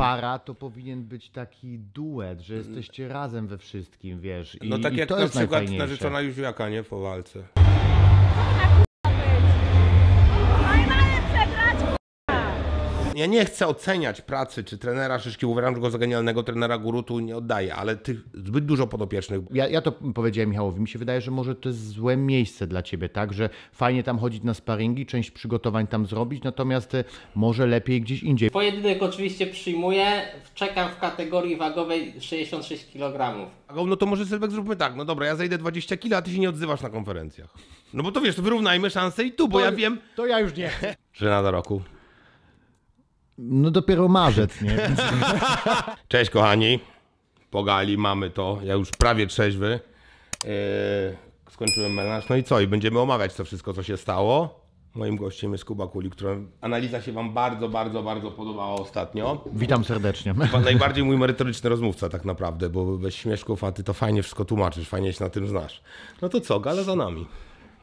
para, to powinien być taki duet, że jesteście razem we wszystkim, wiesz. No I, no tak i jak to na jest przykład narzeczona już nie? Po walce. Ja nie chcę oceniać pracy czy trenera Szyszki, uważam go za genialnego trenera guru, tu nie oddaję, ale tych zbyt dużo podopiecznych. Ja, ja to powiedziałem Michałowi, mi się wydaje, że może to jest złe miejsce dla ciebie, tak, że fajnie tam chodzić na sparingi, część przygotowań tam zrobić, natomiast e, może lepiej gdzieś indziej. Pojedynek oczywiście przyjmuję, czekam w kategorii wagowej 66 kg. No to może sobie zróbmy tak, no dobra, ja zejdę 20 kg, a ty się nie odzywasz na konferencjach. No bo to wiesz, wyrównajmy szanse i tu, bo to, ja wiem... To ja już nie. Że na roku. No dopiero marzec, nie? Cześć kochani, pogali, mamy to, ja już prawie trzeźwy. Yy, skończyłem melanż, no i co? I będziemy omawiać to wszystko, co się stało. Moim gościem jest Kuba Kuli, która analiza się Wam bardzo, bardzo, bardzo podobała ostatnio. Witam serdecznie. Pan najbardziej mój merytoryczny rozmówca tak naprawdę, bo bez śmieszków, a Ty to fajnie wszystko tłumaczysz, fajnie się na tym znasz. No to co, gala za nami.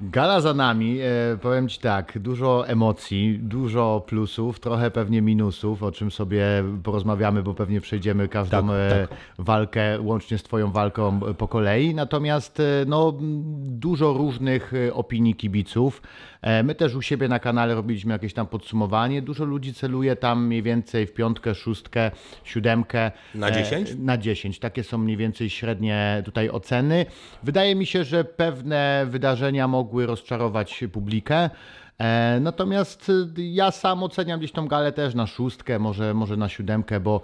Gala za nami, e, powiem Ci tak, dużo emocji, dużo plusów, trochę pewnie minusów, o czym sobie porozmawiamy, bo pewnie przejdziemy każdą tak, e, tak. walkę, łącznie z Twoją walką e, po kolei. Natomiast e, no, dużo różnych e, opinii kibiców. E, my też u siebie na kanale robiliśmy jakieś tam podsumowanie. Dużo ludzi celuje tam mniej więcej w piątkę, szóstkę, siódemkę. Na e, dziesięć? Na dziesięć. Takie są mniej więcej średnie tutaj oceny. Wydaje mi się, że pewne wydarzenia mogły rozczarować publikę. E, natomiast ja sam oceniam gdzieś tą galę też na szóstkę, może, może na siódemkę, bo,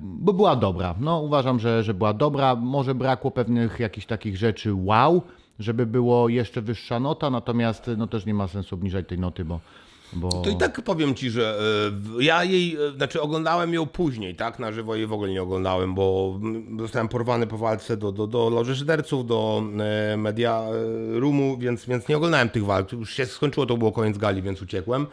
bo była dobra. No, uważam, że, że była dobra. Może brakło pewnych jakichś takich rzeczy wow, żeby było jeszcze wyższa nota, natomiast no też nie ma sensu obniżać tej noty, bo bo... To i tak powiem ci, że e, ja jej, e, znaczy oglądałem ją później, tak? Na żywo jej w ogóle nie oglądałem, bo mm, zostałem porwany po walce do, do, do Loży Szyderców, do e, Media Roomu, więc, więc nie oglądałem tych walk. Już się skończyło, to było koniec gali, więc uciekłem.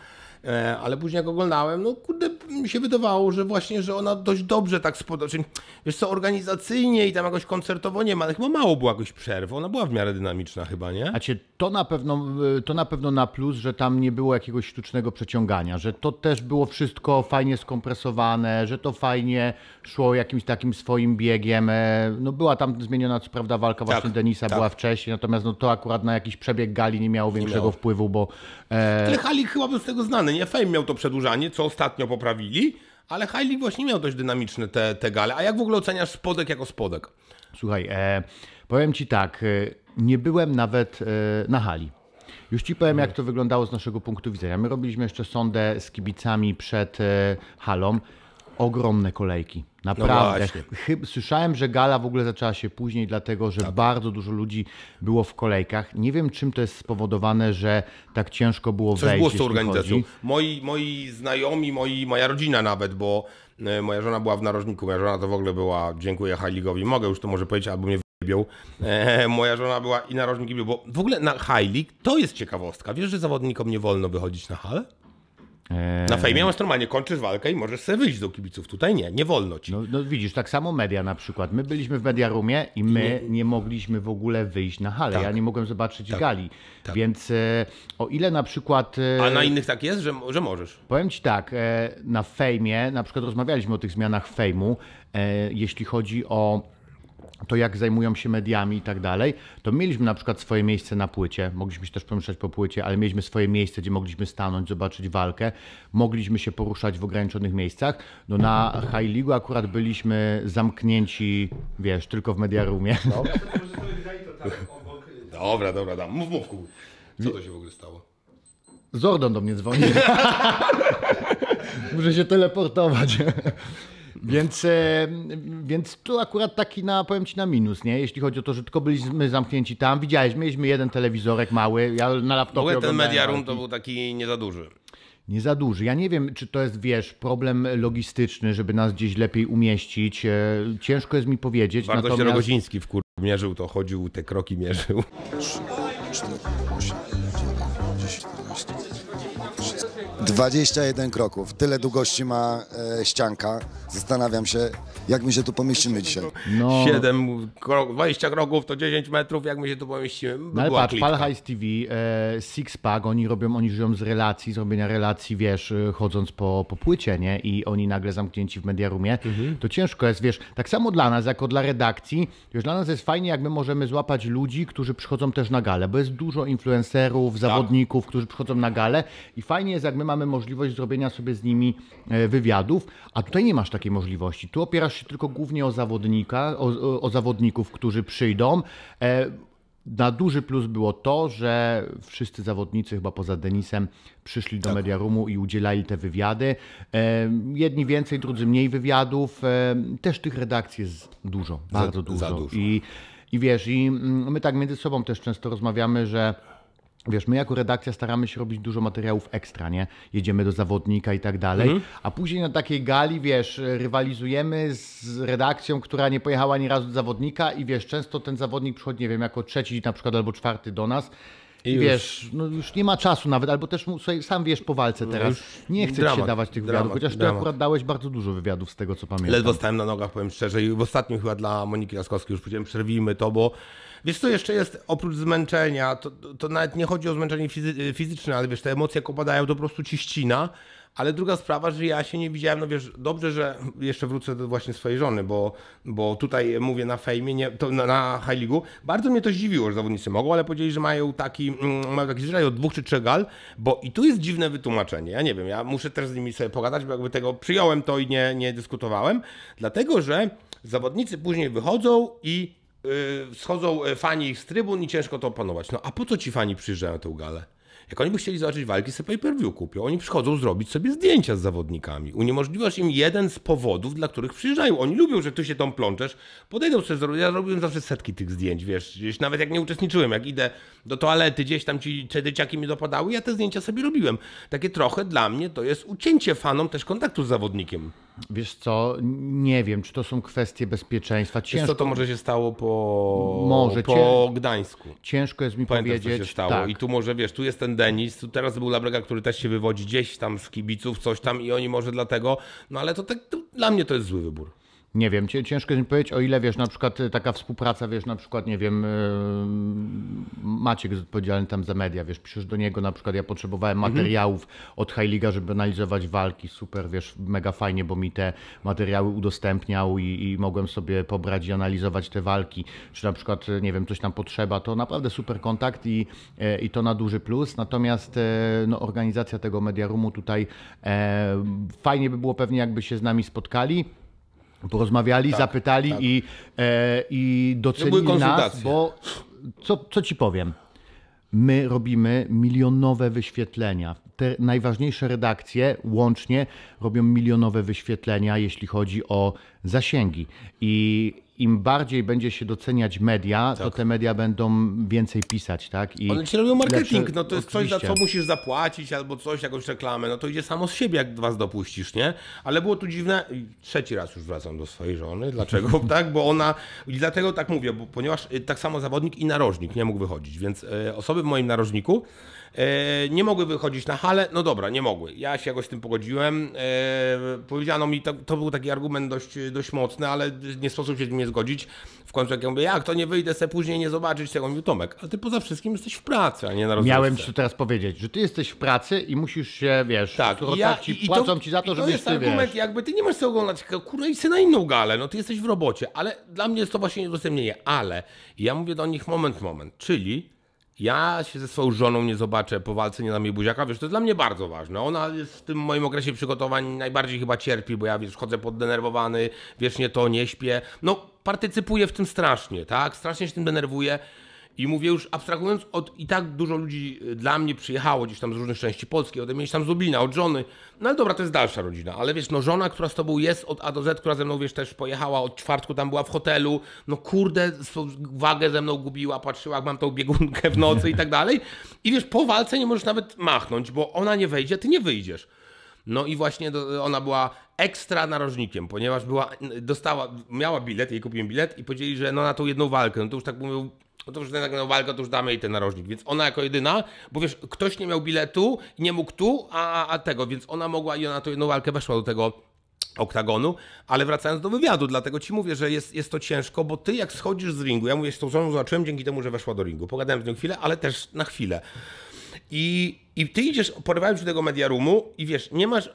E, ale później jak oglądałem, no kurde, mi się wydawało, że właśnie, że ona dość dobrze tak spodobała, czyli wiesz co, organizacyjnie i tam jakoś koncertowo nie ma, ale chyba mało było jakoś przerw, ona była w miarę dynamiczna chyba, nie? A czy to na pewno, y, to na pewno na plus, że tam nie było jakiegoś sztucznego przeciągania, że to też było wszystko fajnie skompresowane, że to fajnie szło jakimś takim swoim biegiem, e, no była tam zmieniona, co prawda, walka tak, właśnie Denisa tak. była wcześniej, natomiast no to akurat na jakiś przebieg gali nie miało większego nie miało. wpływu, bo... E... Tyle Halik chyba był z tego znany, przedłużenie, Fame miał to przedłużanie, co ostatnio poprawili, ale High League właśnie miał dość dynamiczne te, te gale. A jak w ogóle oceniasz spodek jako spodek? Słuchaj, e, powiem Ci tak, e, nie byłem nawet e, na hali. Już Ci powiem, jak to wyglądało z naszego punktu widzenia. My robiliśmy jeszcze sondę z kibicami przed e, halą. Ogromne kolejki. Naprawdę. No słyszałem, że gala w ogóle zaczęła się później, dlatego że tak. bardzo dużo ludzi było w kolejkach. Nie wiem, czym to jest spowodowane, że tak ciężko było Coś wejść. Coś było z organizacją. Moi, moi znajomi, moi, moja rodzina nawet, bo e, moja żona była w narożniku, moja żona to w ogóle była, dziękuję Hajligowi, mogę już to może powiedzieć, albo mnie wybił. E, moja żona była i narożnik, bo w ogóle na Hajlig to jest ciekawostka. Wiesz, że zawodnikom nie wolno wychodzić na hale? Eee. Na fejmie masz normalnie, kończysz walkę i możesz sobie wyjść do kibiców. Tutaj nie, nie wolno ci. No, no widzisz, tak samo media na przykład. My byliśmy w Mediarumie i my nie, nie mogliśmy w ogóle wyjść na halę. Tak. Ja nie mogłem zobaczyć tak. gali. Tak. Więc e, o ile na przykład... E, A na innych tak jest, że, że możesz? Powiem Ci tak, e, na fejmie, na przykład rozmawialiśmy o tych zmianach fejmu, jeśli chodzi o to jak zajmują się mediami i tak dalej, to mieliśmy na przykład swoje miejsce na płycie, mogliśmy się też pomieszczać po płycie, ale mieliśmy swoje miejsce, gdzie mogliśmy stanąć, zobaczyć walkę, mogliśmy się poruszać w ograniczonych miejscach. No na High League akurat byliśmy zamknięci, wiesz, tylko w mediarumie. No. dobra, dobra, dam Mów, mów, kół. Co to się w ogóle stało? Zordon do mnie dzwoni. Muszę się teleportować. Więc, e, więc tu akurat taki na, powiem ci na minus, nie? Jeśli chodzi o to, że tylko byliśmy zamknięci tam, widziałeś, mieliśmy jeden telewizorek mały, ja na laptopie Bo ten Media Room to był taki nie za duży nie za duży. Ja nie wiem, czy to jest, wiesz, problem logistyczny, żeby nas gdzieś lepiej umieścić. E, ciężko jest mi powiedzieć. Bardzo natomiast... Rogoziński w mierzył to, chodził, te kroki mierzył. 3, 4, 8, 9, 10, 21 kroków. Tyle długości ma e, ścianka. Zastanawiam się, jak my się tu pomieścimy dzisiaj. No, 7, 20 kroków to 10 metrów, jak my się tu pomieścimy. no ale patrz, Pal TV, e, oni robią, oni żyją z relacji, zrobienia relacji, wiesz, e, chodząc po, po płycie, nie? I oni nagle zamknięci w mediarumie. Mhm. To ciężko jest, wiesz, tak samo dla nas, jako dla redakcji, już dla nas jest fajnie, jak my możemy złapać ludzi, którzy przychodzą też na galę, bo jest dużo influencerów, tak. zawodników, którzy przychodzą na galę i fajnie jest, jak my mamy możliwość zrobienia sobie z nimi e, wywiadów, a tutaj nie masz takiej możliwości. Tu opierasz się tylko głównie o zawodnika, o, o zawodników, którzy przyjdą. E, na duży plus było to, że wszyscy zawodnicy, chyba poza Denisem, przyszli do tak. i udzielali te wywiady. E, jedni więcej, drudzy mniej wywiadów. Też tych redakcji jest dużo, bardzo za, dużo. Za dużo. I, I wiesz, i mm, my tak między sobą też często rozmawiamy, że Wiesz, my jako redakcja staramy się robić dużo materiałów ekstra, nie? Jedziemy do zawodnika i tak dalej, mhm. a później na takiej gali, wiesz, e, rywalizujemy z redakcją, która nie pojechała ani razu do zawodnika i wiesz, często ten zawodnik przychodzi, nie wiem, jako trzeci na przykład albo czwarty do nas i, wiesz, no już nie ma czasu nawet, albo też sam wiesz po walce no teraz. Nie chcesz dramat, się dawać tych dramat, wywiadów, chociaż dramat. ty akurat dałeś bardzo dużo wywiadów z tego, co pamiętam. Ledwo stałem na nogach, powiem szczerze, i w ostatnim chyba dla Moniki Laskowskiej już powiedziałem, przerwijmy to, bo Wiesz co jeszcze jest, oprócz zmęczenia, to, to nawet nie chodzi o zmęczenie fizy y, fizyczne, ale wiesz, te emocje jak opadają, to po prostu ci ścina. Ale druga sprawa, że ja się nie widziałem, no wiesz, dobrze, że jeszcze wrócę do właśnie swojej żony, bo, bo tutaj mówię na fejmie, nie, to na, na High bardzo mnie to zdziwiło, że zawodnicy mogą, ale powiedzieli, że mają taki, mm, mają taki zwyczaj od dwóch czy trzech gal, bo i tu jest dziwne wytłumaczenie, ja nie wiem, ja muszę też z nimi sobie pogadać, bo jakby tego przyjąłem to i nie, nie dyskutowałem, dlatego, że zawodnicy później wychodzą i Y, schodzą e, fani z trybun i ciężko to opanować. No a po co ci fani przyjeżdżają na tę galę? Jak oni by chcieli zobaczyć walki, sobie pay-per-view kupią. Oni przychodzą zrobić sobie zdjęcia z zawodnikami. Uniemożliwiasz im jeden z powodów, dla których przyjeżdżają. Oni lubią, że ty się tam plączesz. Podejdą sobie zrobić. Ja robiłem zawsze setki tych zdjęć, wiesz. Gdzieś, nawet jak nie uczestniczyłem, jak idę do toalety, gdzieś tam ci czedyciaki mi dopadały, ja te zdjęcia sobie robiłem. Takie trochę dla mnie to jest ucięcie fanom też kontaktu z zawodnikiem. Wiesz co, nie wiem, czy to są kwestie bezpieczeństwa. Ciężko... Wiesz co, to może się stało po, może, po Gdańsku. Ciężko jest mi Pamiętasz, powiedzieć. Co się stało. Tak. I tu może, wiesz, tu jest ten Denis, tu teraz był Labrega, który też się wywodzi gdzieś tam z kibiców, coś tam i oni może dlatego, no ale to tak, to dla mnie to jest zły wybór. Nie wiem, ciężko mi powiedzieć, o ile wiesz, na przykład y, taka współpraca, wiesz, na przykład, nie wiem, y, Maciek jest odpowiedzialny tam za media, wiesz, piszesz do niego, na przykład ja potrzebowałem mhm. materiałów od Heiliga, żeby analizować walki, super, wiesz, mega fajnie, bo mi te materiały udostępniał i, i mogłem sobie pobrać i analizować te walki, czy na przykład, y, nie wiem, coś tam potrzeba, to naprawdę super kontakt i, i to na duży plus, natomiast no, organizacja tego Mediarumu tutaj e, fajnie by było pewnie, jakby się z nami spotkali, porozmawiali, tak, zapytali tak. I, e, i docenili nas, bo co, co ci powiem? My robimy milionowe wyświetlenia. Te najważniejsze redakcje łącznie robią milionowe wyświetlenia, jeśli chodzi o zasięgi. I im bardziej będzie się doceniać media, tak. to te media będą więcej pisać, tak? I One ci robią marketing, lepsze, no to jest oczywiście. coś, za co musisz zapłacić albo coś, jakąś reklamę, no to idzie samo z siebie, jak was dopuścisz, nie? Ale było tu dziwne, trzeci raz już wracam do swojej żony, dlaczego, tak? Bo ona, i dlatego tak mówię, bo, ponieważ y, tak samo zawodnik i narożnik nie mógł wychodzić, więc y, osoby w moim narożniku E, nie mogły wychodzić na hale, no dobra, nie mogły. Ja się jakoś z tym pogodziłem. E, powiedziano mi, to, to, był taki argument dość, dość mocny, ale nie sposób się z nim nie zgodzić. W końcu jak ja mówię, jak to nie wyjdę se później nie zobaczyć tego, mówił Tomek, ale ty poza wszystkim jesteś w pracy, a nie na rozrywce. Miałem ci teraz powiedzieć, że ty jesteś w pracy i musisz się, wiesz, tak, ja, tak ci, i płacą to, ci za to, żebyś ty, argument, wiesz. jakby ty nie masz sobie oglądać, kurde i syna na inną galę, no ty jesteś w robocie, ale dla mnie jest to właśnie niedostępnienie, ale ja mówię do nich moment, moment, czyli ja się ze swoją żoną nie zobaczę po walce, nie na mnie buziaka, wiesz, to jest dla mnie bardzo ważne. Ona jest w tym moim okresie przygotowań najbardziej chyba cierpi, bo ja, wiesz, chodzę poddenerwowany, wiecznie to, nie śpię. No, partycypuję w tym strasznie, tak? Strasznie się tym denerwuję i mówię już abstrahując od i tak dużo ludzi y, dla mnie przyjechało gdzieś tam z różnych części Polski, ode mnie gdzieś tam z Lublina, od żony. No ale dobra, to jest dalsza rodzina, ale wiesz, no żona, która z tobą jest od A do Z, która ze mną wiesz też pojechała od czwartku, tam była w hotelu, no kurde, wagę ze mną gubiła, patrzyła jak mam tą biegunkę w nocy i tak dalej. I wiesz, po walce nie możesz nawet machnąć, bo ona nie wejdzie, ty nie wyjdziesz. No i właśnie do, ona była ekstra narożnikiem, ponieważ była, dostała, miała bilet, jej kupiłem bilet i powiedzieli, że no na tą jedną walkę, no to już tak mówią, no to już tak na walkę, to już damy jej ten narożnik. Więc ona jako jedyna, bo wiesz, ktoś nie miał biletu, nie mógł tu, a, a tego, więc ona mogła i ona tą jedną walkę weszła do tego oktagonu, ale wracając do wywiadu, dlatego ci mówię, że jest, jest to ciężko, bo ty jak schodzisz z ringu, ja mówię, z tą żoną zobaczyłem dzięki temu, że weszła do ringu, pogadałem z nią chwilę, ale też na chwilę. I, I ty idziesz, porywając się do tego mediarumu i wiesz, nie masz,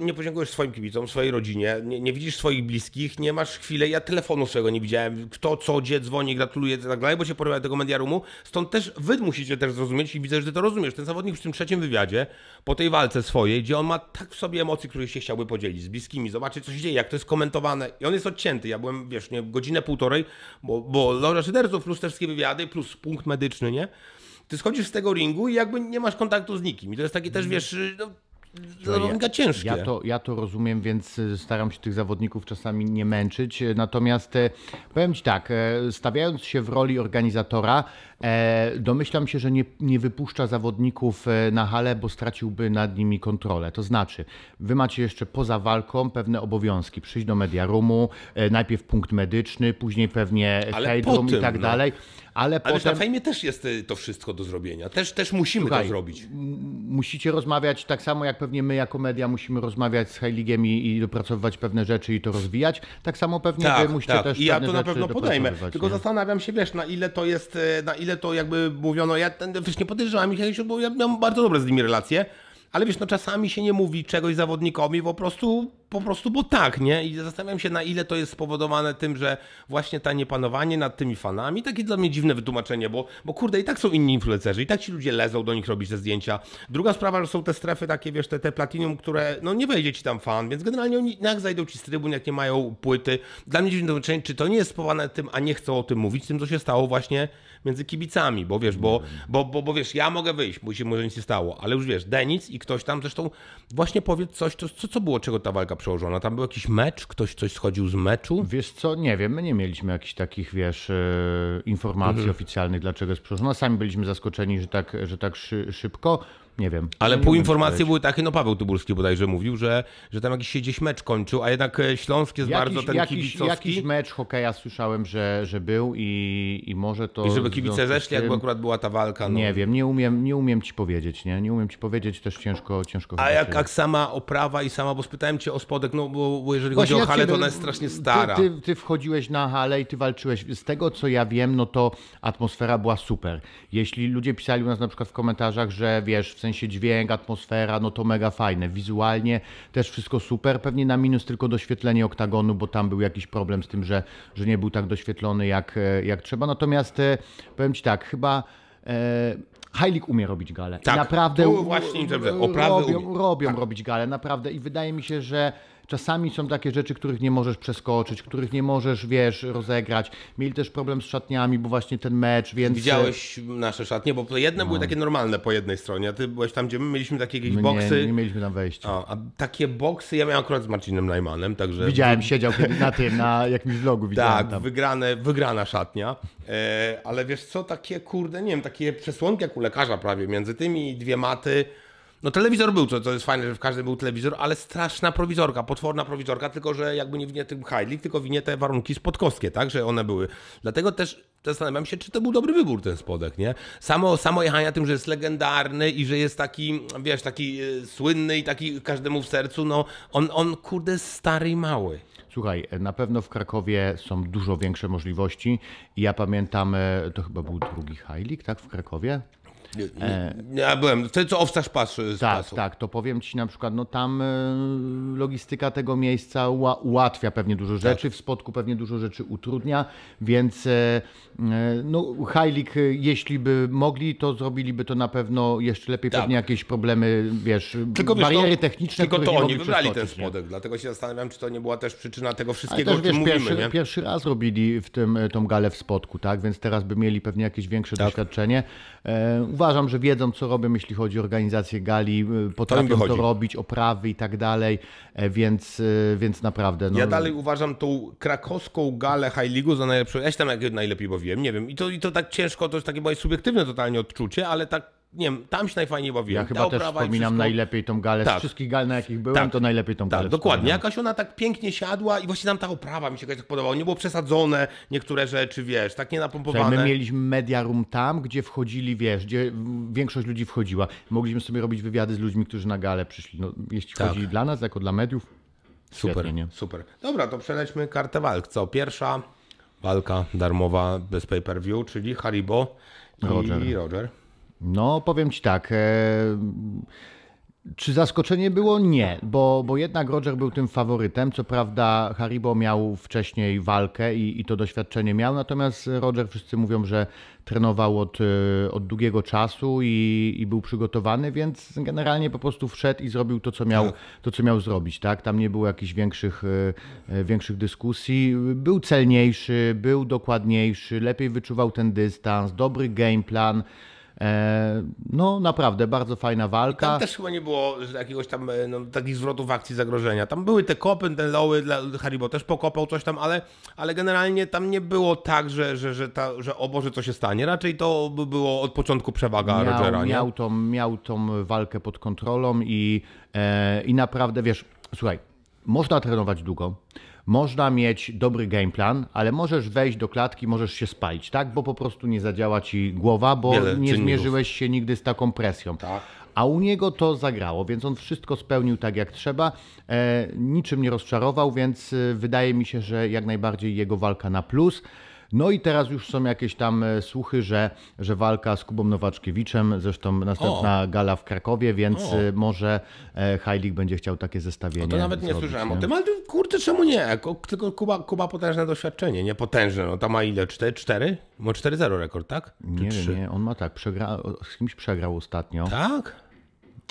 nie podziękujesz swoim kibicom, swojej rodzinie, nie, nie, widzisz swoich bliskich, nie masz chwilę, ja telefonu swojego nie widziałem, kto, co, gdzie dzwoni, gratuluje i tak dalej, bo się porywałem do tego mediarumu, stąd też wy musicie też zrozumieć i widzę, że ty to rozumiesz. Ten zawodnik w tym trzecim wywiadzie, po tej walce swojej, gdzie on ma tak w sobie emocji, które się chciałby podzielić z bliskimi, zobaczyć co się dzieje, jak to jest komentowane i on jest odcięty. Ja byłem, wiesz, nie, godzinę, półtorej, bo, bo Loża Szyderców plus te wszystkie wywiady, plus punkt medyczny, nie? ty schodzisz z tego ringu i jakby nie masz kontaktu z nikim. I to jest takie też, wiesz, y, no, Zawodnika ja, ciężkie. Ja to, ja to rozumiem, więc y, staram się tych zawodników czasami nie męczyć. Y, natomiast powiem Ci tak, stawiając się w roli organizatora, e, domyślam się, że nie, nie wypuszcza zawodników na hale, bo straciłby nad nimi kontrolę. To znaczy, Wy macie jeszcze poza walką pewne obowiązki. Przyjść do mediarumu, e, najpierw punkt medyczny, później pewnie headroom i tak no. dalej. Ale, ale potem... na fejmie też jest y, to wszystko do zrobienia. Też, też musimy Słuchaj, to zrobić. Musicie rozmawiać tak samo, jak pewnie my jako media musimy rozmawiać z Heiligiem i, i dopracowywać pewne rzeczy i to rozwijać. Tak samo pewnie tak, wy musicie tak. też I ja to na pewno podejmę. Tylko nie? zastanawiam się, wiesz, na ile to jest, y, na ile to jakby mówiono. Ja ten, wiesz, nie podejrzewam ich, bo ja miałem bardzo dobre z nimi relacje. Ale wiesz, no czasami się nie mówi czegoś zawodnikowi po prostu, po prostu bo tak, nie? I zastanawiam się, na ile to jest spowodowane tym, że właśnie ta niepanowanie nad tymi fanami, takie dla mnie dziwne wytłumaczenie, bo, bo kurde, i tak są inni influencerzy, i tak ci ludzie lezą, do nich robić te zdjęcia. Druga sprawa, że są te strefy takie, wiesz, te, te platinum, które, no nie wejdzie ci tam fan, więc generalnie oni jak zajdą ci z trybun, jak nie mają płyty. Dla mnie dziwne wytłumaczenie, czy to nie jest spowodowane tym, a nie chcą o tym mówić, tym, co się stało właśnie między kibicami, bo wiesz, bo, mm. bo, bo, bo wiesz, ja mogę wyjść, bo się może nic nie stało, ale już wiesz, Denic i ktoś tam zresztą właśnie powiedz coś, co, co było, czego ta walka przełożona? Tam był jakiś mecz, ktoś coś schodził z meczu? Wiesz co, nie wiem, my nie mieliśmy jakichś takich, wiesz, e, informacji mhm. oficjalnych, dlaczego jest przełożona. Sami byliśmy zaskoczeni, że tak, że tak szy, szybko. Nie wiem. Ale no, pół informacji były takie, no Paweł Tuburski bodajże mówił, że, że tam jakiś się gdzieś mecz kończył, a jednak e, Śląsk jest jakiś, bardzo ten jakiś, kibicowski. Jakiś mecz hokeja słyszałem, że, że był i, i może to... I żeby kibice zeszli, tym, jakby akurat była ta walka. No. Nie wiem, nie umiem, nie umiem ci powiedzieć, nie? Nie umiem ci powiedzieć, też ciężko ciężko. A jak, jak sama oprawa i sama, bo spytałem cię o spodek, no bo, bo jeżeli Właśnie chodzi o halę, to ona jest strasznie stara. Ty, ty, ty wchodziłeś na halę i ty walczyłeś. Z tego, co ja wiem, no to atmosfera była super. Jeśli ludzie pisali u nas na przykład w komentarzach, że wiesz, w sensie sensie dźwięk, atmosfera, no to mega fajne. Wizualnie też wszystko super, pewnie na minus tylko doświetlenie oktagonu, bo tam był jakiś problem z tym, że, że nie był tak doświetlony jak, e, jak trzeba. Natomiast e, powiem Ci tak, chyba... E, Heilig umie robić galę. Tak, naprawdę. U, właśnie, oprawy robią, umie. robią tak. robić galę, naprawdę. I wydaje mi się, że Czasami są takie rzeczy, których nie możesz przeskoczyć, których nie możesz, wiesz, rozegrać. Mieli też problem z szatniami, bo właśnie ten mecz, więc... Widziałeś nasze szatnie, bo jedne no. były takie normalne po jednej stronie, a ty byłeś tam, gdzie my mieliśmy takie jakieś my boksy. Nie, nie mieliśmy tam wejścia. A, a, takie boksy, ja miałem akurat z Marcinem Najmanem, także... Widziałem, siedział na tym, na jakimś vlogu widziałem Tak, tam. Wygrane, wygrana szatnia, e, ale wiesz co, takie kurde, nie wiem, takie przesłonki jak u lekarza prawie, między tymi dwie maty... No telewizor był, co, co jest fajne, że w każdym był telewizor, ale straszna prowizorka, potworna prowizorka, tylko że jakby nie winie tym Heilig, tylko winie te warunki spodkostkie, tak, że one były. Dlatego też zastanawiam się, czy to był dobry wybór ten spodek, nie? Samo, samo jechanie tym, że jest legendarny i że jest taki, wiesz, taki y, słynny i taki każdemu w sercu, no on, on kurde stary i mały. Słuchaj, na pewno w Krakowie są dużo większe możliwości. Ja pamiętam, e, to chyba był drugi Heilig, tak, w Krakowie? Ja byłem, to co owcarz pas z Tak, pasu. tak, to powiem Ci na przykład, no tam e, logistyka tego miejsca ułatwia pewnie dużo tak. rzeczy, tak. w spotku pewnie dużo rzeczy utrudnia, więc e, e, no Hajlik, jeśli by mogli, to zrobiliby to na pewno jeszcze lepiej, tak. pewnie jakieś problemy, wiesz, tylko, bariery wiesz, techniczne, Tylko to oni wybrali ten spodek, dlatego się zastanawiam, czy to nie była też przyczyna tego wszystkiego, Ale też, o czym wiesz, mówimy. Pierwszy, nie? pierwszy raz robili w tym, tą galę w spotku, tak, więc teraz by mieli pewnie jakieś większe tak. doświadczenie. E, uważam, uważam, że wiedzą, co robią, jeśli chodzi o organizację gali, y, potrafią to, to robić, oprawy i tak dalej, e, więc, y, więc naprawdę. No... Ja dalej uważam tą krakowską galę High League za najlepszą. Ja się tam jak najlepiej bawiłem, nie wiem. I to, i to tak ciężko, to jest takie moje subiektywne totalnie odczucie, ale tak nie wiem, tam się najfajniej bawiłem. Ja chyba też wspominam najlepiej tą galę. Tak. Z wszystkich gal, na jakich byłem, tak. to najlepiej tą tak, galę. dokładnie. Jakaś ona tak pięknie siadła i właśnie tam ta oprawa mi się jakoś tak podobała. Nie było przesadzone niektóre rzeczy, wiesz, tak nie napompowane. Czyli my mieliśmy media room tam, gdzie wchodzili, wiesz, gdzie większość ludzi wchodziła. Mogliśmy sobie robić wywiady z ludźmi, którzy na galę przyszli. No, jeśli tak. chodzi dla nas, jako dla mediów. Super, nie? super. Dobra, to przelećmy kartę walk. Co? Pierwsza walka darmowa bez pay-per-view, czyli Haribo Roger. i Roger. No, powiem ci tak. E... Czy zaskoczenie było? Nie, bo, bo jednak Roger był tym faworytem. Co prawda, Haribo miał wcześniej walkę i, i to doświadczenie miał, natomiast Roger wszyscy mówią, że trenował od, e, od długiego czasu i, i był przygotowany, więc generalnie po prostu wszedł i zrobił to, co miał, tak. to, co miał zrobić. Tak? Tam nie było jakichś większych, e, e, większych dyskusji. Był celniejszy, był dokładniejszy, lepiej wyczuwał ten dystans, dobry game plan. E, no naprawdę, bardzo fajna walka. I tam też chyba nie było jakiegoś tam e, no, takich zwrotów akcji zagrożenia. Tam były te kopy, ten loły, Haribo też pokopał coś tam, ale, ale generalnie tam nie było tak, że, że, że, ta, że o Boże co się stanie. Raczej to było od początku przewaga miał, Rogera. Nie? Miał, tą, miał tą walkę pod kontrolą i, e, i naprawdę, wiesz, słuchaj, można trenować długo. Można mieć dobry gameplan, ale możesz wejść do klatki, możesz się spalić, tak? Bo po prostu nie zadziała ci głowa, bo Wiele nie czynników. zmierzyłeś się nigdy z taką presją. Tak. A u niego to zagrało, więc on wszystko spełnił tak jak trzeba. E, niczym nie rozczarował, więc e, wydaje mi się, że jak najbardziej jego walka na plus. No i teraz już są jakieś tam e, słuchy, że, że walka z Kubą Nowaczkiewiczem, zresztą następna o. gala w Krakowie, więc o. E, może e, Heilig będzie chciał takie zestawienie. O to nawet nie zrobić, słyszałem nie? o tym, ale kurde, czemu nie? Tylko Kuba, Kuba potężne doświadczenie, nie potężne. No, tam ma ile? 4? 4? Ma 4-0 rekord, tak? Czy nie, 3? nie, on ma tak, przegra... z kimś przegrał ostatnio. Tak?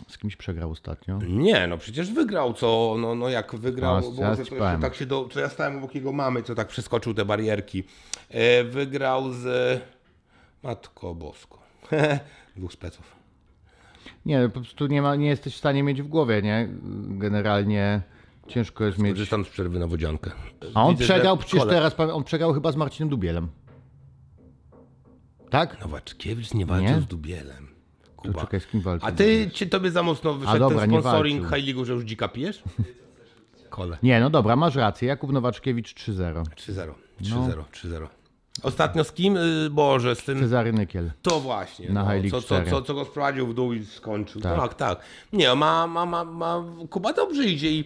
z kimś przegrał ostatnio? Nie, no przecież wygrał, co, no, no jak wygrał, bo ja tak się do, to ja stałem obok jego mamy, co tak przeskoczył te barierki. E, wygrał z, matko bosko, dwóch speców. Nie, po prostu nie, ma, nie jesteś w stanie mieć w głowie, nie? Generalnie ciężko jest mieć... Skorzystam z przerwy na wodziankę. A on Widzę, przegrał przecież kole... teraz, on przegrał chyba z Marcinem Dubielem. Tak? Nowaczkiewicz nie walczył nie? z Dubielem. Kuba. Czekaj, z kim A ty, czy tobie za mocno wyszedł dobra, ten sponsoring High że już dzika pijesz? Kole. Nie, no dobra, masz rację. Jakub Nowaczkiewicz 3-0. 3-0, 3-0, 3-0. Ostatnio z kim? Y, Boże, z tym. Cezary Nykiel. To właśnie. Na no, co, co, co, co go sprowadził w dół i skończył. Tak, tak. tak. Nie, ma, ma, ma, ma, Kuba dobrze idzie i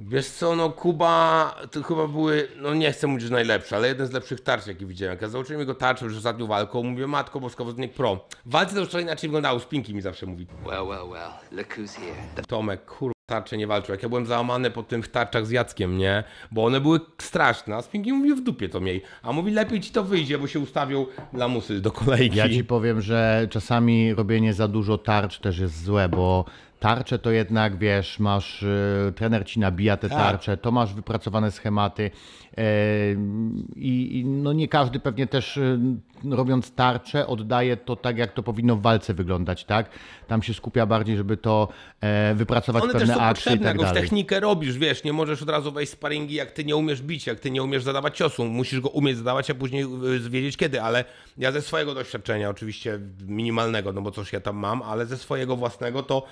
Wiesz co, no Kuba, to chyba były, no nie chcę mówić, że najlepsze, ale jeden z lepszych tarcz, jaki widziałem. Jak ja zobaczyłem jego tarczę już ostatnią walką, mówię, matko boska, wodnik pro. Walce to już trochę inaczej wyglądało, spinki mi zawsze mówi. Well, well, well, look who's here. Tomek, kurwa, tarcze nie walczył. Jak ja byłem załamany po tym w tarczach z Jackiem, nie? Bo one były straszne, a spinki mówi, w dupie to miej. A mówi, lepiej ci to wyjdzie, bo się ustawią lamusy do kolejki. Ja ci powiem, że czasami robienie za dużo tarcz też jest złe, bo Tarcze to jednak, wiesz, masz, y, trener ci nabija te tak. tarcze, to masz wypracowane schematy e, i, no nie każdy pewnie też y, robiąc tarczę oddaje to tak, jak to powinno w walce wyglądać, tak? Tam się skupia bardziej, żeby to e, wypracować One pewne akcje i tak dalej. jakąś technikę robisz, wiesz, nie możesz od razu wejść sparingi, jak ty nie umiesz bić, jak ty nie umiesz zadawać ciosu, musisz go umieć zadawać, a później y, wiedzieć kiedy, ale ja ze swojego doświadczenia, oczywiście minimalnego, no bo coś ja tam mam, ale ze swojego własnego to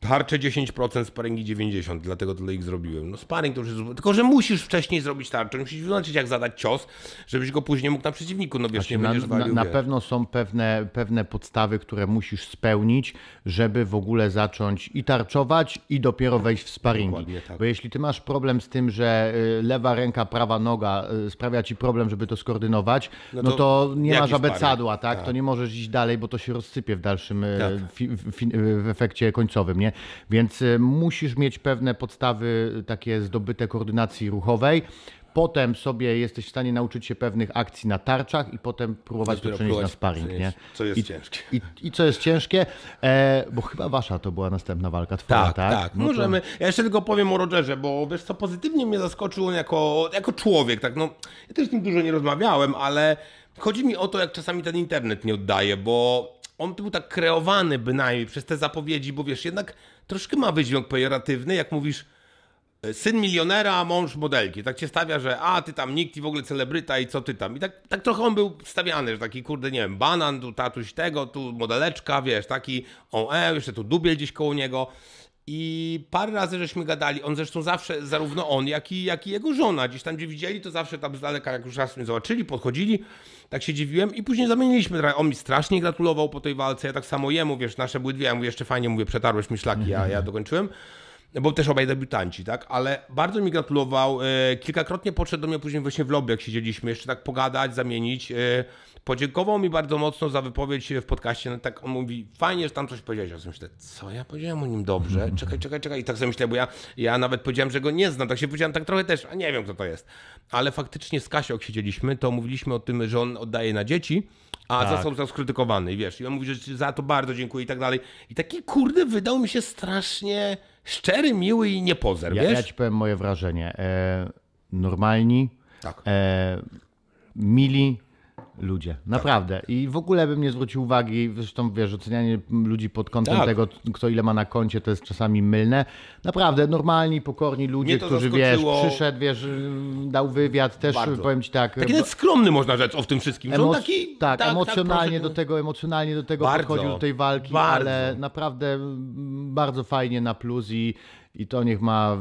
Tarcze 10%, sparingi 90%, dlatego tyle ich zrobiłem. No sparring to już jest... Tylko, że musisz wcześniej zrobić tarczę, musisz wyznaczyć jak zadać cios, żebyś go później mógł na przeciwniku, no wiesz, znaczy, nie będziesz na, walił, Na, na pewno są pewne, pewne podstawy, które musisz spełnić, żeby w ogóle zacząć i tarczować i dopiero wejść w sparingi. Tak. Bo jeśli ty masz problem z tym, że y, lewa ręka, prawa noga y, sprawia ci problem, żeby to skoordynować, no to, no to nie masz abecadła, tak? tak? To tak. nie możesz iść dalej, bo to się rozsypie w dalszym, y, tak. w, w, w efekcie końcowym, nie? więc y, musisz mieć pewne podstawy y, takie zdobyte koordynacji ruchowej. Potem sobie jesteś w stanie nauczyć się pewnych akcji na tarczach i potem próbować to przenieść na sparring. nie? Co jest I, ciężkie. I, I, co jest ciężkie, e, bo chyba wasza to była następna walka twoja, tak? Tak, tak. No Możemy. To... Ja jeszcze tylko powiem o Rogerze, bo wiesz co, pozytywnie mnie zaskoczył on jako, jako człowiek. Tak? No, ja też z nim dużo nie rozmawiałem, ale chodzi mi o to, jak czasami ten internet nie oddaje, bo on był tak kreowany bynajmniej przez te zapowiedzi, bo wiesz, jednak troszkę ma wydźwięk pejoratywny, jak mówisz e, syn milionera, a mąż modelki. Tak cię stawia, że a, ty tam nikt i w ogóle celebryta i co ty tam. I tak, tak trochę on był stawiany, że taki kurde, nie wiem, banan, tu tatuś tego, tu modeleczka, wiesz, taki on e, jeszcze tu dubiel gdzieś koło niego. I parę razy żeśmy gadali, on zresztą zawsze, zarówno on, jak i, jak i jego żona, gdzieś tam gdzie widzieli, to zawsze tam z daleka, jak już raz mnie zobaczyli, podchodzili, tak się dziwiłem i później zamieniliśmy. On mi strasznie gratulował po tej walce, ja tak samo jemu, wiesz, nasze były dwie, ja mówię, jeszcze fajnie, mówię, przetarłeś mi szlaki, ja, ja dokończyłem bo też obaj debiutanci, tak? Ale bardzo mi gratulował. E, kilkakrotnie podszedł do mnie później właśnie w lobby, jak siedzieliśmy, jeszcze tak pogadać, zamienić. E, Podziękował mi bardzo mocno za wypowiedź w podcaście. No, tak on mówi, fajnie, że tam coś powiedziałeś. Ja sobie myślę, co ja powiedziałem o nim dobrze? Czekaj, czekaj, czekaj. I tak sobie myślę, bo ja, ja nawet powiedziałem, że go nie znam. Tak się powiedziałem tak trochę też, a nie wiem, kto to jest. Ale faktycznie z Kasią, jak siedzieliśmy, to mówiliśmy o tym, że on oddaje na dzieci, a tak. został za skrytykowany, wiesz. I on mówi, że za to bardzo dziękuję i tak dalej. I taki, kurde, wydał mi się strasznie szczery, miły i niepozer, ja, wiesz? Ja ci powiem moje wrażenie. E, normalni, tak. e, mili, ludzie. Tak. Naprawdę. Tak. I w ogóle bym nie zwrócił uwagi, zresztą wiesz, ocenianie ludzi pod kątem tak. tego, kto ile ma na koncie, to jest czasami mylne. Naprawdę, normalni, pokorni ludzie, którzy wiesz, przyszedł, wiesz, dał wywiad, też Bardzo. powiem ci tak. Taki nawet skromny można rzec o tym wszystkim. Emoc... Taki, tak, tak, tak emocjonalnie tak, proszę... do tego, emocjonalnie do tego Bardzo. podchodził do tej walki, Bardzo. ale naprawdę bardzo fajnie na plus i, i to niech ma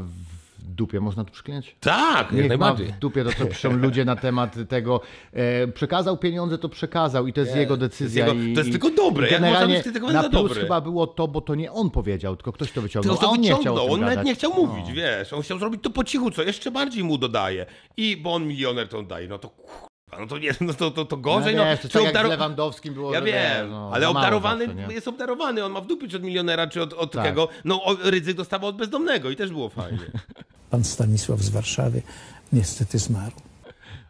dupie można tu przyklęć? Tak, Niech najbardziej. Ma w dupie to, co piszą ludzie na temat tego. E, przekazał pieniądze, to przekazał i to jest nie, jego decyzja. To jest, jego, i, to jest tylko dobre. I generalnie Jak można na plus dobre? chyba było to, bo to nie on powiedział, tylko ktoś to wyciągnął. To, to on nie chciał on nawet nie chciał no. mówić, wiesz. On chciał zrobić to po cichu, co jeszcze bardziej mu dodaje. I bo on milioner to on daje, no to no to nie, no to, to, to gorzej. No, no. wiesz, no, to tak obdaro... jak Lewandowskim było. Ja wiem, no, ale obdarowany zawsze, jest obdarowany. On ma w dupie czy od milionera, czy od, od tak. tego. No rydzy dostawał od bezdomnego i też było fajnie. pan Stanisław z Warszawy niestety zmarł.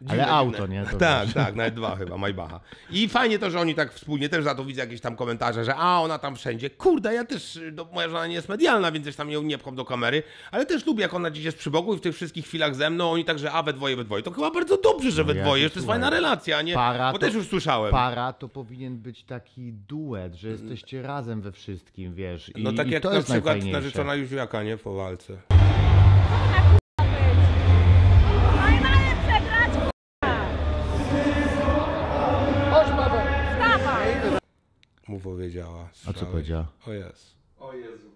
Ale auto, nie? To tak, wiesz. tak, nawet dwa chyba, majbaha. I fajnie to, że oni tak wspólnie, też za to widzę jakieś tam komentarze, że a, ona tam wszędzie. Kurde, ja też, no, moja żona nie jest medialna, więc też tam ją nie pcham do kamery, ale też lubię, jak ona gdzieś jest przy boku i w tych wszystkich chwilach ze mną, oni także a, we dwoje, we dwoje. To chyba bardzo dobrze, że no, we ja dwoje, to jest fajna relacja, nie? Para Bo to, też już słyszałem. Para to powinien być taki duet, że jesteście razem we wszystkim, wiesz. No I, no tak i jak to na przykład narzeczona Józiaka, nie? Po walce. mu powiedziała. A co powiedziała? O jest. O Jezu.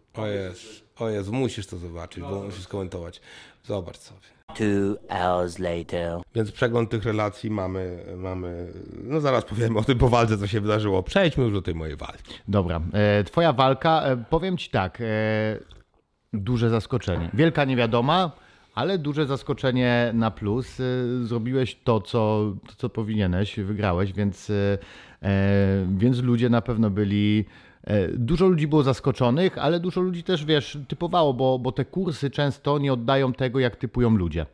O jest. O musisz to zobaczyć, bo no. musisz skomentować. Zobacz sobie. Two hours later. Więc przegląd tych relacji mamy, mamy. No zaraz powiemy o tym po walce, co się wydarzyło. Przejdźmy już do tej mojej walki. Dobra. E, twoja walka, e, powiem ci tak. E, duże zaskoczenie. Wielka niewiadoma, ale duże zaskoczenie na plus. E, zrobiłeś to, co, to, co powinieneś, wygrałeś, więc e, E, więc ludzie na pewno byli. E, dużo ludzi było zaskoczonych, ale dużo ludzi też, wiesz, typowało, bo, bo te kursy często nie oddają tego, jak typują ludzie.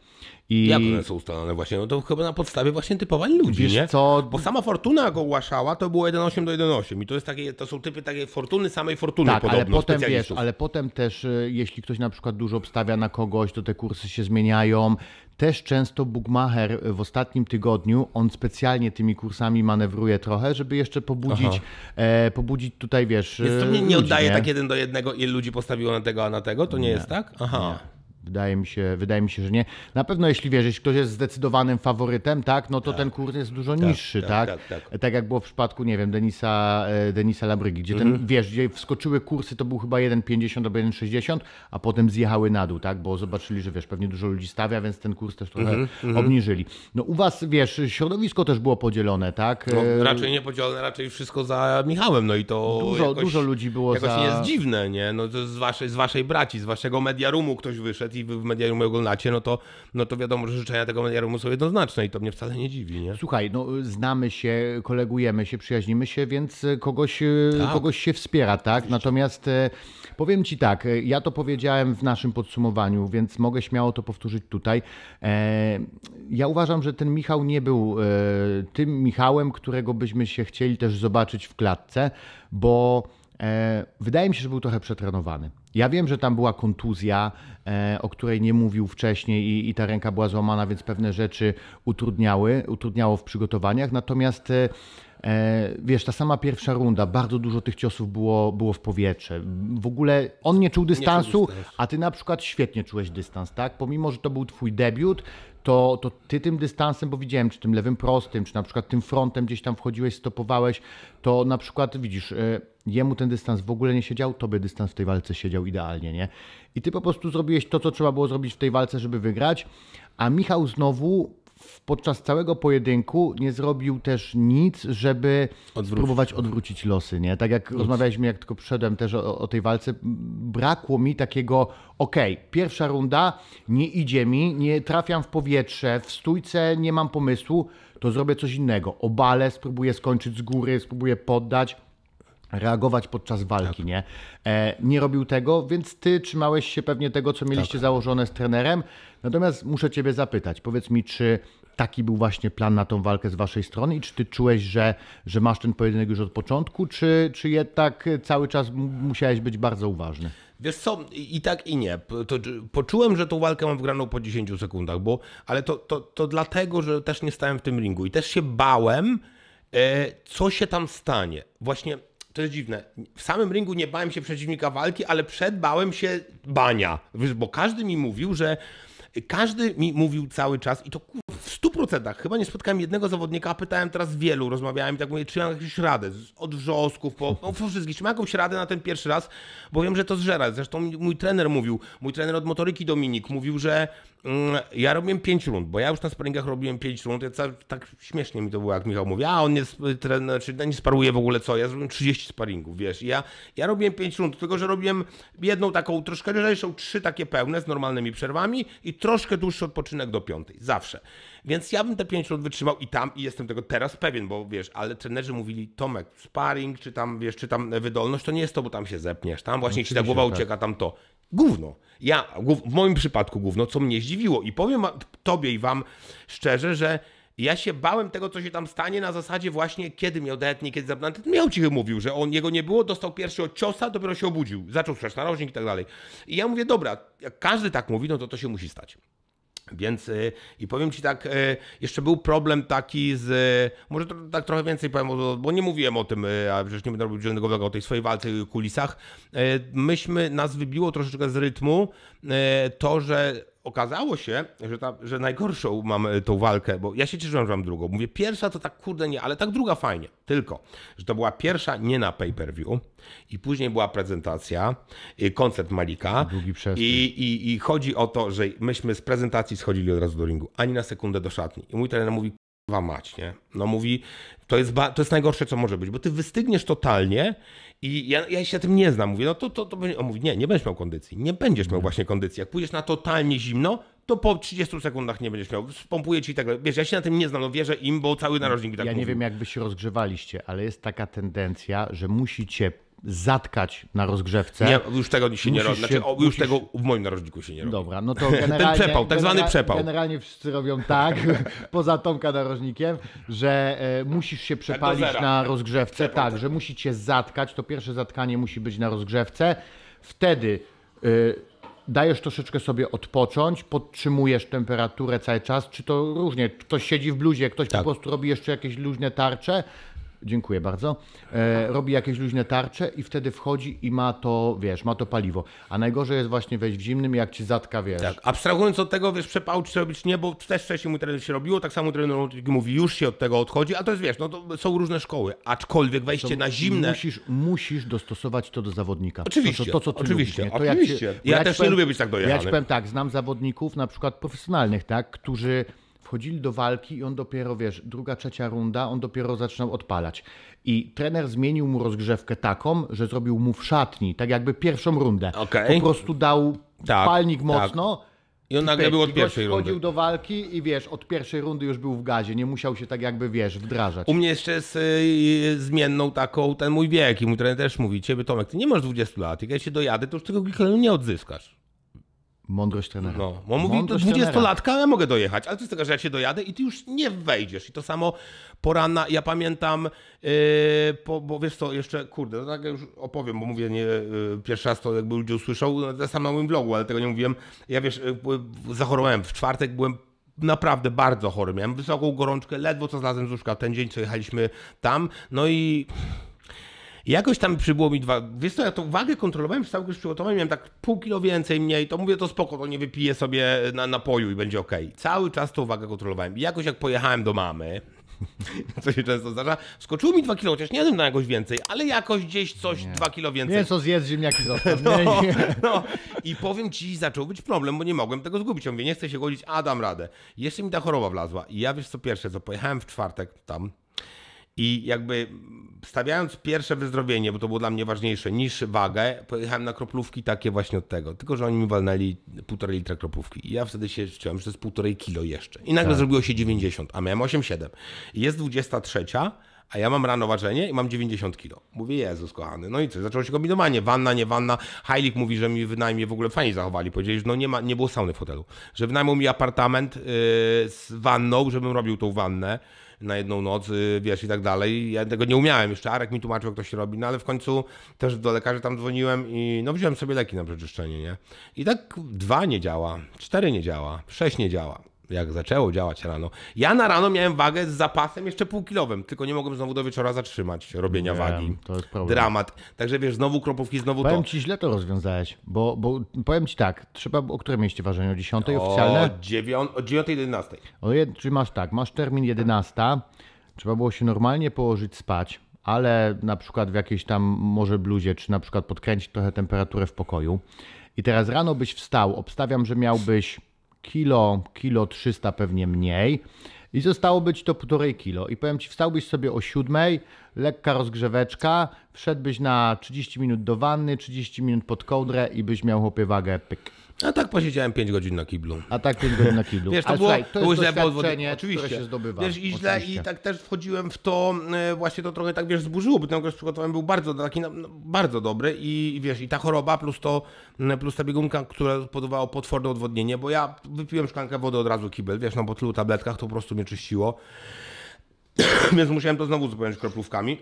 I... Jak one są ustalone właśnie? No to chyba na podstawie właśnie typowań ludzi, Wiesz nie? Co... Bo sama Fortuna go ogłaszała, to było 1,8 do 1,8 i to, jest takie, to są typy takiej Fortuny samej Fortuny tak, podobno, ale potem, wiesz, ale potem też, e, jeśli ktoś na przykład dużo obstawia na kogoś, to te kursy się zmieniają. Też często Bugmacher w ostatnim tygodniu, on specjalnie tymi kursami manewruje trochę, żeby jeszcze pobudzić, e, pobudzić tutaj, wiesz... Więc to mnie e, nie ludzi, oddaje nie? tak jeden do jednego, ile ludzi postawiło na tego, a na tego? To nie, nie jest tak? Aha. Nie. Wydaje mi się, wydaje mi się, że nie. Na pewno jeśli wiesz, jeśli ktoś jest zdecydowanym faworytem, tak, no to tak. ten kurs jest dużo tak, niższy, tak tak? tak tak, tak jak było w przypadku, nie wiem, Denisa, e, Denisa Labrygi, gdzie mhm. ten, wiesz, gdzie wskoczyły kursy, to był chyba 1,50 albo 1,60, a potem zjechały na dół, tak, bo zobaczyli, że wiesz, pewnie dużo ludzi stawia, więc ten kurs też trochę mhm, mhm. obniżyli. No u was, wiesz, środowisko też było podzielone, tak? No, e, raczej nie podzielone, raczej wszystko za Michałem, no i to dużo, jakoś, dużo ludzi było jakoś za... nie jest dziwne, nie? No to z waszej, z waszej braci, z waszego mediarumu ktoś wyszedł, i wy w mediarium oglądacie, no to, no to wiadomo, że życzenia tego mediariumu są jednoznaczne i to mnie wcale nie dziwi. Nie? Słuchaj, no y, znamy się, kolegujemy się, przyjaźnimy się, więc y, kogoś, y, tak. kogoś się wspiera, tak? Natomiast powiem Ci tak, ja to powiedziałem w naszym podsumowaniu, więc mogę śmiało to powtórzyć tutaj. E, ja uważam, że ten Michał nie był e, tym Michałem, którego byśmy się chcieli też zobaczyć w klatce, bo e, wydaje mi się, że był trochę przetrenowany. Ja wiem, że tam była kontuzja, e, o której nie mówił wcześniej i, i, ta ręka była złamana, więc pewne rzeczy utrudniały, utrudniało w przygotowaniach. Natomiast e, e, wiesz, ta sama pierwsza runda, bardzo dużo tych ciosów było, było w powietrze. W ogóle on nie czuł dystansu, nie czuł dystansu. a ty na przykład świetnie czułeś dystans, tak? Pomimo, że to był twój debiut, to, to ty tym dystansem, bo widziałem, czy tym lewym prostym, czy na przykład tym frontem gdzieś tam wchodziłeś, stopowałeś, to na przykład widzisz, e, jemu ten dystans w ogóle nie siedział, tobie dystans w tej walce siedział idealnie, nie? I ty po prostu zrobiłeś to, co trzeba było zrobić w tej walce, żeby wygrać, a Michał znowu podczas całego pojedynku nie zrobił też nic, żeby odwrócić. odwrócić losy. Nie? Tak jak nic. rozmawialiśmy, jak tylko przyszedłem też o, o, tej walce, brakło mi takiego, okej, okay, pierwsza runda, nie idzie mi, nie trafiam w powietrze, w stójce nie mam pomysłu, to zrobię coś innego. Obalę, spróbuję skończyć z góry, spróbuję poddać reagować podczas walki, tak. nie? E, nie robił tego, więc ty trzymałeś się pewnie tego, co mieliście tak. założone z trenerem. Natomiast muszę Ciebie zapytać, powiedz mi, czy taki był właśnie plan na tą walkę z Waszej strony i czy Ty czułeś, że, że masz ten pojedynek już od początku, czy, czy jednak cały czas musiałeś być bardzo uważny? Wiesz co, i tak i nie. To, poczułem, że tą walkę mam wgraną po 10 sekundach, bo, ale to, to, to dlatego, że też nie stałem w tym ringu i też się bałem, e, co się tam stanie. Właśnie to jest dziwne. W samym ringu nie bałem się przeciwnika walki, ale przed bałem się bania. Wiesz, Bo każdy mi mówił, że każdy mi mówił cały czas i to w 100% chyba nie spotkałem jednego zawodnika, a pytałem teraz wielu, rozmawiałem i tak mówię, czy mam jakąś radę, od wrzosków po, no, po wszystkich, czy mam jakąś radę na ten pierwszy raz, bo wiem, że to zżera. Zresztą mój trener mówił, mój trener od motoryki Dominik mówił, że Mm, ja robiłem 5 rund, bo ja już na sparingach robiłem 5 rund, ja cały, tak śmiesznie mi to było, jak Michał mówi, a on nie, trener, czy nie sparuje w ogóle co, ja zrobiłem 30 sparingów, wiesz, I ja, ja robiłem 5 rund, tylko że robiłem jedną taką troszkę lżejszą, trzy takie pełne z normalnymi przerwami i troszkę dłuższy odpoczynek do piątej, zawsze. Więc ja bym te 5 rund wytrzymał i tam, i jestem tego teraz pewien, bo wiesz, ale trenerzy mówili, Tomek, sparring, czy tam, wiesz, czy tam wydolność, to nie jest to, bo tam się zepniesz, tam właśnie no, ci ta głowa tak. ucieka, tam to. Gówno. Ja, w moim przypadku gówno, co mnie zdziwiło. I powiem tobie i wam szczerze, że ja się bałem tego, co się tam stanie na zasadzie właśnie kiedy mnie odetnie, kiedy zabrany. Ten miał cichy mówił, że on jego nie było, dostał pierwszy od ciosa, dopiero się obudził. Zaczął słyszeć narożnik i tak dalej. I ja mówię, dobra, jak każdy tak mówi, no to to się musi stać. Więc y, i powiem Ci tak, y, jeszcze był problem taki z, może to, tak trochę więcej powiem, bo nie mówiłem o tym, y, a przecież nie będę robił żadnego o tej swojej walce w kulisach. Myśmy, nas wybiło troszeczkę z rytmu to, że okazało się, że, ta, że najgorszą mam e, tą walkę, bo ja się cieszyłem, że mam drugą. Mówię, pierwsza to tak kurde nie, ale tak druga fajnie. Tylko, że to była pierwsza nie na pay-per-view i później była prezentacja, e, koncert Malika i, i, i chodzi o to, że myśmy z prezentacji schodzili od razu do ringu, ani na sekundę do szatni. I mój trener mówi, kurwa mać, nie? No mówi, to jest, ba- to jest najgorsze, co może być, bo ty wystygniesz totalnie i ja, ja się tym nie znam. Mówię, no to, to, to będzie... On mówi, nie, nie będziesz miał kondycji, nie będziesz miał mhm. właśnie kondycji. Jak pójdziesz na totalnie zimno, to po 30 sekundach nie będziesz miał. Spompuję ci tego. Wiesz, ja się na tym nie znam, no wierzę im, bo cały narożnik tak Ja nie wiem, jak wy się rozgrzewaliście, ale jest taka tendencja, że musicie zatkać na rozgrzewce. Nie, już tego się nie robi. Znaczy, już musisz... tego w moim narożniku się nie robi. Dobra, no to generalnie... Ten przepał, tak zwany przepał. Generalnie wszyscy robią tak, poza Tomka narożnikiem, że e, musisz się przepalić na rozgrzewce. Przepał, tak, tak, że musi cię zatkać. To pierwsze zatkanie musi być na rozgrzewce. Wtedy... E, dajesz troszeczkę sobie odpocząć, podtrzymujesz temperaturę cały czas, czy to różnie, ktoś siedzi w bluzie, ktoś tak. po prostu robi jeszcze jakieś luźne tarcze, Dziękuję bardzo. E, robi jakieś luźne tarcze i wtedy wchodzi i ma to, wiesz, ma to paliwo. A najgorzej jest właśnie wejść w zimnym, jak ci zatka, wiesz. Tak, abstrahując od tego, wiesz, przepał czy robić nie, bo też wcześniej mój trener się robiło, tak samo trener mówi, już się od tego odchodzi, a to jest, wiesz, no to są różne szkoły, aczkolwiek wejście to na zimne... Musisz, musisz dostosować to do zawodnika. Oczywiście, to, to, co ty oczywiście, lubisz, oczywiście. Się, ja, ja, też powiem, nie lubię być tak dojechany. Ja ci powiem tak, znam zawodników, na przykład profesjonalnych, tak, którzy wchodzili do walki i on dopiero, wiesz, druga, trzecia runda, on dopiero zaczynał odpalać. I trener zmienił mu rozgrzewkę taką, że zrobił mu w szatni, tak jakby pierwszą rundę. Okay. Po prostu dał tak, palnik tak. mocno. Tak. I on nagle był od pierwszej rundy. Wchodził do walki i wiesz, od pierwszej rundy już był w gazie, nie musiał się tak jakby, wiesz, wdrażać. U mnie jeszcze jest y, y zmienną taką ten mój wiek i mój trener też mówi, ciebie Tomek, ty nie masz 20 lat, jak ja się dojadę, to już tego glikogenu nie odzyskasz. Mądrość trenera. No, on mówi, to 20-latka, ja mogę dojechać, ale to jest taka, że ja się dojadę i ty już nie wejdziesz. I to samo poranna, ja pamiętam, yy, po, bo wiesz co, jeszcze, kurde, no tak już opowiem, bo mówię, nie, yy, pierwszy raz to jakby ludzie usłyszał, no, to sam na moim vlogu, ale tego nie mówiłem. Ja wiesz, yy, zachorowałem w czwartek, byłem naprawdę bardzo chory, miałem wysoką gorączkę, ledwo co znalazłem z łóżka ten dzień, co jechaliśmy tam, no i Jakoś tam przybyło mi dwa. Wiesz co, ja tą wagę kontrolowałem cały całego przygotowania, miałem tak pół kilo więcej, mniej, to mówię to spoko, to nie wypiję sobie na napoju i będzie ok. Cały czas tą wagę kontrolowałem. I jakoś jak pojechałem do mamy, co się często zdarza. Skoczyło mi dwa kilo, chociaż nie jadłem na jakoś więcej, ale jakoś gdzieś coś nie. kilo więcej. Mięso zjedz, ziemniaki zostaw. no, no. I powiem ci, zaczął być problem, bo nie mogłem tego zgubić. Ja mówię, nie chcę się godzić, a dam radę. Jeszcze mi ta choroba wlazła. I ja wiesz co pierwsze, co pojechałem w czwartek tam, i jakby stawiając pierwsze wyzdrowienie, bo to było dla mnie ważniejsze, niż wagę, pojechałem na kroplówki takie właśnie od tego. Tylko, że oni mi walnęli półtorej litra kroplówki. I ja wtedy się czułem, że to jest półtorej kilo jeszcze. I nagle tak. zrobiło się 90, a miałem 8,7. Jest 23, a ja mam rano ważenie i mam 90 kilo. Mówię, Jezus kochany, no i co, zaczęło się kombinowanie, wanna, nie wanna, Hajlik mówi, że mi wynajmie, w ogóle fajnie zachowali, powiedzieli, że no nie, ma, nie było sauny w hotelu, że wynajmą mi apartament yy, z wanną, żebym robił tą wannę, na jedną noc, y, wiesz, i tak dalej. Ja tego nie umiałem jeszcze, Arek mi tłumaczył, jak to się robi, no ale w końcu też do lekarzy tam dzwoniłem i no wziąłem sobie leki na przeczyszczenie, nie? I tak dwa nie działa, cztery nie działa, sześć nie działa jak zaczęło działać rano. Ja na rano miałem wagę z zapasem jeszcze półkilowym, tylko nie mogłem znowu do wieczora zatrzymać robienia nie, wagi. To jest problem. Dramat. Także wiesz, znowu kropówki, znowu powiem to. Powiem ci, źle to rozwiązałeś, bo, bo powiem ci tak, trzeba, o które mieście ważenie? O 10 oficjalne? O 9, o 9 11. O jed, czyli masz tak, masz termin 11, trzeba było się normalnie położyć spać, ale na przykład w jakiejś tam może bluzie, czy na przykład podkręcić trochę temperaturę w pokoju. I teraz rano byś wstał, obstawiam, że miałbyś kilo, kilo 300 pewnie mniej. I zostało być to półtorej kilo. I powiem Ci, wstałbyś sobie o siódmej, lekka rozgrzeweczka, wszedłbyś na 30 minut do wanny, 30 minut pod kołdrę i byś miał chłopie wagę pyk. A tak posiedziałem 5 godzin na kiblu. A tak 5 godzin na kiblu. Wiesz, to, było, słuchaj, to było źle, bo oczywiście. się zdobywa. Wiesz, i źle, i tak też wchodziłem w to, e, właśnie to trochę tak, wiesz, zburzyło, bo ten okres przygotowałem był bardzo taki, no, no, bardzo dobry i wiesz, i ta choroba plus to, plus ta biegunka, która powodowała potworne odwodnienie, bo ja wypiłem szklankę wody od razu kibel, wiesz, no po tylu tabletkach to po prostu mnie czyściło, więc musiałem to znowu zupełnić kroplówkami.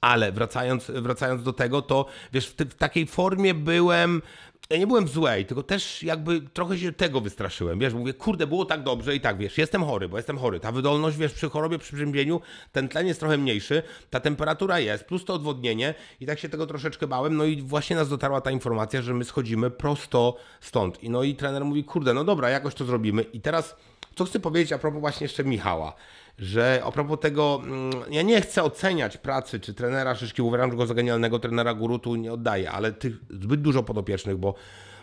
Ale wracając, wracając do tego, to wiesz, w, w takiej formie byłem, ja nie byłem złej, tylko też jakby trochę się tego wystraszyłem, wiesz, mówię, kurde, było tak dobrze i tak, wiesz, jestem chory, bo jestem chory, ta wydolność, wiesz, przy chorobie, przy przeziębieniu, ten tlen jest trochę mniejszy, ta temperatura jest, plus to odwodnienie i tak się tego troszeczkę bałem, no i właśnie nas dotarła ta informacja, że my schodzimy prosto stąd i no i trener mówi, kurde, no dobra, jakoś to zrobimy i teraz, co chcę powiedzieć a propos właśnie jeszcze Michała, że a propos tego, mm, ja nie chcę oceniać pracy czy trenera Szyszki, uważam, że go za genialnego trenera Gurutu nie oddaję, ale tych zbyt dużo podopiecznych, bo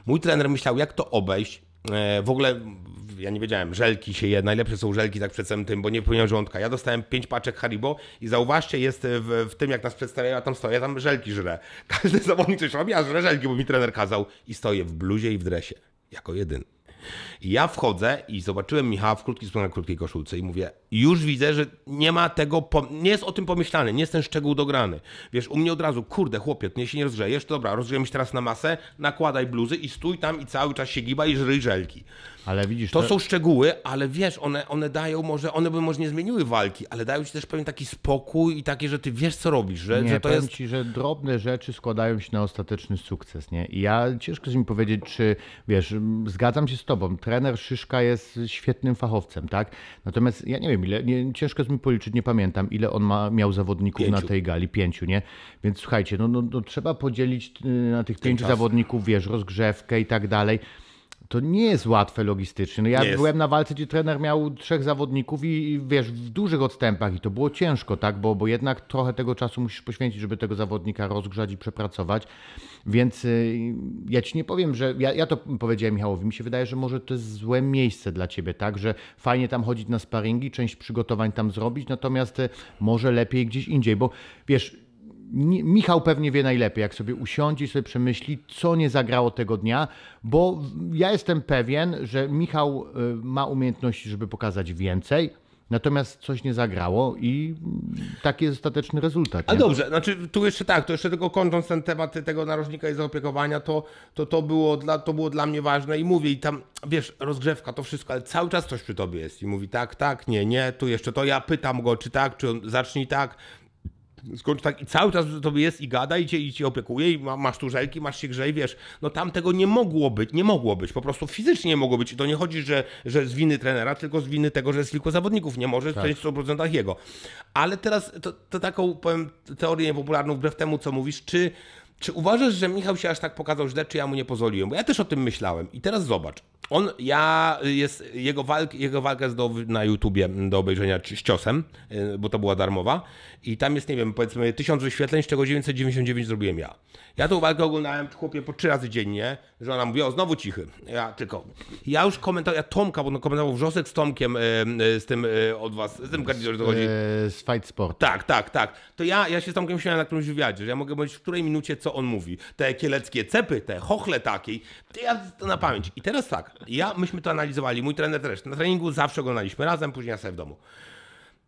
mój trener myślał, jak to obejść. E, w ogóle ja nie wiedziałem, żelki się je, najlepsze są żelki tak przed samym tym, bo nie płyną żołądka. Ja dostałem pięć paczek Haribo i zauważcie, jest w, w tym jak nas przedstawiają, ja tam stoję, tam żelki żre. Każdy zawodnik coś robi, a żre żelki, bo mi trener kazał i stoję w bluzie i w dresie, jako jedyny. I ja wchodzę i zobaczyłem Michała w krótkich na krótkiej koszulce i mówię, już widzę, że nie ma tego, nie jest o tym pomyślany, nie jest ten szczegół dograny. Wiesz, u mnie od razu, kurde chłopie, nie się nie rozgrzejesz, dobra, rozgrzejemy się teraz na masę, nakładaj bluzy i stój tam i cały czas się giba i żryj żelki. Ale widzisz, to, to są szczegóły, ale wiesz, one, one dają może, one by może nie zmieniły walki, ale dają ci też pewien taki spokój i takie, że ty wiesz, co robisz, że, nie, że to jest... ci, że drobne rzeczy składają się na ostateczny sukces, nie? I ja ciężko jest mi powiedzieć, czy, wiesz, zgadzam się z tobą, trener Szyszka jest świetnym fachowcem, tak? Natomiast ja nie wiem, ile, nie, ciężko jest mi policzyć, nie pamiętam, ile on ma, miał zawodników pięciu. na tej gali, pięciu, nie? Więc słuchajcie, no, no, no trzeba podzielić y, na tych pięciu zawodników, wiesz, rozgrzewkę i tak dalej to nie jest łatwe logistycznie. No ja nie byłem jest. na walce, gdzie trener miał trzech zawodników i, i wiesz, w dużych odstępach i to było ciężko, tak? Bo, bo jednak trochę tego czasu musisz poświęcić, żeby tego zawodnika rozgrzać i przepracować. Więc y, ja ci nie powiem, że ja, ja to powiedziałem Michałowi, mi się wydaje, że może to jest złe miejsce dla ciebie, tak? Że fajnie tam chodzić na sparingi, część przygotowań tam zrobić, natomiast y, może lepiej gdzieś indziej, bo wiesz, Michał pewnie wie najlepiej, jak sobie usiądzie i sobie przemyśli, co nie zagrało tego dnia, bo ja jestem pewien, że Michał y, ma umiejętności, żeby pokazać więcej, Natomiast coś nie zagrało i taki jest ostateczny rezultat. Nie? A dobrze, znaczy tu jeszcze tak, to jeszcze tylko kończąc ten temat tego narożnika i zaopiekowania, to, to, to, było, dla, to było dla mnie ważne i mówię, i tam, wiesz, rozgrzewka, to wszystko, ale cały czas coś przy tobie jest i mówi tak, tak, nie, nie, tu jeszcze to, ja pytam go, czy tak, czy on, zacznij tak, Skąd tak i cały czas to jest i gada i cię, i cię opiekuje i masz tu żelki, masz się grzej, wiesz, no tam tego nie mogło być, nie mogło być, po prostu fizycznie nie mogło być. I to nie chodzi, że, że z winy trenera, tylko z winy tego, że jest kilku zawodników, nie może tak. w 100% jego. Ale teraz to, to taką, powiem, teorię niepopularną wbrew temu, co mówisz, czy, czy uważasz, że Michał się aż tak pokazał źle, czy ja mu nie pozwoliłem? Bo ja też o tym myślałem i teraz zobacz, on, ja, y, jest, jego, walk, jego walka jest do, na YouTubie do obejrzenia z ciosem, y, bo to była darmowa. I tam jest, nie wiem, powiedzmy 1000 wyświetleń, z czego 999 zrobiłem ja. Ja tą walkę oglądałem, chłopie, po trzy razy dziennie, że ona mówi, o, znowu cichy. Ja tylko, ja już komentowałem, ja Tomka, bo on komentował wrzosek z Tomkiem, y, z tym od was, z tym to chodzi. E, z Fight Sport. Tak, tak, tak. To ja, ja się z Tomkiem śmiałem na którymś wywiadzie, że ja mogę powiedzieć w której minucie, co on mówi. Te kieleckie cepy, te chochle takiej, to ja to na pamięć. I teraz tak, ja, myśmy to analizowali, mój trener też. Na treningu zawsze oglądaliśmy razem, później ja sobie w domu.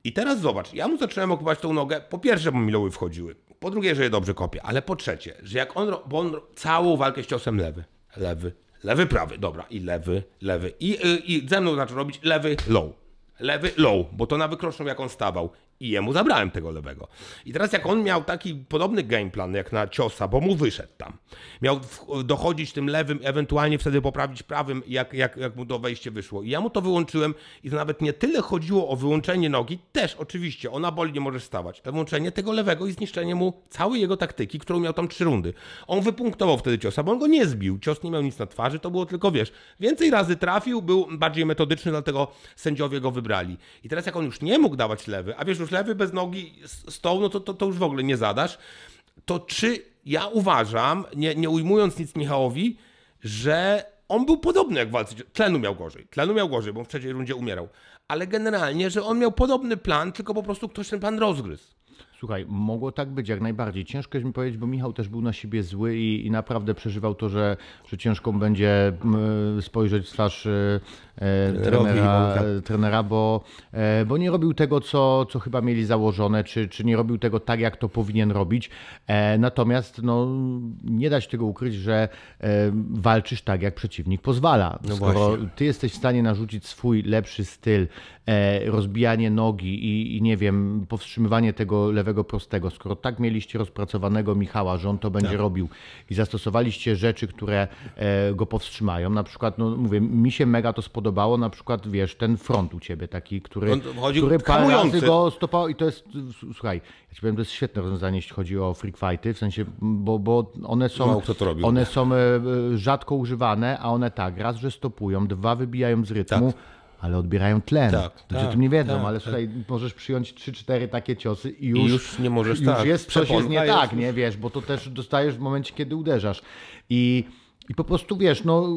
I teraz zobacz, ja mu zacząłem okupać tą nogę, po pierwsze, bo mi loły wchodziły, po drugie, że je dobrze kopię, ale po trzecie, że jak on, bo on całą walkę z ciosem lewy, lewy, lewy, prawy, dobra, i lewy, lewy, i, i, y, i ze mną zaczął robić lewy, low, lewy, low, bo to na wykroczną jak on stawał, i jemu zabrałem tego lewego. I teraz jak on miał taki podobny game plan jak na Ciosa, bo mu wyszedł tam, miał dochodzić tym lewym, ewentualnie wtedy poprawić prawym, jak, jak, jak mu to wejście wyszło. I ja mu to wyłączyłem i to nawet nie tyle chodziło o wyłączenie nogi, też oczywiście, ona boli, nie może stawać, wyłączenie tego lewego i zniszczenie mu całej jego taktyki, którą miał tam trzy rundy. On wypunktował wtedy Ciosa, bo on go nie zbił, Cios nie miał nic na twarzy, to było tylko, wiesz, więcej razy trafił, był bardziej metodyczny, dlatego sędziowie go wybrali. I teraz jak on już nie mógł dawać lewy, a wiesz, już już lewy bez nogi stoł, no to, to, to już w ogóle nie zadasz. To czy ja uważam, nie, nie ujmując nic Michałowi, że on był podobny jak walczyć Tlenu miał gorzej. Tlenu miał gorzej, bo w trzeciej rundzie umierał. Ale generalnie, że on miał podobny plan, tylko po prostu ktoś ten plan rozgryzł. Słuchaj, mogło tak być jak najbardziej. Ciężko jest mi powiedzieć, bo Michał też był na siebie zły i, i naprawdę przeżywał to, że, że ciężko będzie mm, spojrzeć w twarz y, E, trenera, e, trenera bo, e, bo nie robił tego, co, co chyba mieli założone, czy, czy nie robił tego tak, jak to powinien robić. Natomiast no, nie da się tego ukryć, że walczysz tak, jak przeciwnik pozwala. No Skoro właśnie. ty jesteś w stanie narzucić swój lepszy styl, rozbijanie nogi i, i nie wiem, powstrzymywanie tego lewego prostego. Skoro tak mieliście rozpracowanego Michała, że on to będzie tak. robił i zastosowaliście rzeczy, które go powstrzymają, na przykład, no mówię, mi się mega to spodobało, podobało, na przykład, wiesz, ten front u ciebie taki, który, On który parę razy go stopał i to jest, słuchaj, ja ci powiem, to jest świetne rozwiązanie, jeśli chodzi o freak fighty, w sensie, bo, bo one są, Mało kto to robił. one są e, e, rzadko używane, a one tak, raz, że stopują, dwa, wybijają z rytmu, tak ale odbierają tlen. Tak, Ludzie tak, o tym nie wiedzą, tak, ale tutaj tak. możesz przyjąć 3-4 takie ciosy i już, I już nie możesz już tak. jest, coś jest nie jest, tak, już... nie wiesz, bo to też dostajesz w momencie, kiedy uderzasz. I i po prostu wiesz, no,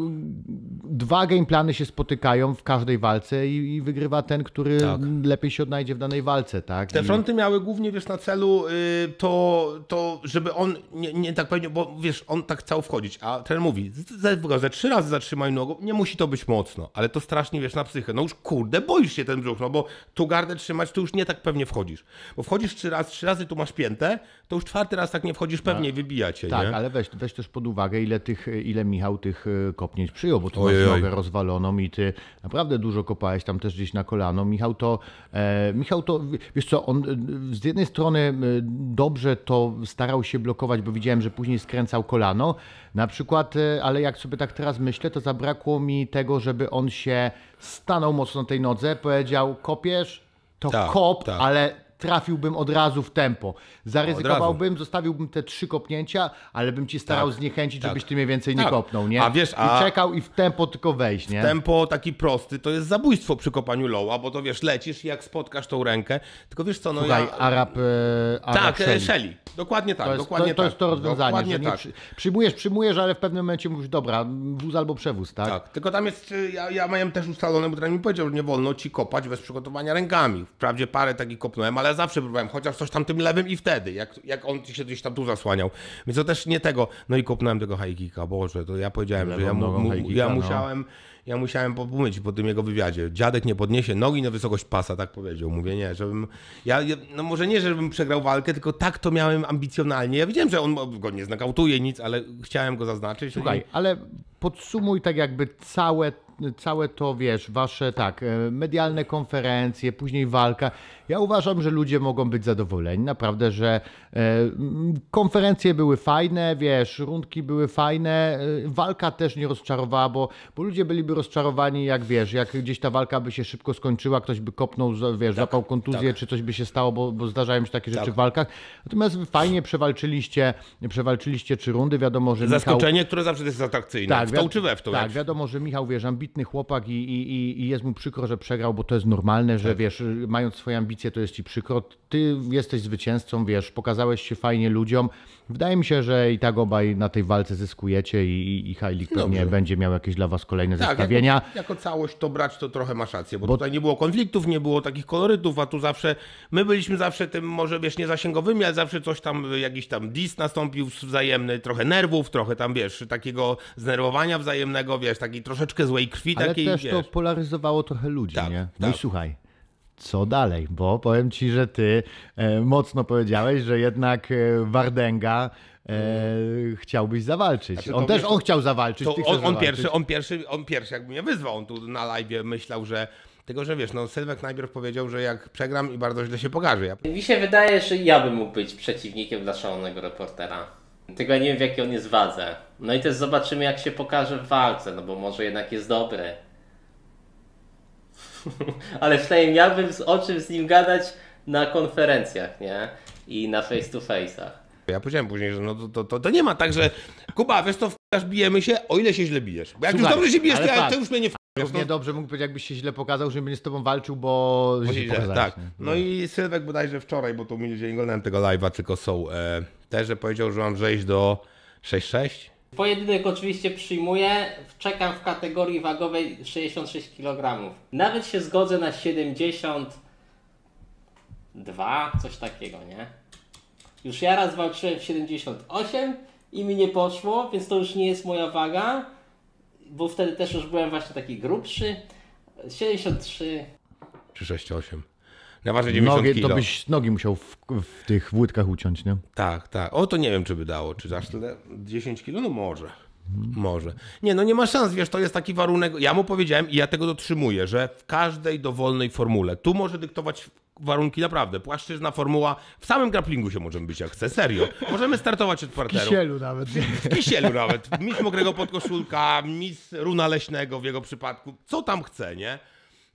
dwa gameplany się spotykają w każdej walce i, i wygrywa ten, który tak. lepiej się odnajdzie w danej walce, tak? Te I... fronty miały głównie, wiesz, na celu y, to, to, żeby on, nie, nie tak pewnie, bo wiesz, on tak chciał wchodzić, a ten mówi, ze trzy razy zatrzymaj nogą, nie musi to być mocno, ale to strasznie, wiesz, na psychę, no już kurde, boisz się ten brzuch, no bo tu gardę trzymać, to już nie tak pewnie wchodzisz, bo wchodzisz trzy razy, trzy razy tu masz piętę, to już czwarty raz tak nie wchodzisz, tak. pewnie no. wybija cię, Tak, nie? ale weź, weź też pod uwagę, ile tych, ile ile Michał tych e, kopnięć przyjął, bo to masz nogę rozwaloną i ty naprawdę dużo kopałeś tam też gdzieś na kolano. Michał to, e, Michał to, wiesz co, on e, z jednej strony e, dobrze to starał się blokować, bo widziałem, że później skręcał kolano, na przykład, ale jak sobie tak teraz myślę, to zabrakło mi tego, żeby on się stanął mocno na tej nodze, powiedział kopiesz, to tak, kop, tak. ale trafiłbym od razu w tempo. Zaryzykowałbym, zostawiłbym te trzy kopnięcia, ale bym ci starał tak, zniechęcić, tak. żebyś ty mnie więcej tak. nie kopnął, nie? A wiesz, a... I czekał i w tempo tylko wejść, nie? W tempo taki prosty to jest zabójstwo przy kopaniu loła, bo to wiesz, lecisz i jak spotkasz tą rękę, tylko wiesz co, no Słuchaj, ja... Arab, e, Arab Tak, e, Shelley. Dokładnie tak, to jest, dokładnie to, to jest tak. to rozwiązanie, dokładnie nie tak. Przy, przyjmujesz, przyjmujesz, ale w pewnym momencie mówisz, dobra, wóz albo przewóz, tak? Tak, tylko tam jest, e, ja, ja miałem też ustalone, bo trener mi powiedział, że nie wolno ci kopać bez przygotowania rękami. Wprawdzie parę takich kopnąłem, ale ja zawsze próbowałem, chociaż coś tam tym lewym i wtedy, jak, jak on się gdzieś tam tu zasłaniał. Więc to też nie tego. No i kopnąłem tego high kicka, Boże, to ja powiedziałem, Lewą że ja, mu, mu no. ja musiałem... No. Ja musiałem pomyć po tym jego wywiadzie. Dziadek nie podniesie nogi na wysokość pasa, tak powiedział. Mówię, nie, żebym... Ja, no może nie, żebym przegrał walkę, tylko tak to miałem ambicjonalnie. Ja wiedziałem, że on go nie znakautuje nic, ale chciałem go zaznaczyć. No Słuchaj, i... ale podsumuj tak jakby całe całe to, wiesz, wasze tak, e, medialne konferencje, później walka. Ja uważam, że ludzie mogą być zadowoleni, naprawdę, że E, konferencje były fajne, wiesz, rundki były fajne, e, walka też nie rozczarowała, bo, bo ludzie byliby rozczarowani, jak wiesz, jak gdzieś ta walka by się szybko skończyła, ktoś by kopnął, wiesz, tak, zapał kontuzję, tak. czy coś by się stało, bo, bo zdarzają się takie rzeczy tak. w walkach. Natomiast fajnie przewalczyliście, przewalczyliście trzy rundy, wiadomo, że Zaskoczenie, Michał... które zawsze jest atrakcyjne, tak, w to czy we w to. Tak, wiadomo, że Michał, wiesz, ambitny chłopak i, i, i jest mu przykro, że przegrał, bo to jest normalne, że tak. wiesz, mając swoje ambicje, to jest ci przykro. Ty jesteś zwycięzcą, wiesz, pokazałeś pokazałeś się fajnie ludziom. Wydaje mi się, że i tak obaj na tej walce zyskujecie i, i Hajlik pewnie Dobrze. będzie miał jakieś dla was kolejne tak, zestawienia. Jako, jako, całość to brać, to trochę masz rację, bo, bo, tutaj nie było konfliktów, nie było takich kolorytów, a tu zawsze, my byliśmy zawsze tym może wiesz, nie zasięgowymi, ale zawsze coś tam, jakiś tam dis nastąpił wzajemny, trochę nerwów, trochę tam wiesz, takiego znerwowania wzajemnego, wiesz, takiej troszeczkę złej krwi. Ale takiej, też wiesz. to polaryzowało trochę ludzi, tak, nie? No tak. i słuchaj, co dalej, bo powiem ci, że ty e, mocno powiedziałeś, że jednak e, Wardęga e, chciałbyś zawalczyć. Znaczy, on też on chciał zawalczyć. On, on, zawalczyć. Pierwszy, on, pierwszy, on pierwszy jakby mnie wyzwał, on tu na live myślał, że tego, że wiesz, no Sylwek najpierw powiedział, że jak przegram i bardzo źle się pokaże. Ja... Mi się wydaje, że ja bym mógł być przeciwnikiem dla szalonego reportera. Tylko nie wiem, w jakiej on jest wadze. No i też zobaczymy, jak się pokaże w walce, no bo może jednak jest dobry. Ale przynajmniej miałbym z, o czym z nim gadać na konferencjach, nie? I na face to face'ach. Ja powiedziałem później, że no to, to, to, to nie ma tak, że Kuba, wiesz to w bijemy się, o ile się źle bijesz. Bo jak Słuchaj, już dobrze się bijesz, to, ja, to już mnie nie w... Nie no. dobrze mógł powiedzieć, jakbyś się źle pokazał, żebym nie z tobą walczył, bo, źle się źle, tak. No i Sylwek bodajże wczoraj, bo tu mi nie oglądałem tego live'a, tylko są e, też, że powiedział, że mam wejść do 6-6 Pojedynek oczywiście przyjmuję, czekam w kategorii wagowej 66 kg. Nawet się zgodzę na 72, coś takiego, nie? Już ja raz walczyłem w 78 i mi nie poszło, więc to już nie jest moja waga, bo wtedy też już byłem właśnie taki grubszy. 73 czy 68. Na ważę 90 nogi, kilo. To byś nogi musiał w, w, tych włódkach uciąć, nie? Tak, tak. O, to nie wiem, czy by dało. Czy aż tyle? 10 kilo? No może. Może. Nie, no nie ma szans, wiesz, to jest taki warunek. Ja mu powiedziałem i ja tego dotrzymuję, że w każdej dowolnej formule, tu może dyktować warunki naprawdę. Płaszczyzna, formuła, w samym grapplingu się możemy być jak chce, serio. Możemy startować od parteru. W kisielu nawet. W kisielu nawet. Mistrz mokrego podkoszulka, mistrz runa leśnego w jego przypadku, co tam chce, nie?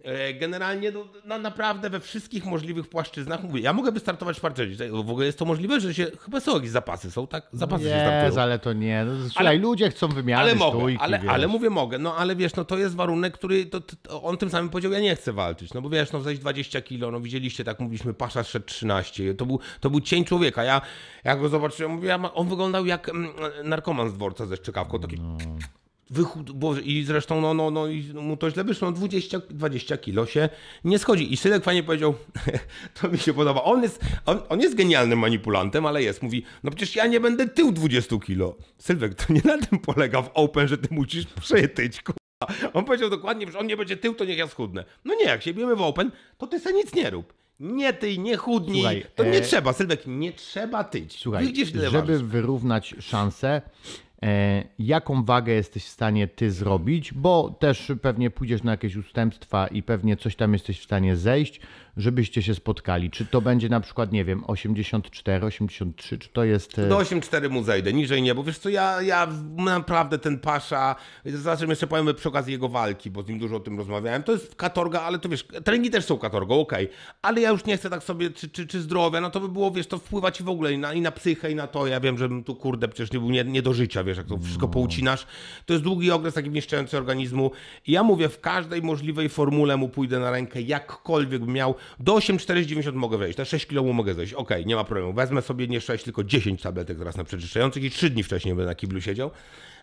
E, generalnie no, no, naprawdę we wszystkich możliwych płaszczyznach mówię, ja mogę wystartować w parterze. W ogóle jest to możliwe, że się chyba są jakieś zapasy, są tak? Zapasy nie, się ale to nie. No, ale, ludzie chcą wymiany, ale mogę, stójki, ale, ale mówię mogę, no ale wiesz, no to jest warunek, który to, to, on tym samym powiedział, ja nie chcę walczyć. No bo wiesz, no zejść 20 kilo, no widzieliście, tak mówiliśmy, pasza szedł 13. To był, to był cień człowieka. Ja, ja go zobaczyłem, mówię, ja, on wyglądał jak mm, narkoman z dworca ze szczykawką, taki... No. Wychud, Boże, I zresztą no, no, no, i mu to źle wyszło, 20, no, 20 kilo się nie schodzi. I Sylwek fajnie powiedział, to mi się podoba, on jest, on, on, jest genialnym manipulantem, ale jest. Mówi, no przecież ja nie będę tył 20 kilo. Sylwek, to nie na tym polega w Open, że ty musisz przytyć, kurwa. On powiedział dokładnie, że on nie będzie tył, to niech ja schudnę. No nie, jak się bijemy w Open, to ty se nic nie rób. Nie ty, nie chudnij. Słuchaj, to nie e... trzeba, Sylwek, nie trzeba tyć. Słuchaj, żeby wyrównać szanse... E, jaką wagę jesteś w stanie ty zrobić, bo też pewnie pójdziesz na jakieś ustępstwa i pewnie coś tam jesteś w stanie zejść żebyście się spotkali? Czy to będzie na przykład, nie wiem, 84, 83, czy to jest... Do e, no, 84 mu zejdę, niżej nie, bo wiesz co, ja, ja naprawdę ten Pasza, zaznaczam jeszcze powiem przy okazji jego walki, bo z nim dużo o tym rozmawiałem, to jest katorga, ale to wiesz, treningi też są katorgą, okej, okay. ale ja już nie chcę tak sobie, czy, czy, czy zdrowia, no to by było, wiesz, to wpływać w ogóle i na, i na psychę, i na to, ja wiem, żebym tu, kurde, przecież nie był nie, nie do życia, wiesz, jak to wszystko no. poucinasz, to jest długi okres taki niszczący organizmu I ja mówię, w każdej możliwej formule mu pójdę na rękę, jakkolwiek bym miał, do 8,490 mogę wejść, na 6 kg mogę zejść. Ok, nie ma problemu. Wezmę sobie nie 6, tylko 10 tabletek teraz na przeczyszczających i 3 dni wcześniej będę na kiblu siedział.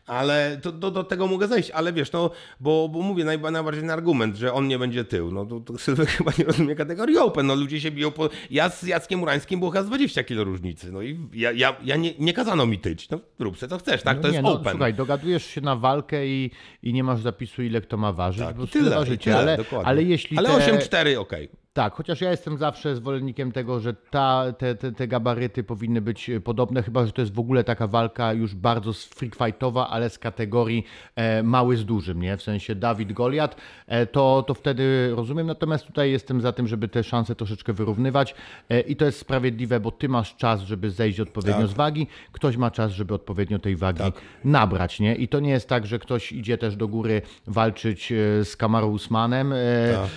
Ale to, do, do tego mogę zejść, ale wiesz, no, bo, bo mówię naj, najbardziej na argument, że on nie będzie tył. No to, to Sylwek chyba nie rozumie kategorii open. No ludzie się biją po. Ja z Jackiem Urańskim było chyba 20 kilo różnicy. No i ja, ja, ja nie, nie kazano mi tyć. No rób co chcesz, tak? No to nie, jest no, Słuchaj, dogadujesz się na walkę i, i nie masz zapisu, ile kto ma ważyć, tak, bo tyle, ważycie, tyle, ale, dokładnie. ale jeśli. Ale te... 8-4, okej. Okay. Tak, chociaż ja jestem zawsze zwolennikiem tego, że ta, te, te, te gabaryty powinny być e, podobne, chyba że to jest w ogóle taka walka już bardzo freakfightowa, ale z kategorii e, mały z dużym, nie? W sensie Dawid Goliat, e, to, to wtedy rozumiem, natomiast tutaj jestem za tym, żeby te szanse troszeczkę wyrównywać e, i to jest sprawiedliwe, bo ty masz czas, żeby zejść odpowiednio tak. z wagi, ktoś ma czas, żeby odpowiednio tej wagi tak. nabrać, nie? I to nie jest tak, że ktoś idzie też do góry walczyć e, z Kamaru Usmanem, e, tak.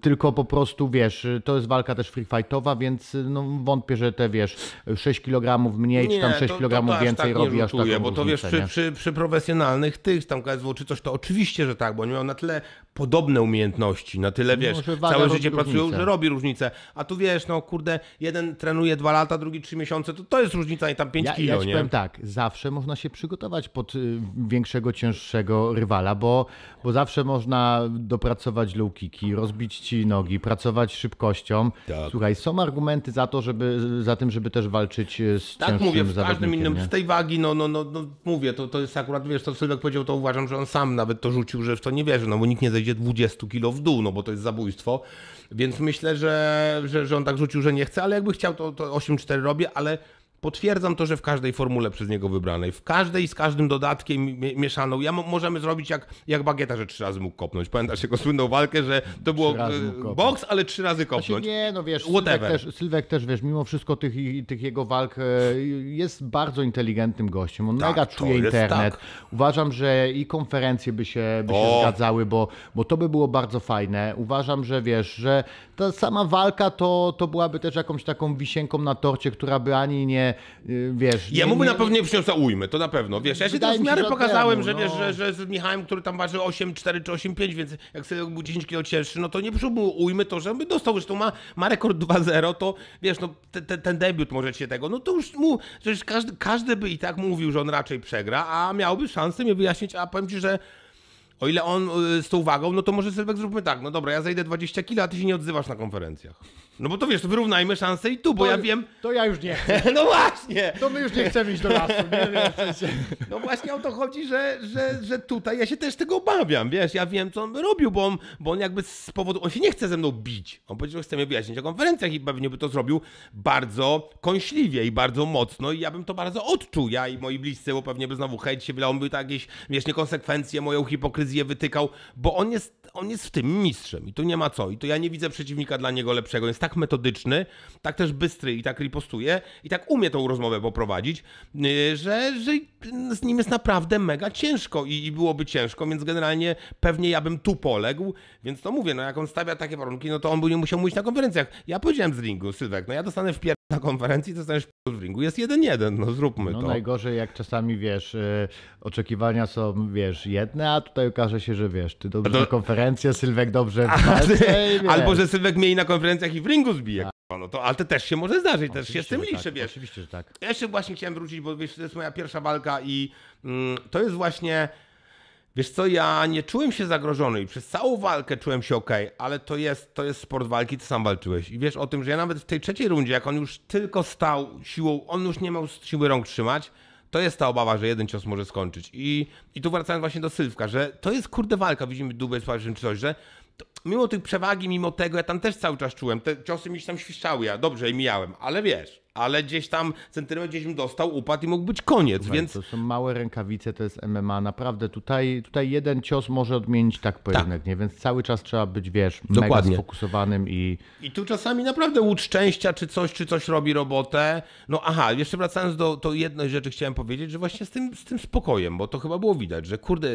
tylko po prostu wiesz, to jest walka też free fightowa, więc no, wątpię, że te, wiesz, 6 kg mniej, nie, czy tam 6 to, kg więcej tak robi aż taką bo to wiesz, przy, przy, przy, profesjonalnych tych, tam KSW czy coś, to oczywiście, że tak, bo oni mają na tyle podobne umiejętności, na tyle wiesz, całe życie pracują, że robi różnicę. A tu wiesz, no kurde, jeden trenuje dwa lata, drugi trzy miesiące, to to jest różnica i tam pięć ja, kilo, ja ci nie? powiem tak, zawsze można się przygotować pod y, większego, cięższego rywala, bo, bo zawsze można dopracować low kicki, rozbić ci nogi, pracować szybkością. Tak. Słuchaj, są argumenty za to, żeby, za tym, żeby też walczyć y, z tak, cięższym Tak mówię, każdym innym, nie? z tej wagi, no, no, no, no mówię, to, to jest akurat, wiesz, to Sylwek powiedział, to uważam, że on sam nawet to rzucił, że w to nie wierzy, no bo nikt nie zejdzie idzie 20 kilo w dół, no bo to jest zabójstwo. Więc myślę, że, że, że on tak rzucił, że nie chce, ale jakby chciał, to, to 8-4 robię, ale Potwierdzam to, że w każdej formule przez niego wybranej, w każdej z każdym dodatkiem mieszaną. Ja możemy zrobić jak, jak bagieta, że trzy razy mógł kopnąć. Pamiętasz jego słynną walkę, że to było e, boks, ale trzy razy kopnąć. Znaczy, nie, no wiesz, Sylwek też, Sylwek też, wiesz, mimo wszystko tych, tych jego walk e, jest bardzo inteligentnym gościem. On tak, mega czuje internet. Tak. Uważam, że i konferencje by się, by się zgadzały, bo, bo to by było bardzo fajne. Uważam, że wiesz, że ta sama walka to, to byłaby też jakąś taką wisienką na torcie, która by ani nie Y, ja mu Jemu by na pewno nie przyniosła ujmy, to na pewno, wiesz. Ja się tam w miarę pokazałem, że wiesz, no. że, że z Michałem, który tam waży 8,4 czy 8,5, więc jak sobie był 10 kilo cięższy, no to nie przyszło mu ujmy to, by dostał, zresztą ma, ma rekord 2-0, to wiesz, no te, te, ten debiut może się tego, no to już mu, przecież każdy, każdy by i tak mówił, że on raczej przegra, a miałby szansę mnie wyjaśnić, a powiem ci, że o ile on y, z tą wagą, no to może Sylwek tak zróbmy tak, no dobra, ja zejdę 20 kilo, a ty się nie odzywasz na konferencjach. No bo to wiesz, wyrównajmy szanse i tu, bo to, ja wiem... To ja już nie chcę. No właśnie! To my już nie chcemy iść do lasu. Nie? No właśnie o to chodzi, że, że, że tutaj ja się też tego obawiam, wiesz, ja wiem, co on by robił, bo on, bo on jakby z powodu... On się nie chce ze mną bić. On powiedział, że chce mnie wyjaśnić na konferencjach i pewnie by to zrobił bardzo kąśliwie i bardzo mocno i ja bym to bardzo odczuł. Ja i moi bliscy, bo pewnie by znowu hejt się wylał, on by tak jakieś, wiesz, niekonsekwencje, moją hipokryzję wytykał, bo on jest on jest w tym mistrzem i tu nie ma co. I tu ja nie widzę przeciwnika dla niego lepszego. Jest tak metodyczny, tak też bystry i tak ripostuje i tak umie tą rozmowę poprowadzić, y, że, że z nim jest naprawdę mega ciężko i, i byłoby ciężko, więc generalnie pewnie ja bym tu poległ, więc to mówię, no jak on stawia takie warunki, no to on by nie musiał mówić na konferencjach. Ja powiedziałem z ringu, Sylwek, no ja dostanę w pier na konferencji dostajesz w ringu jest jeden jeden, no zróbmy no, to. Najgorzej jak czasami, wiesz, e, oczekiwania są, wiesz, jedne, a tutaj okaże się, że wiesz, ty dobrze to... na konferencję, Sylwek dobrze w Albo, że Sylwek mniej na konferencjach i w ringu zbije. Tak. No to, ale to też się może zdarzyć, też się z tym liczy, tak, wiesz. Oczywiście, że tak. Ja jeszcze właśnie chciałem wrócić, bo wiesz, to jest moja pierwsza walka i mm, to jest właśnie Wiesz co, ja nie czułem się zagrożony i przez całą walkę czułem się ok, ale to jest, to jest sport walki, ty sam walczyłeś. I wiesz o tym, że ja nawet w tej trzeciej rundzie, jak on już tylko stał siłą, on już nie miał siły rąk trzymać, to jest ta obawa, że jeden cios może skończyć. I, i tu wracając właśnie do Sylwka, że to jest kurde walka, widzimy dubę z czy coś, że to, mimo tej przewagi, mimo tego, ja tam też cały czas czułem, te ciosy mi się tam świszczały, ja dobrze i mijałem, ale wiesz, ale gdzieś tam centymetr gdzieś bym dostał, upadł i mógł być koniec, Słuchaj, więc... To są małe rękawice, to jest MMA, naprawdę tutaj, tutaj jeden cios może odmienić tak pojedynek, tak. Więc cały czas trzeba być, wiesz, Dokładnie. mega sfokusowanym i... I tu czasami naprawdę łódź szczęścia, czy coś, czy coś robi robotę. No aha, jeszcze wracając do to jednej rzeczy chciałem powiedzieć, że właśnie z tym, z tym spokojem, bo to chyba było widać, że kurde,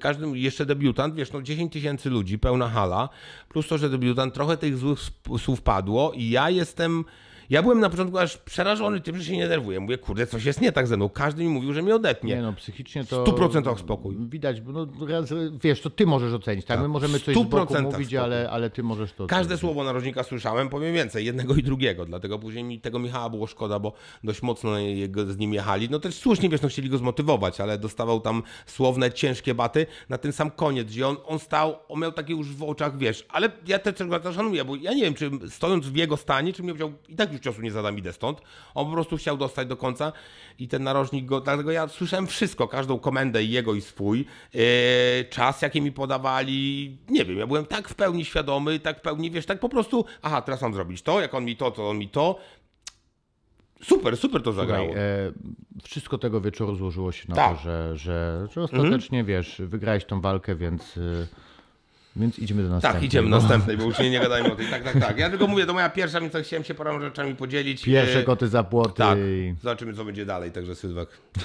każdy, jeszcze debiutant, wiesz, no 10 tysięcy ludzi, pełna hala, plus to, że debiutant, trochę tych złych słów padło i ja jestem ja byłem na początku aż przerażony tym, że się nie nerwuję. Mówię, kurde, coś jest nie tak ze mną. Każdy mi mówił, że mnie odetnie. Nie no, psychicznie to... stu 100% spokój. Widać, no wiesz, to ty możesz ocenić, tak? My tak, możemy coś z boku mówić, ale, ale ty możesz to... Każde ocenić. słowo narożnika słyszałem, powiem więcej, jednego i drugiego, dlatego później mi tego Michała było szkoda, bo dość mocno jego, z nim jechali. No też słusznie, wiesz, no chcieli go zmotywować, ale dostawał tam słowne, ciężkie baty na ten sam koniec, gdzie on, on stał, on miał takie już w oczach, wiesz, ale ja też to szanuję, bo ja nie wiem, czy stojąc w jego stanie, czy mi powiedział, i tak już ciosu nie zadam, idę stąd. On po prostu chciał dostać do końca i ten narożnik go, dlatego ja słyszałem wszystko, każdą komendę jego i swój, yy, czas jaki mi podawali, nie wiem, ja byłem tak w pełni świadomy, tak w pełni, wiesz, tak po prostu, aha, teraz mam zrobić to, jak on mi to, to on mi to, Super, super to zagrało. Słuchaj, e, wszystko tego wieczoru złożyło się na tak. to, że, że, że ostatecznie, mhm. wiesz, wygrałeś tą walkę, więc... E, więc idziemy do tak, następnej. Tak, idziemy do no. następnej, bo już nie, nie gadajmy o tej. Tak, tak, tak. Ja tylko mówię, to moja pierwsza, więc tak chciałem się paroma rzeczami podzielić. Pierwsze e, koty za płoty. Tak, zobaczymy co będzie dalej, także Sylwek.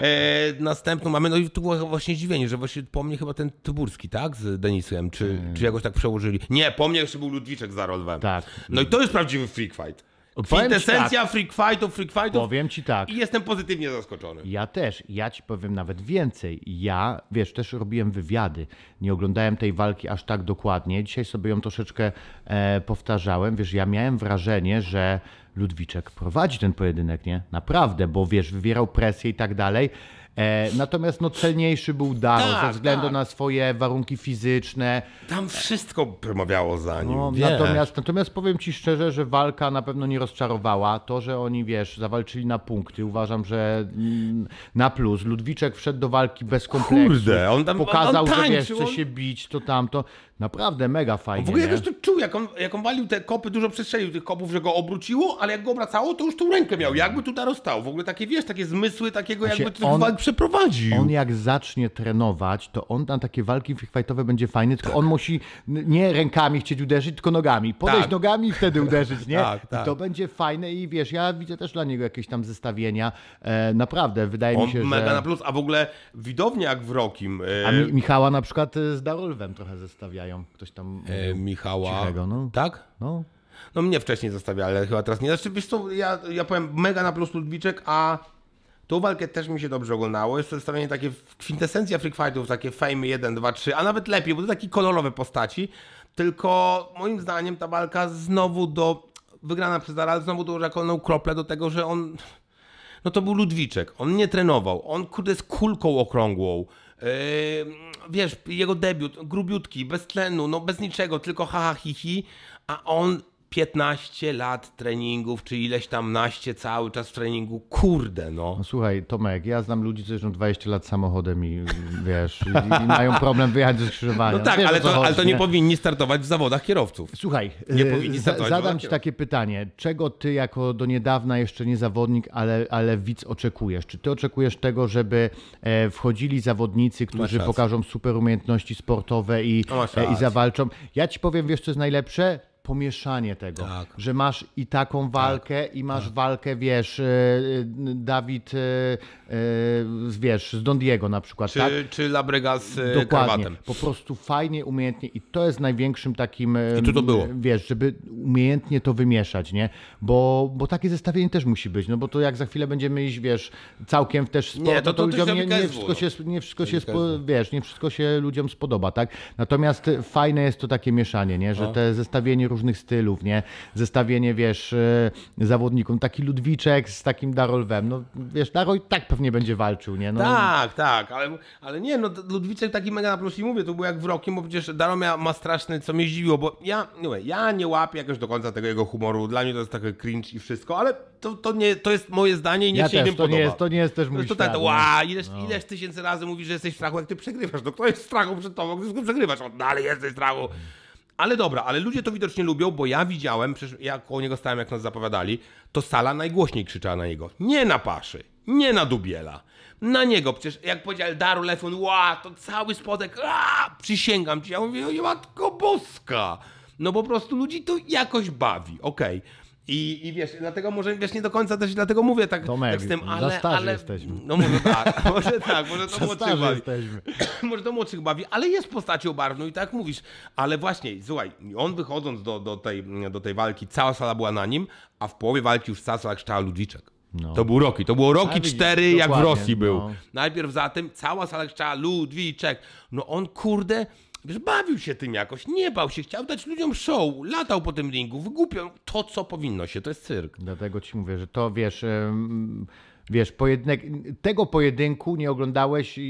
E, następną mamy, no i tu było właśnie zdziwienie, że właśnie po mnie chyba ten Tyburski, tak, z Denisem, czy, czy jakoś tak przełożyli. Nie, po mnie jeszcze był Ludwiczek za Rolwem. Tak. No i to jest prawdziwy freak fight. Kwintesencja tak. freak fightów, freak fightów. Powiem ci tak. I jestem pozytywnie zaskoczony. Ja też. Ja ci powiem nawet więcej. Ja, wiesz, też robiłem wywiady. Nie oglądałem tej walki aż tak dokładnie. Dzisiaj sobie ją troszeczkę e, powtarzałem. Wiesz, ja miałem wrażenie, że Ludwiczek prowadzi ten pojedynek, nie? Naprawdę, bo wiesz, wywierał presję i tak dalej. E, natomiast no, celniejszy był Daro tak, ze względu tak. na swoje warunki fizyczne. Tam wszystko przemawiało za nim. No, natomiast, natomiast powiem ci szczerze, że walka na pewno nie rozczarowała. To, że oni, wiesz, zawalczyli na punkty, uważam, że mm, na plus. Ludwiczek wszedł do walki bez kompleksu. Kurde, on tam pokazał, on że wiesz, chce się bić, to tamto. Naprawdę mega fajnie. W ogóle jakoś to czuł, jak on, jak on walił te kopy, dużo przestrzelił tych kopów, że go obróciło, ale jak go obracało, to już tą rękę miał. Jakby tutaj rozstał. W ogóle takie, wiesz, takie zmysły takiego, jakby to on, walk przeprowadził. On jak zacznie trenować, to on tam takie walki fightowe będzie fajny, tylko tak. on musi nie rękami chcieć uderzyć, tylko nogami. Podejść tak. nogami i wtedy uderzyć, nie? tak, tak. I to będzie fajne i wiesz, ja widzę też dla niego jakieś tam zestawienia. E, naprawdę, wydaje on mi się, mega że... mega na plus, a w ogóle widownia jak w Rokim. E... A Mi e, Michała na przykład e, z Darolwem trochę zestawia zostawiają. Ktoś tam. E, Michała. Cichego, no. Tak? No. No mnie wcześniej zostawia, ale chyba teraz nie. Znaczy, wiesz co, ja, ja powiem mega na plus Ludwiczek, a tą walkę też mi się dobrze oglądało. Jest to zestawienie takie kwintesencja freak fightów, takie fame 1, 2, 3, a nawet lepiej, bo to takie kolorowe postaci. Tylko moim zdaniem ta walka znowu do... Wygrana przez zaraz znowu dołożyła kolejną kroplę do tego, że on... No to był Ludwiczek, on nie trenował, on kurde z kulką okrągłą. Yy, wiesz, jego debiut, grubiutki, bez tlenu, no bez niczego, tylko haha, hi, hi, a on 15 lat treningów, czy ileś tam naście cały czas w treningu, kurde no. no słuchaj, Tomek, ja znam ludzi, co jeżdżą 20 lat samochodem i wiesz, i, i mają problem wyjechać ze skrzyżowania. No tak, wiesz, ale, to, chodzi, ale to nie, nie, powinni startować w zawodach kierowców. Słuchaj, nie y, powinni startować zadam Ci takie pytanie, czego Ty jako do niedawna jeszcze nie zawodnik, ale, ale widz oczekujesz? Czy Ty oczekujesz tego, żeby e, wchodzili zawodnicy, którzy pokażą super umiejętności sportowe i, no, e, i zawalczą? Ja Ci powiem, wiesz co jest najlepsze? pomieszanie tego, tak. że masz i taką tak. walkę tak. i masz tak. walkę, wiesz, e, Dawid, e, e, wiesz, z Don Diego na przykład, czy, tak? Czy Labrega z Dokładnie. Krawatem. Po prostu fajnie, umiejętnie i to jest największym takim, I tu to było. wiesz, żeby umiejętnie to wymieszać, nie? Bo, bo takie zestawienie też musi być, no bo to jak za chwilę będziemy iść, wiesz, całkiem też sporo, nie, to, to, to, nie, nie, wszystko no. się, nie wszystko się, spo, wiesz, nie wszystko się ludziom spodoba, tak? Natomiast fajne jest to takie mieszanie, nie? Że A. No. te zestawienie różnych stylów, nie? Zestawienie, wiesz, y, zawodnikom, taki Ludwiczek z takim Darolwem, no wiesz, Darol tak pewnie będzie walczył, nie? No, no. Tak, tak, ale, ale nie, no Ludwiczek taki mega na plus i mówię, to był jak w rokiem, bo przecież Darol ma, ma straszny, co mnie zdziwiło, bo ja, anyway, ja nie łapię jakoś do końca tego jego humoru, dla mnie to jest taki cringe i wszystko, ale to, to, nie, to jest moje zdanie i nie ja się też, innym to podoba. Nie jest, to nie jest też mój to tak, no. ła, ileś, no. ileś tysięcy razy mówisz, że jesteś w strachu, jak ty przegrywasz, no kto jest strachu przed tobą, gdy przegrywasz, on no dalej jesteś w strachu. Ale dobra, ale ludzie to widocznie lubią, bo ja widziałem, przecież ja koło niego stałem, jak nas zapowiadali, to sala najgłośniej krzyczała na niego. Nie na Paszy, nie na Dubiela. Na niego przecież, jak powiedział Daru Lefun, ła, to cały spodek, a, przysięgam ci. Ja mówię, oj, matko boska. No po prostu ludzi to jakoś bawi, okej. Okay. I, I wiesz, dlatego może wiesz, nie do końca też dlatego mówię tak, Tomek, tak z tym, ale. Za ale, jesteśmy. No może tak, może tak, może to młodszych bawi. Jesteśmy. może to młodszych bawi, ale jest postacią barwną i tak mówisz. Ale właśnie, słuchaj, on wychodząc do, do, tej, do tej walki, cała sala była na nim, a w połowie walki już cała sala krzyczała Ludwiczek. No. To był Roki. To było Roki cztery, jak w Rosji był. No. Najpierw tym, cała sala krzyczała Ludwiczek. No on, kurde, Wiesz, bawił się tym jakoś, nie bał się, chciał dać ludziom show, latał po tym ringu, wygłupiał to, co powinno się, to jest cyrk. Dlatego ci mówię, że to wiesz, wiesz, pojedynek, tego pojedynku nie oglądałeś e,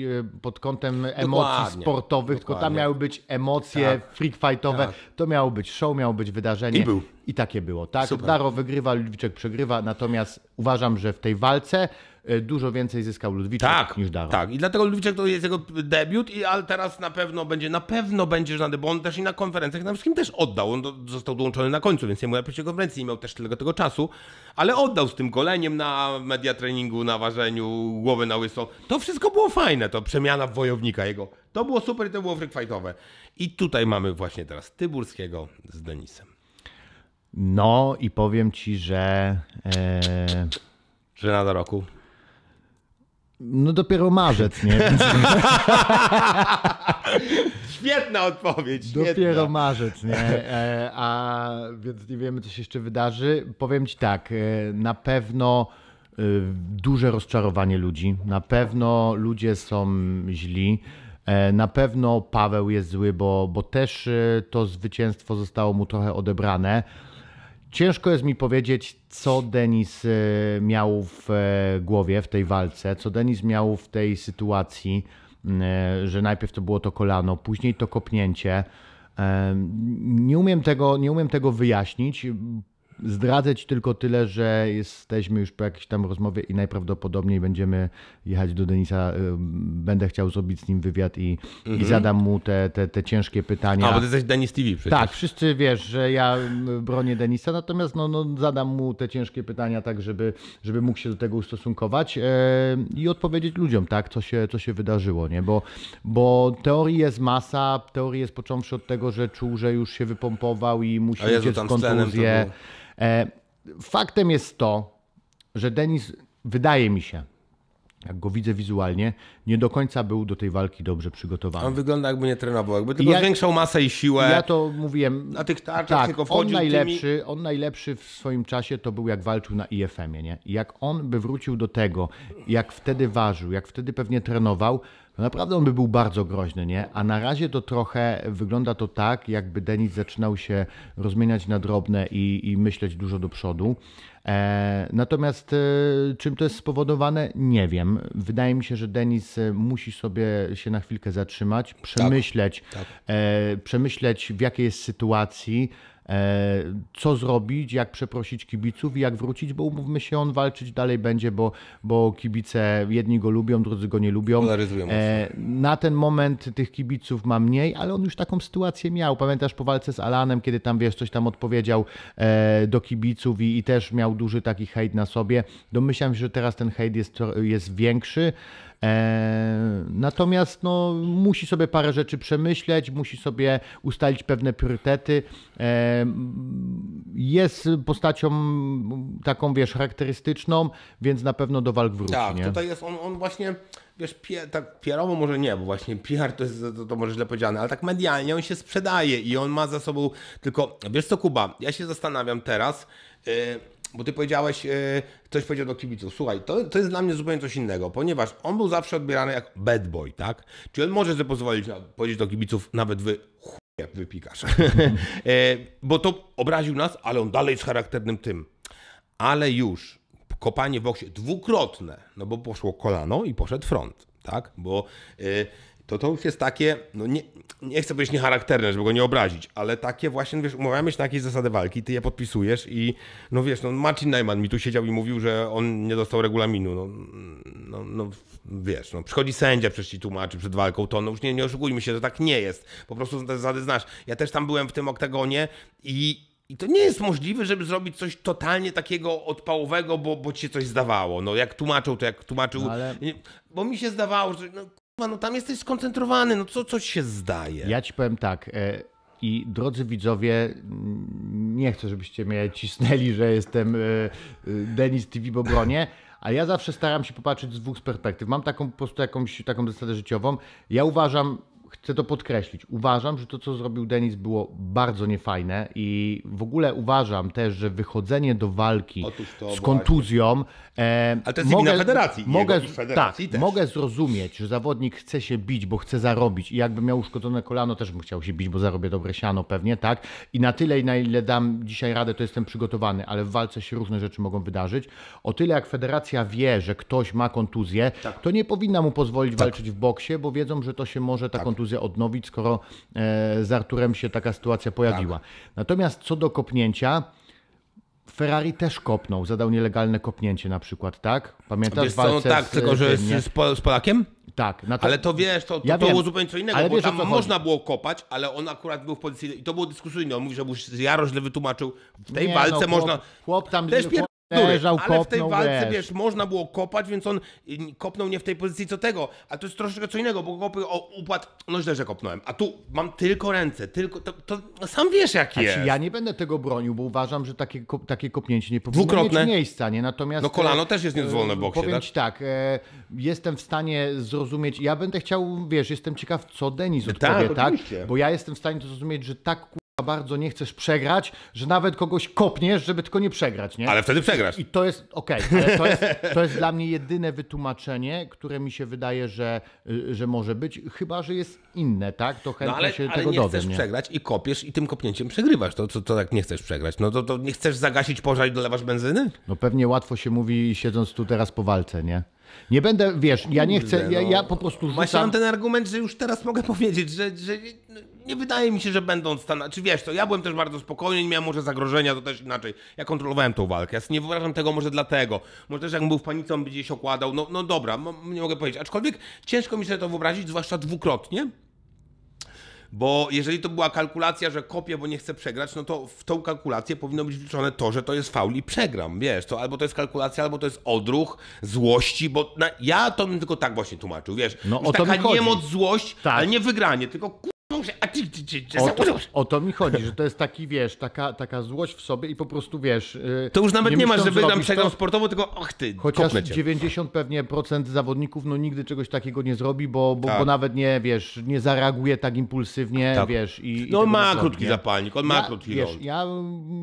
pod kątem emocji dokładnie, sportowych, dokładnie. tylko tam miały być emocje tak, freak fightowe, tak. to miało być show, miało być wydarzenie. I był. I takie było, tak? Super. Daro wygrywa, Ludwiczek przegrywa, natomiast uważam, że w tej walce E, dużo więcej zyskał Ludwiczek tak, niż Dawa. Tak, i dlatego Ludwiczek to jest jego debiut, i, ale teraz na pewno będzie, na pewno będzie żadny, bo on też i na konferencjach na wszystkim też oddał. On do, został dołączony na końcu, więc nie miał pierwszej konferencji, nie miał też tyle tego czasu, ale oddał z tym goleniem na media treningu, na ważeniu, głowy na łyso. To wszystko było fajne, to przemiana wojownika jego. To było super i to było fightowe. I tutaj mamy właśnie teraz Tyburskiego z Denisem. No i powiem ci, że... E... Że na roku. No dopiero marzec, nie? świetna odpowiedź. Świetna. Dopiero marzec, nie? E, a więc nie wiemy, co się jeszcze wydarzy. Powiem ci tak, e, na pewno e, duże rozczarowanie ludzi. Na pewno ludzie są źli. Na pewno Paweł jest zły, bo, bo też to zwycięstwo zostało mu trochę odebrane. Ciężko jest mi powiedzieć, co Denis e, miał w e, głowie w tej walce, co Denis miał w tej sytuacji, mm, e, że najpierw to było to kolano, później to kopnięcie. Nie umiem tego, nie umiem tego wyjaśnić. Zdradzę Ci tylko tyle, że jesteśmy już po jakiejś tam rozmowie i najprawdopodobniej będziemy jechać do Denisa. Y, będę chciał zrobić z nim wywiad i, mhm. i zadam mu te, te, te ciężkie pytania. A, bo Ty jesteś Denis TV przecież. Tak, wszyscy wiesz, że ja y, bronię Denisa, natomiast no, no, zadam mu te ciężkie pytania tak, żeby, żeby mógł się do tego ustosunkować y, i odpowiedzieć ludziom, tak, co się, co się wydarzyło, nie? Bo, bo teorii jest masa, teorii jest począwszy od tego, że czuł, że już się wypompował i musi Jezu, uciec z kontuzję. E, faktem jest to, że Denis, wydaje mi się, jak go widzę wizualnie, nie do końca był do tej walki dobrze przygotowany. On wygląda jakby nie trenował, jakby tylko ja, zwiększał masę i siłę. Ja to mówiłem. Na tych tarczach tak, tylko on najlepszy, tymi... on najlepszy w swoim czasie to był jak walczył na IFM-ie, nie? I jak on by wrócił do tego, jak wtedy ważył, jak wtedy pewnie trenował, to no naprawdę on by był bardzo groźny, nie? A na razie to trochę wygląda to tak, jakby Denis zaczynał się rozmieniać na drobne i, i myśleć dużo do przodu. E, natomiast e, czym to jest spowodowane, nie wiem. Wydaje mi się, że Denis e, musi sobie się na chwilkę zatrzymać, tak. przemyśleć, tak, tak. E, przemyśleć w jakiej jest sytuacji, E, co zrobić, jak przeprosić kibiców i jak wrócić, bo umówmy się, on walczyć dalej będzie, bo, bo kibice jedni go lubią, drudzy go nie lubią. E, na ten moment tych kibiców ma mniej, ale on już taką sytuację miał. Pamiętasz po walce z Alanem, kiedy tam wiesz, coś tam odpowiedział e, do kibiców i, i też miał duży taki hejt na sobie. Domyślam się, że teraz ten hejt jest, jest większy. E, natomiast no, musi sobie parę rzeczy przemyśleć, musi sobie ustalić pewne priorytety. E, jest postacią taką, wiesz, charakterystyczną, więc na pewno do walk wróci. Tak, nie? tutaj jest on, on właśnie, wiesz, pie, tak PR-owo może nie, bo właśnie PR to, jest, to, to może źle powiedziane, ale tak medialnie on się sprzedaje i on ma za sobą tylko, wiesz co Kuba, ja się zastanawiam teraz, yy, bo ty powiedziałeś, e, ktoś powiedział do kibiców, słuchaj, to, to jest dla mnie zupełnie coś innego, ponieważ on był zawsze odbierany jak bad boy, tak? Czyli on może sobie pozwolić powiedzieć do kibiców, nawet wy chuje wypikasz. E, bo to obraził nas, ale on dalej jest charakternym tym. Ale już kopanie w boksie dwukrotne, no bo poszło kolano i poszedł front, tak? Bo... E, to to już jest takie, no nie, nie chcę powiedzieć niecharakterne, żeby go nie obrazić, ale takie właśnie, wiesz, umawiamy się na jakieś zasady walki, ty je podpisujesz i, no wiesz, no Marcin Najman mi tu siedział i mówił, że on nie dostał regulaminu, no, no, no wiesz, no przychodzi sędzia, przecież ci tłumaczy przed walką, to no już nie, nie oszukujmy się, że tak nie jest, po prostu te zasady znasz. Ja też tam byłem w tym oktagonie i i to nie jest możliwe, żeby zrobić coś totalnie takiego odpałowego, bo, bo ci się coś zdawało. No jak tłumaczył, to jak tłumaczył. No ale... Bo mi się zdawało, że no, no tam jesteś skoncentrowany, no co, coś się zdaje. Ja ci powiem tak, e, i drodzy widzowie, nie chcę, żebyście mnie cisnęli, że jestem e, e, Denis TV Bobronie, a ja zawsze staram się popatrzeć z dwóch perspektyw. Mam taką po prostu jakąś taką zasadę życiową. Ja uważam, chcę to podkreślić. Uważam, że to, co zrobił Denis, było bardzo niefajne i w ogóle uważam też, że wychodzenie do walki z kontuzją. E, Ale to jest mogę, federacji. Mogę, federacji tak, też. mogę zrozumieć, że zawodnik chce się bić, bo chce zarobić. I jakby miał uszkodzone kolano, też bym chciał się bić, bo zarobię dobre siano pewnie, tak? I na tyle, na ile dam dzisiaj radę, to jestem przygotowany, ale w walce się różne rzeczy mogą wydarzyć. O tyle, jak federacja wie, że ktoś ma kontuzję, tak. to nie powinna mu pozwolić tak. walczyć w boksie, bo wiedzą, że to się może ta tak. kontuzja kontuzję odnowić, skoro e, z Arturem się taka sytuacja pojawiła. Tak. Natomiast co do kopnięcia, Ferrari też kopnął, zadał nielegalne kopnięcie na przykład, tak? Pamiętasz wiesz, walce no, tak, z, tylko że e, z, z, Polakiem? Tak. to, ale to wiesz, to, to, ja to było zupełnie co innego, bo wiesz, tam można było kopać, ale on akurat był w pozycji i to było dyskusyjne. On mówi, że mu Jaroś źle wytłumaczył. W tej nie, no, walce no, chłop, można... Chłop tam... Też pier leżał, ale kopnął, w tej walce, wiesz. wiesz. można było kopać, więc on y, kopnął nie w tej pozycji co tego, a to jest troszeczkę co innego, bo kopy o upłat, no źle, że kopnąłem, a tu mam tylko ręce, tylko, to, to no sam wiesz jak znaczy, jest. Ja nie będę tego bronił, bo uważam, że takie, takie kopnięcie nie powinno Dwukrotne. mieć miejsca, nie? Natomiast... No kolano e, też jest niezwolne w e, boksie, Powiem tak? tak e, jestem w stanie zrozumieć, ja będę chciał, wiesz, jestem ciekaw, co Denis tak, odpowie, tak? tak? Bo ja jestem w stanie zrozumieć, że tak bardzo nie chcesz przegrać, że nawet kogoś kopniesz, żeby tylko nie przegrać, nie? Ale wtedy przegrasz. I to jest, okej, okay, to, jest, to jest dla mnie jedyne wytłumaczenie, które mi się wydaje, że, y, że może być, chyba, że jest inne, tak? To chętnie no ale, się ale tego nie dowiem, chcesz nie? przegrać i kopiesz i tym kopnięciem przegrywasz, to, to, to tak nie chcesz przegrać. No to, to nie chcesz zagasić pożar i dolewasz benzyny? No pewnie łatwo się mówi siedząc tu teraz po walce, nie? Nie będę, wiesz, ja nie chcę, ja, ja po prostu rzucam... Masz ten argument, że już teraz mogę powiedzieć, że, że no, nie wydaje mi się, że będą Stany... Czy wiesz to, ja byłem też bardzo spokojny, nie miałem może zagrożenia, to też inaczej. Ja kontrolowałem tą walkę, ja nie wyobrażam tego może dlatego. Może też jakbym był w panicą, on by gdzieś okładał. No, no dobra, nie mogę powiedzieć. Aczkolwiek ciężko mi się to wyobrazić, zwłaszcza dwukrotnie. Bo jeżeli to była kalkulacja, że kopię, bo nie chcę przegrać, no to w tą kalkulację powinno być wliczone to, że to jest faul i przegram, wiesz, to albo to jest kalkulacja, albo to jest odruch złości, bo na... ja to bym tylko tak właśnie tłumaczył, wiesz, no, o taka to niemoc, złość, tak. ale nie wygranie, tylko a o, to, o to mi chodzi, że to jest taki, wiesz, taka, taka złość w sobie i po prostu, wiesz... Y, to już nawet nie, nie ma, żeby nam przegrał sportowo, tylko ach ty, Chociaż 90 pewnie procent zawodników no nigdy czegoś takiego nie zrobi, bo, bo, tak. bo nawet nie, wiesz, nie zareaguje tak impulsywnie, tak. wiesz. I, no i ma zrobi, krótki nie? zapalnik, on ma ja, krótki wiesz, Ja,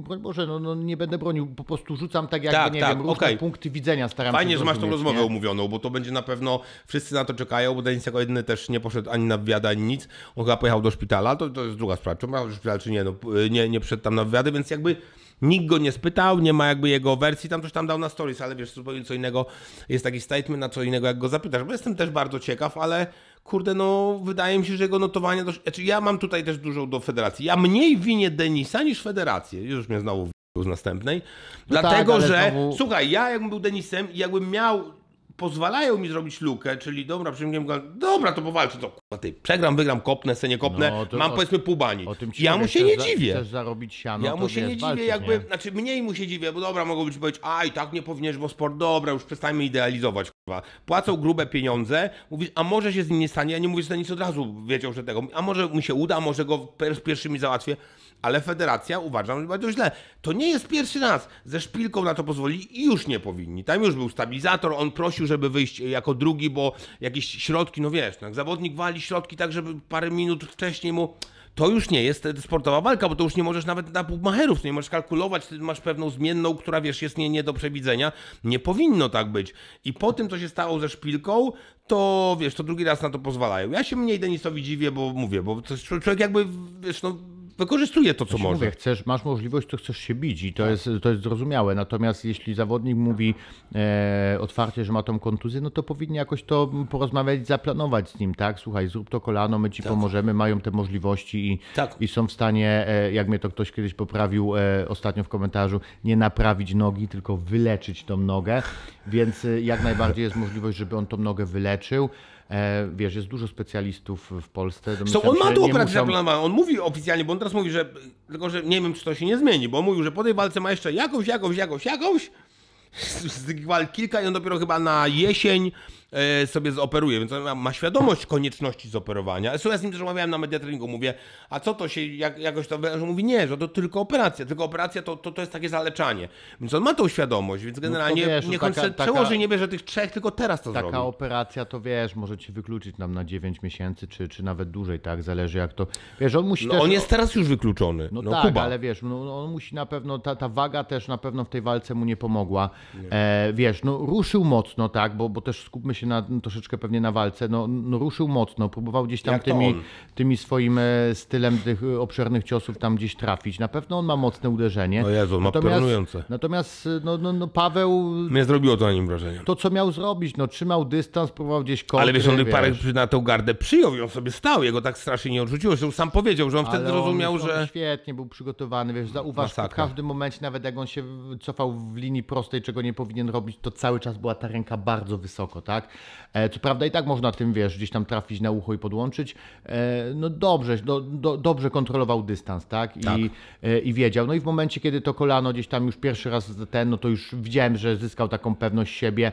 broń Boże, no, no, nie będę bronił, po prostu rzucam tak jakby, tak, nie tak, wiem, okay. punkty widzenia staram Fajnie, się Fajnie, że masz tą rozmowę nie? umówioną, bo to będzie na pewno, wszyscy na to czekają, bo Denis jako jedyny też nie poszedł ani na wywiad, ani nic. On chyba pojechał do szpitala, to, to jest druga sprawa, czy pojechał do szpitala, czy nie, no, nie, nie przed tam na wywiady, więc jakby nikt go nie spytał, nie ma jakby jego wersji, tam coś tam dał na stories, ale wiesz, zupełnie co innego, jest taki statement na co innego, jak go zapytasz, bo jestem też bardzo ciekaw, ale kurde, no wydaje mi się, że jego notowania, do... znaczy ja mam tutaj też dużo do federacji, ja mniej winię Denisa niż federację, już mnie znowu z następnej. No tak, Dlatego, tak, że znowu... słuchaj, ja jakbym był Denisem i jakbym miał pozwalają mi zrobić lukę, czyli dobra, przyjmiem go, dobra, to powalczę, to kurwa, ty, przegram, wygram, kopnę, se kopnę, no, mam o, powiedzmy pół bani. Ja mu się nie dziwię. Chcesz zarobić siano, ja mu się nie dziwię, jakby, nie? znaczy mniej mu się dziwię, bo dobra, mogą być powiedzieć, a i tak nie powinieneś, bo sport, dobra, już przestańmy idealizować, kurwa. Płacą grube pieniądze, mówisz, a może się z nim nie stanie, ja nie mówię, że nic od razu wiedział, że tego, a może mu się uda, może go pierwszymi załatwię ale federacja uważa, że bardzo źle. To nie jest pierwszy raz. Ze szpilką na to pozwolili i już nie powinni. Tam już był stabilizator, on prosił, żeby wyjść e, jako drugi, bo jakieś środki, no wiesz, no jak zawodnik wali środki tak, żeby parę minut wcześniej mu... To już nie jest e, sportowa walka, bo to już nie możesz nawet na maherów, nie możesz kalkulować, ty masz pewną zmienną, która wiesz, jest nie, nie do przewidzenia. Nie powinno tak być. I po tym, co się stało ze szpilką, to wiesz, to drugi raz na to pozwalają. Ja się mniej Denisowi dziwię, bo mówię, bo to człowiek jakby, wiesz, no wykorzystuje to, co ja może. Mówię, chcesz, masz możliwość, to chcesz się bić i to, tak. jest, to jest zrozumiałe. Natomiast jeśli zawodnik mówi e, otwarcie, że ma tą kontuzję, no to powinni jakoś to porozmawiać, zaplanować z nim, tak? Słuchaj, zrób to kolano, my ci tak. pomożemy, mają te możliwości i, tak. i są w stanie, e, jak mnie to ktoś kiedyś poprawił e, ostatnio w komentarzu, nie naprawić nogi, tylko wyleczyć tą nogę. Więc e, jak najbardziej jest możliwość, żeby on tą nogę wyleczył. E, wiesz, jest dużo specjalistów w Polsce. Co, on ma tu operację zaplanowaną, on mówi oficjalnie, bo on teraz mówi, że tylko, że nie wiem, czy to się nie zmieni, bo on mówił, że po tej walce ma jeszcze jakąś, jakąś, jakąś, jakąś, z, z, walk kilka i on dopiero chyba na jesień E, sobie zoperuje, więc on ma świadomość konieczności zoperowania. Zresztą ja z nim też rozmawiałem na mediatreningu, mówię, a co to się jak, jakoś to... On mówi, nie, że to tylko operacja, tylko operacja to, to, to jest takie zaleczanie. Więc on ma tą świadomość, więc no generalnie no wiesz, niech on taka, przełoży, nie bierze tych trzech, tylko teraz to taka Taka operacja to wiesz, może ci wykluczyć nam na 9 miesięcy, czy, czy nawet dłużej, tak? Zależy jak to... Wiesz, on musi no też... on jest teraz już wykluczony. No, no tak, Kuba. ale wiesz, no, no, on musi na pewno... Ta, ta waga też na pewno w tej walce mu nie pomogła. Nie. E, wiesz, no ruszył mocno, tak? Bo, bo też skupmy się się na, no, troszeczkę pewnie na walce, no, no ruszył mocno, próbował gdzieś tam tymi, tymi, swoim e, stylem tych e, obszernych ciosów tam gdzieś trafić. Na pewno on ma mocne uderzenie. No Jezu, ma natomiast, Natomiast e, no, no, no Paweł... Nie zrobiło to na nim wrażenia. To, co miał zrobić, no trzymał dystans, próbował gdzieś kontry, Ale wiesz, on parę na tę gardę przyjął i on sobie stał, jego tak strasznie nie odrzuciło. Że sam powiedział, że on Ale wtedy rozumiał, on, że... On świetnie był przygotowany, wiesz, zauważ, w każdym momencie, nawet jak on się cofał w linii prostej, czego nie powinien robić, to cały czas była ta ręka bardzo wysoko, tak? E, co prawda i tak można tym, wiesz, gdzieś tam trafić na ucho i podłączyć. E, no dobrze, do, do, dobrze kontrolował dystans, tak? I, tak. E, I wiedział. No i w momencie, kiedy to kolano gdzieś tam już pierwszy raz ten, no to już widziałem, że zyskał taką pewność siebie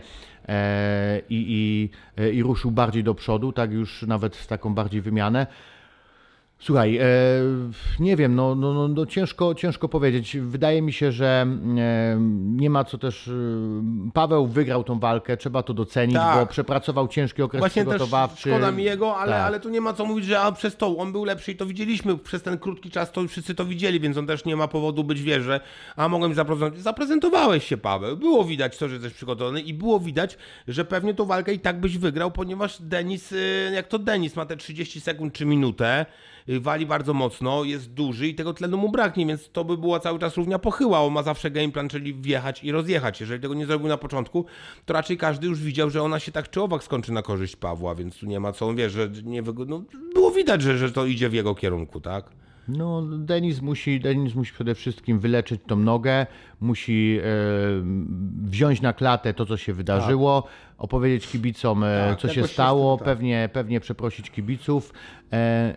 i, i, i ruszył bardziej do przodu, tak? Już nawet w taką bardziej wymianę. Słuchaj, e, nie wiem, no, no, no, no, ciężko, ciężko powiedzieć. Wydaje mi się, że e, nie ma co też. E, Paweł wygrał tą walkę, trzeba to docenić, tak. bo przepracował ciężki okres Właśnie przygotowawczy. Też szkoda mi jego, ale, tak. ale tu nie ma co mówić, że a, przez to on był lepszy i to widzieliśmy. Przez ten krótki czas to wszyscy to widzieli, więc on też nie ma powodu być wieże. A mogłem zaprezentować. Zaprezentowałeś się, Paweł. Było widać to, że jesteś przygotowany i było widać, że pewnie tą walkę i tak byś wygrał, ponieważ Denis, e, jak to Denis ma te 30 sekund czy minutę Y, wali bardzo mocno, jest duży i tego tlenu mu braknie, więc to by była cały czas równia pochyła. On ma zawsze game plan, czyli wjechać i rozjechać. Jeżeli tego nie zrobił na początku, to raczej każdy już widział, że ona się tak czy owak skończy na korzyść Pawła, więc tu nie ma co on wie, że nie wyg- no, było widać, że, że to idzie w jego kierunku, tak? No, Denis musi, Denis musi przede wszystkim wyleczyć tą nogę, musi e, wziąć na klatę to, co się wydarzyło, tak. opowiedzieć kibicom, e, tak, co tak, się stało, tak. pewnie, pewnie przeprosić kibiców. E,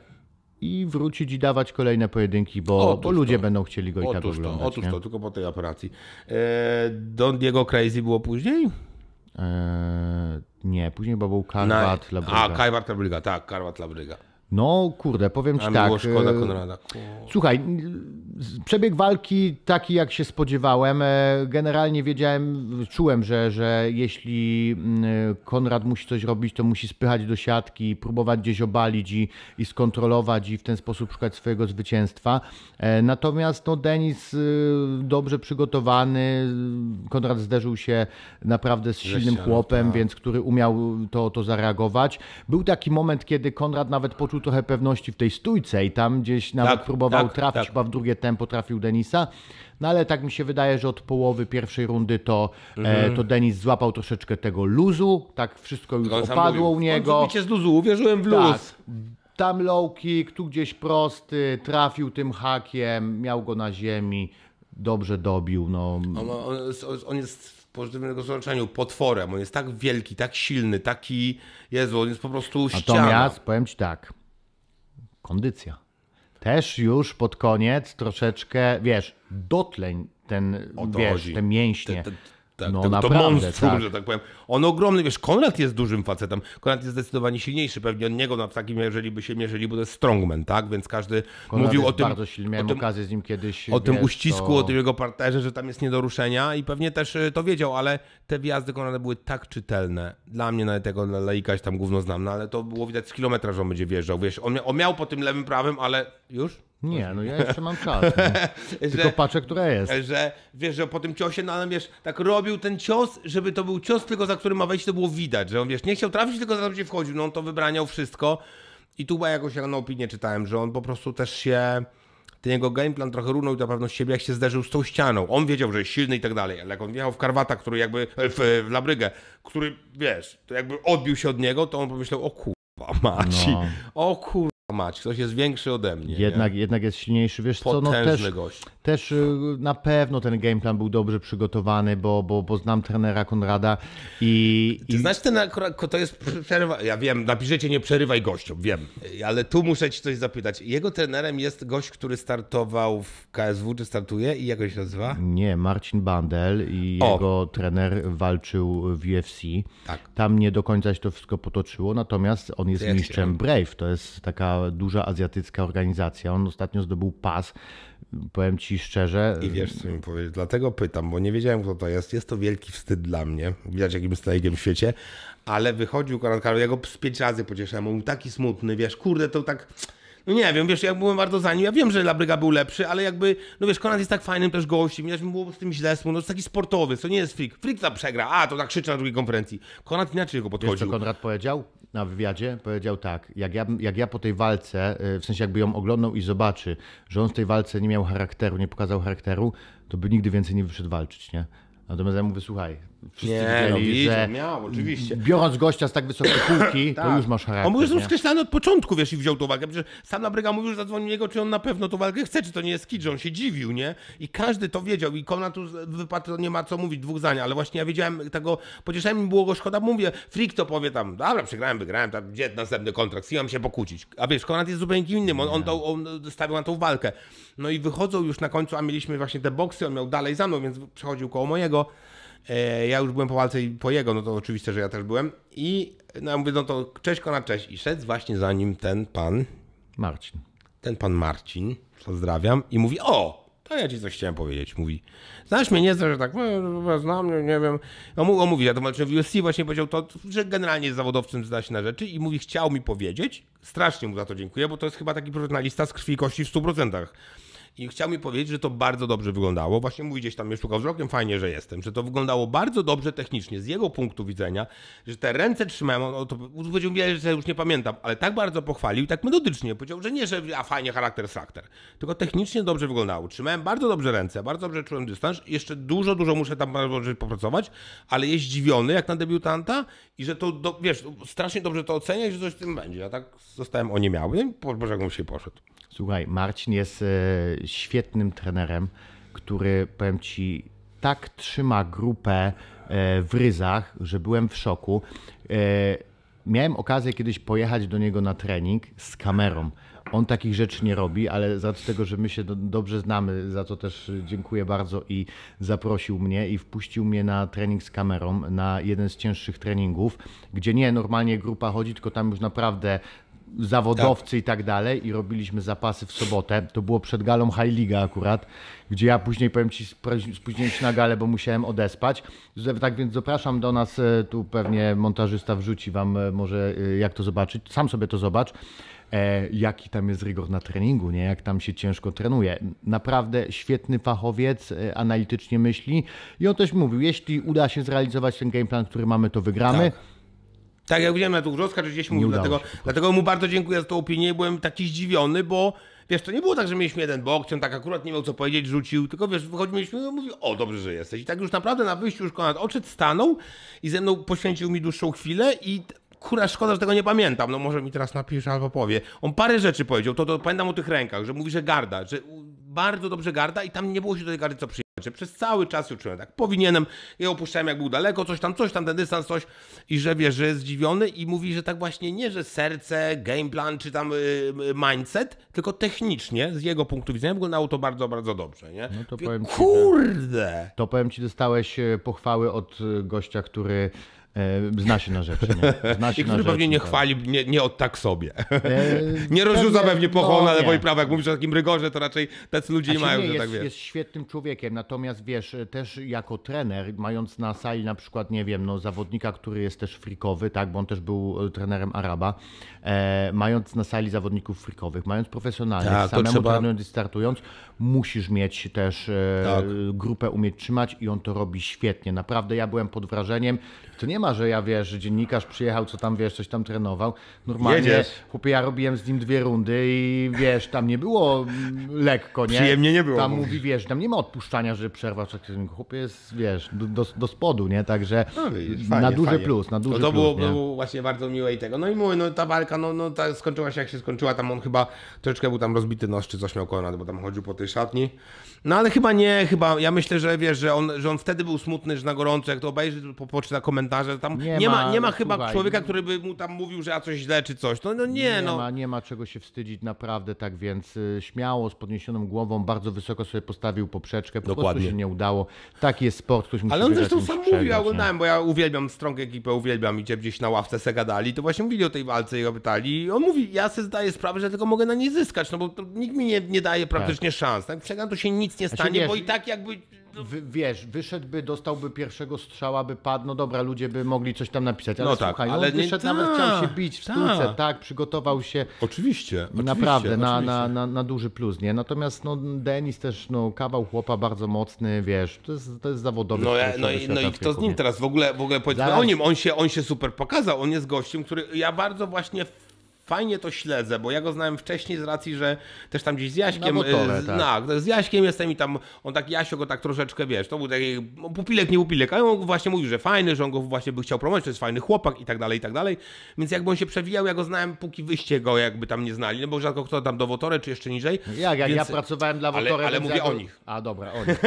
i wrócić i dawać kolejne pojedynki, bo, bo ludzie to. będą chcieli go i tak otóż tak oglądać. To, otóż nie? to, tylko po tej operacji. Do e, Don Diego Crazy było później? E, nie, później bo był Karwat Labryga. A, Karwat Labryga, tak, Karwat Labryga. No kurde, powiem ci A tak. Było szkoda e, Konrada. Słuchaj, przebieg walki taki jak się spodziewałem. E, generalnie wiedziałem, czułem, że, że jeśli e, Konrad musi coś robić, to musi spychać do siatki, próbować gdzieś obalić i, i skontrolować i w ten sposób szukać swojego zwycięstwa. Natomiast no, Denis dobrze przygotowany. Konrad zderzył się naprawdę z silnym chłopem, tak. więc który umiał to, to zareagować. Był taki moment, kiedy Konrad nawet poczuł trochę pewności w tej stójce i tam gdzieś nawet tak, próbował tak, trafić, tak. chyba w drugie tempo trafił Denisa. No ale tak mi się wydaje, że od połowy pierwszej rundy to, e, mhm. e, to Denis złapał troszeczkę tego luzu, tak wszystko już On opadło u niego. On z luzu, uwierzyłem w luz tak. tam low kick, tu gdzieś prosty, trafił tym hakiem, miał go na ziemi, dobrze dobił. No. On, on jest w pozytywnym rozliczeniu potworem, on jest tak wielki, tak silny, taki, Jezu, on jest po prostu ścianą. Natomiast powiem Ci tak, kondycja. Też już pod koniec troszeczkę, wiesz, dotleń ten, wiesz, chodzi. te mięśnie. Te, te tak. No, to, naprawdę, to monstrum, tak. że tak powiem. On ogromny, wiesz, Konrad jest dużym facetem. Konrad jest zdecydowanie silniejszy pewnie od niego, no, w takim, jeżeli by się mierzyli, bo to jest strongman, tak? Więc każdy Konrad mówił o tym. Bardzo silny, miałem o tym, okazję z nim kiedyś. O wiesz, tym uścisku, to... o tym jego parterze, że tam jest nie do ruszenia i pewnie też y, to wiedział, ale te wjazdy Konrada były tak czytelne. Dla mnie, nawet tego laika się tam gówno znam, no ale to było widać z kilometra, że on będzie wjeżdżał, wiesz. On, on miał po tym lewym, prawym, ale już nie, no ja jeszcze mam czas. No. Tylko patrzę, która jest. Że wiesz, że po tym ciosie, no ale wiesz, tak robił ten cios, żeby to był cios tylko za którym ma wejść, to było widać, że on wiesz, nie chciał trafić, tylko za tam się wchodził, no on to wybraniał wszystko. I tu chyba jakoś jedną opinię czytałem, że on po prostu też się, ten jego gameplan trochę runął na pewno z siebie, jak się zderzył z tą ścianą. On wiedział, że jest silny i tak dalej, ale jak on wjechał w Karwata, który jakby, e, w, e, w Labrygę, który, wiesz, to jakby odbił się od niego, to on pomyślał, o kurwa, Maci. No. O kur mać, ktoś jest większy ode mnie. Jednak, jednak jest silniejszy, wiesz Potężny co, no też, gość. też y, na pewno ten gameplan był dobrze przygotowany, bo, bo, bo znam trenera Konrada i... i... znasz ten akurat, to jest przerwa, ja wiem, napiszecie nie przerywaj gościom, wiem, ale tu muszę ci coś zapytać. Jego trenerem jest gość, który startował w KSW, czy startuje i jak się nazywa? Nie, Marcin Bandel i o. jego trener walczył w UFC. Tak. Tam nie do końca się to wszystko potoczyło, natomiast on jest mistrzem Brave, to jest taka duża azjatycka organizacja. On ostatnio zdobył pas, powiem ci szczerze. I wiesz, co mi powiedzieć, dlatego pytam, bo nie wiedziałem, kto to jest. Jest to wielki wstyd dla mnie, widać jakim strajkiem w świecie, ale wychodził Karol Karol, ja go z pięć razy pocieszałem, on był taki smutny, wiesz, kurde, to tak no nie wiem, wiesz, ja byłem bardzo za nim. Ja wiem, że Labryga był lepszy, ale jakby, no wiesz, Konrad jest tak fajnym też gościem, inaczej było z tym źle, no to jest taki sportowy, co nie jest freak. Freak za przegra, a to tak krzyczy na drugiej konferencji. Konrad inaczej go podchodził. Wiesz, co Konrad powiedział na wywiadzie? Powiedział tak, jak ja, jak ja po tej walce, y, w sensie jakby ją oglądał i zobaczy, że on w tej walce nie miał charakteru, nie pokazał charakteru, to by nigdy więcej nie wyszedł walczyć, nie? Natomiast ja mówię, słuchaj, nie, wiedzieli, no że no miał, oczywiście. biorąc gościa z tak wysokiej półki, tak. to już masz charakter. On był już skreślany od początku, wiesz, i wziął tą walkę. Przecież sam Labryga mówił, że zadzwonił niego, czy on na pewno tą walkę chce, czy to nie jest kid, że on się dziwił, nie? I każdy to wiedział i Konrad tu wypadł, nie ma co mówić, dwóch zdań, ale właśnie ja wiedziałem tego, pocieszałem mi było go szkoda, mówię, Frick to powie tam, dobra, przegrałem, wygrałem, tam gdzie następny kontrakt, z mam się pokłócić. A wiesz, Konrad jest zupełnie innym, on, on, to, on stawiał na tą walkę. No i wychodzą już na końcu, a mieliśmy właśnie te boksy, on miał dalej za mną, więc przechodził koło mojego. E, ja już byłem po walce i po jego, no to oczywiście, że ja też byłem. I no, ja mówię, no to cześć kona, cześć. I szedł właśnie za nim ten pan... Marcin. Ten pan Marcin, pozdrawiam. I mówi, o, to ja ci coś chciałem powiedzieć. Mówi, znasz mnie, nie znasz, że tak, no, znam, nie, nie wiem. On, mówi, mówi, ja to walczyłem w USC, właśnie powiedział to, że generalnie jest zawodowcem, zda się na rzeczy. I mówi, chciał mi powiedzieć, strasznie mu za to dziękuję, bo to jest chyba taki profesjonalista z krwi i kości w 100% i chciał mi powiedzieć, że to bardzo dobrze wyglądało. Właśnie mówi gdzieś tam, mnie szukał wzrokiem, fajnie, że jestem, że to wyglądało bardzo dobrze technicznie, z jego punktu widzenia, że te ręce trzymałem, on to powiedział że rzeczy, już nie pamiętam, ale tak bardzo pochwalił, tak metodycznie, powiedział, że nie, że a fajnie, charakter, charakter, tylko technicznie dobrze wyglądało. Trzymałem bardzo dobrze ręce, bardzo dobrze czułem dystans, jeszcze dużo, dużo muszę tam bardzo popracować, ale jest zdziwiony jak na debiutanta i że to, do, wiesz, strasznie dobrze to ocenia i że coś z tym będzie. Ja tak zostałem oniemiały, po, bo się poszedł. Słuchaj, Marcin jest e, świetnym trenerem, który powiem ci, tak trzyma grupę e, w ryzach, że byłem w szoku. E, miałem okazję kiedyś pojechać do niego na trening z kamerą. On takich rzeczy nie robi, ale za tego, że my się dobrze znamy, za to też dziękuję bardzo i zaprosił mnie i wpuścił mnie na trening z kamerą, na jeden z cięższych treningów, gdzie nie normalnie grupa chodzi, tylko tam już naprawdę zawodowcy tak. i tak dalej i robiliśmy zapasy w sobotę. To było przed galą High Liga akurat, gdzie ja później, powiem Ci, spóźniłem się na galę, bo musiałem odespać. Tak więc zapraszam do nas, e, tu pewnie montażysta wrzuci Wam e, może e, jak to zobaczyć. Sam sobie to zobacz. E, jaki tam jest rygor na treningu, nie? jak tam się ciężko trenuje. Naprawdę świetny fachowiec, e, analitycznie myśli i on też mówił, jeśli uda się zrealizować ten gameplan, który mamy, to wygramy. Tak. Tak, jak widziałem na Długorzowska, że gdzieś mówił, dlatego, dlatego mu bardzo dziękuję za tą opinię, byłem taki zdziwiony, bo wiesz, to nie było tak, że mieliśmy jeden bok, on tak akurat nie miał co powiedzieć, rzucił, tylko wiesz, wychodzimy, mieliśmy, no, mówił, o, dobrze, że jesteś. I tak już naprawdę na wyjściu już Konrad oczy stanął i ze mną poświęcił mi dłuższą chwilę i kurwa, szkoda, że tego nie pamiętam, no może mi teraz napisze albo powie. On parę rzeczy powiedział, to, to pamiętam o tych rękach, że mówi, że garda, że bardzo dobrze garda i tam nie było się do tej gardy co przyjechać że przez cały czas się uczyłem tak, powinienem, ja opuszczałem jak był daleko, coś tam, coś tam, ten dystans, coś i że wie, że jest zdziwiony i mówi, że tak właśnie nie, że serce, game plan czy tam y, y, mindset, tylko technicznie z jego punktu widzenia wyglądało to bardzo, bardzo dobrze, nie? No to powiem ci, kurde! To powiem ci, dostałeś y, pochwały od gościa, który E, zna się na rzeczy, nie? Zna się I który pewnie nie tak. chwali, nie, nie od tak sobie. E, nie rozrzuca pewnie, pewnie no, ale na lewo i prawo. Jak mówisz o takim rygorze, to raczej tacy ludzie nie mają, nie, że tak jest, tak wiesz. jest świetnym człowiekiem, natomiast wiesz, też jako trener, mając na sali na przykład, nie wiem, no, zawodnika, który jest też frikowy, tak, bo on też był e, trenerem Araba, e, mając na sali zawodników frikowych, mając profesjonalnych, tak, samemu trzeba... trenując i startując, musisz mieć też e, tak. grupę umieć trzymać i on to robi świetnie. Naprawdę ja byłem pod wrażeniem. To nie ma, że ja wiesz, że dziennikarz przyjechał, co tam wiesz, coś tam trenował. Normalnie, chłopie, ja robiłem z nim dwie rundy i wiesz, tam nie było mm, lekko, nie? Przyjemnie nie było. Tam mówi, wiesz, tam nie ma odpuszczania, że przerwa chłopie jest, wiesz, do, do, do spodu, nie? Także no, fajnie, na duży fajnie. plus, na duży no to plus. To było, było, właśnie bardzo miłe i tego. No i mówię, no ta walka, no, no ta skończyła się jak się skończyła, tam on chyba troszeczkę był tam rozbity nos czy coś miał Konrad, bo tam chodził po tej szatni. No ale chyba nie, chyba ja myślę, że wiesz, że on, że on wtedy był smutny, że na gorąco, jak to obejrzy, to poczyta komentarze, tam nie, nie ma, nie ma no, chyba słuchaj, człowieka, no- który by mu tam mówił, że ja coś źle czy coś. No, no nie, nie no. Ma, nie ma czego się wstydzić naprawdę, tak więc y, śmiało, z podniesioną głową, bardzo wysoko sobie postawił poprzeczkę, po Dokładnie. prostu się nie udało. Taki jest sport, ktoś musi Ale on zresztą sam mówił, ja no. oglądałem, bo ja uwielbiam stronkę ekipę, uwielbiam i gdzieś na ławce se gadali, to właśnie mówili o tej walce i go pytali i on mówi, ja sobie zdaję sprawę, że tylko mogę na niej zyskać, no bo nikt mi nie, nie daje praktycznie tak. szans. Tak? Przegan to się nic nic nie znaczy, stanie, wiesz, bo i tak jakby... No... W, wiesz, wyszedłby, dostałby pierwszego strzała, by padł, no dobra, ludzie by mogli coś tam napisać, ale no tak, słuchaj, ale on nie, wyszedł, ta, nawet chciał tak, się bić w tak. stójce, ta. tak, przygotował się. Oczywiście, Naprawdę, oczywiście, na, Na, na, na duży plus, nie? Natomiast no, Denis też, no, kawał chłopa bardzo mocny, wiesz, to jest, to jest zawodowy. No, no, i, no i kto z nim teraz? W ogóle, w ogóle powiedzmy Zaraz. o nim, on się, on się super pokazał, on jest gościem, który ja bardzo właśnie fajnie to śledzę, bo ja go znałem wcześniej z racji, że też tam gdzieś z Jaśkiem, na motorę, e, z, tak. na, tak, z Jaśkiem jestem i tam, on tak, Jasio go tak troszeczkę, wiesz, to był taki no, pupilek, nie pupilek, a on właśnie mówił, że fajny, że on go właśnie by chciał promować, to jest fajny chłopak i tak dalej, i tak dalej, więc jakby on się przewijał, ja go znałem, póki wyście go jakby tam nie znali, no bo rzadko kto tam do Wotorę, czy jeszcze niżej. Jak, jak więc... ja pracowałem dla Wotorę. Ale, ale mówię ja go... o nich. A dobra, o nich.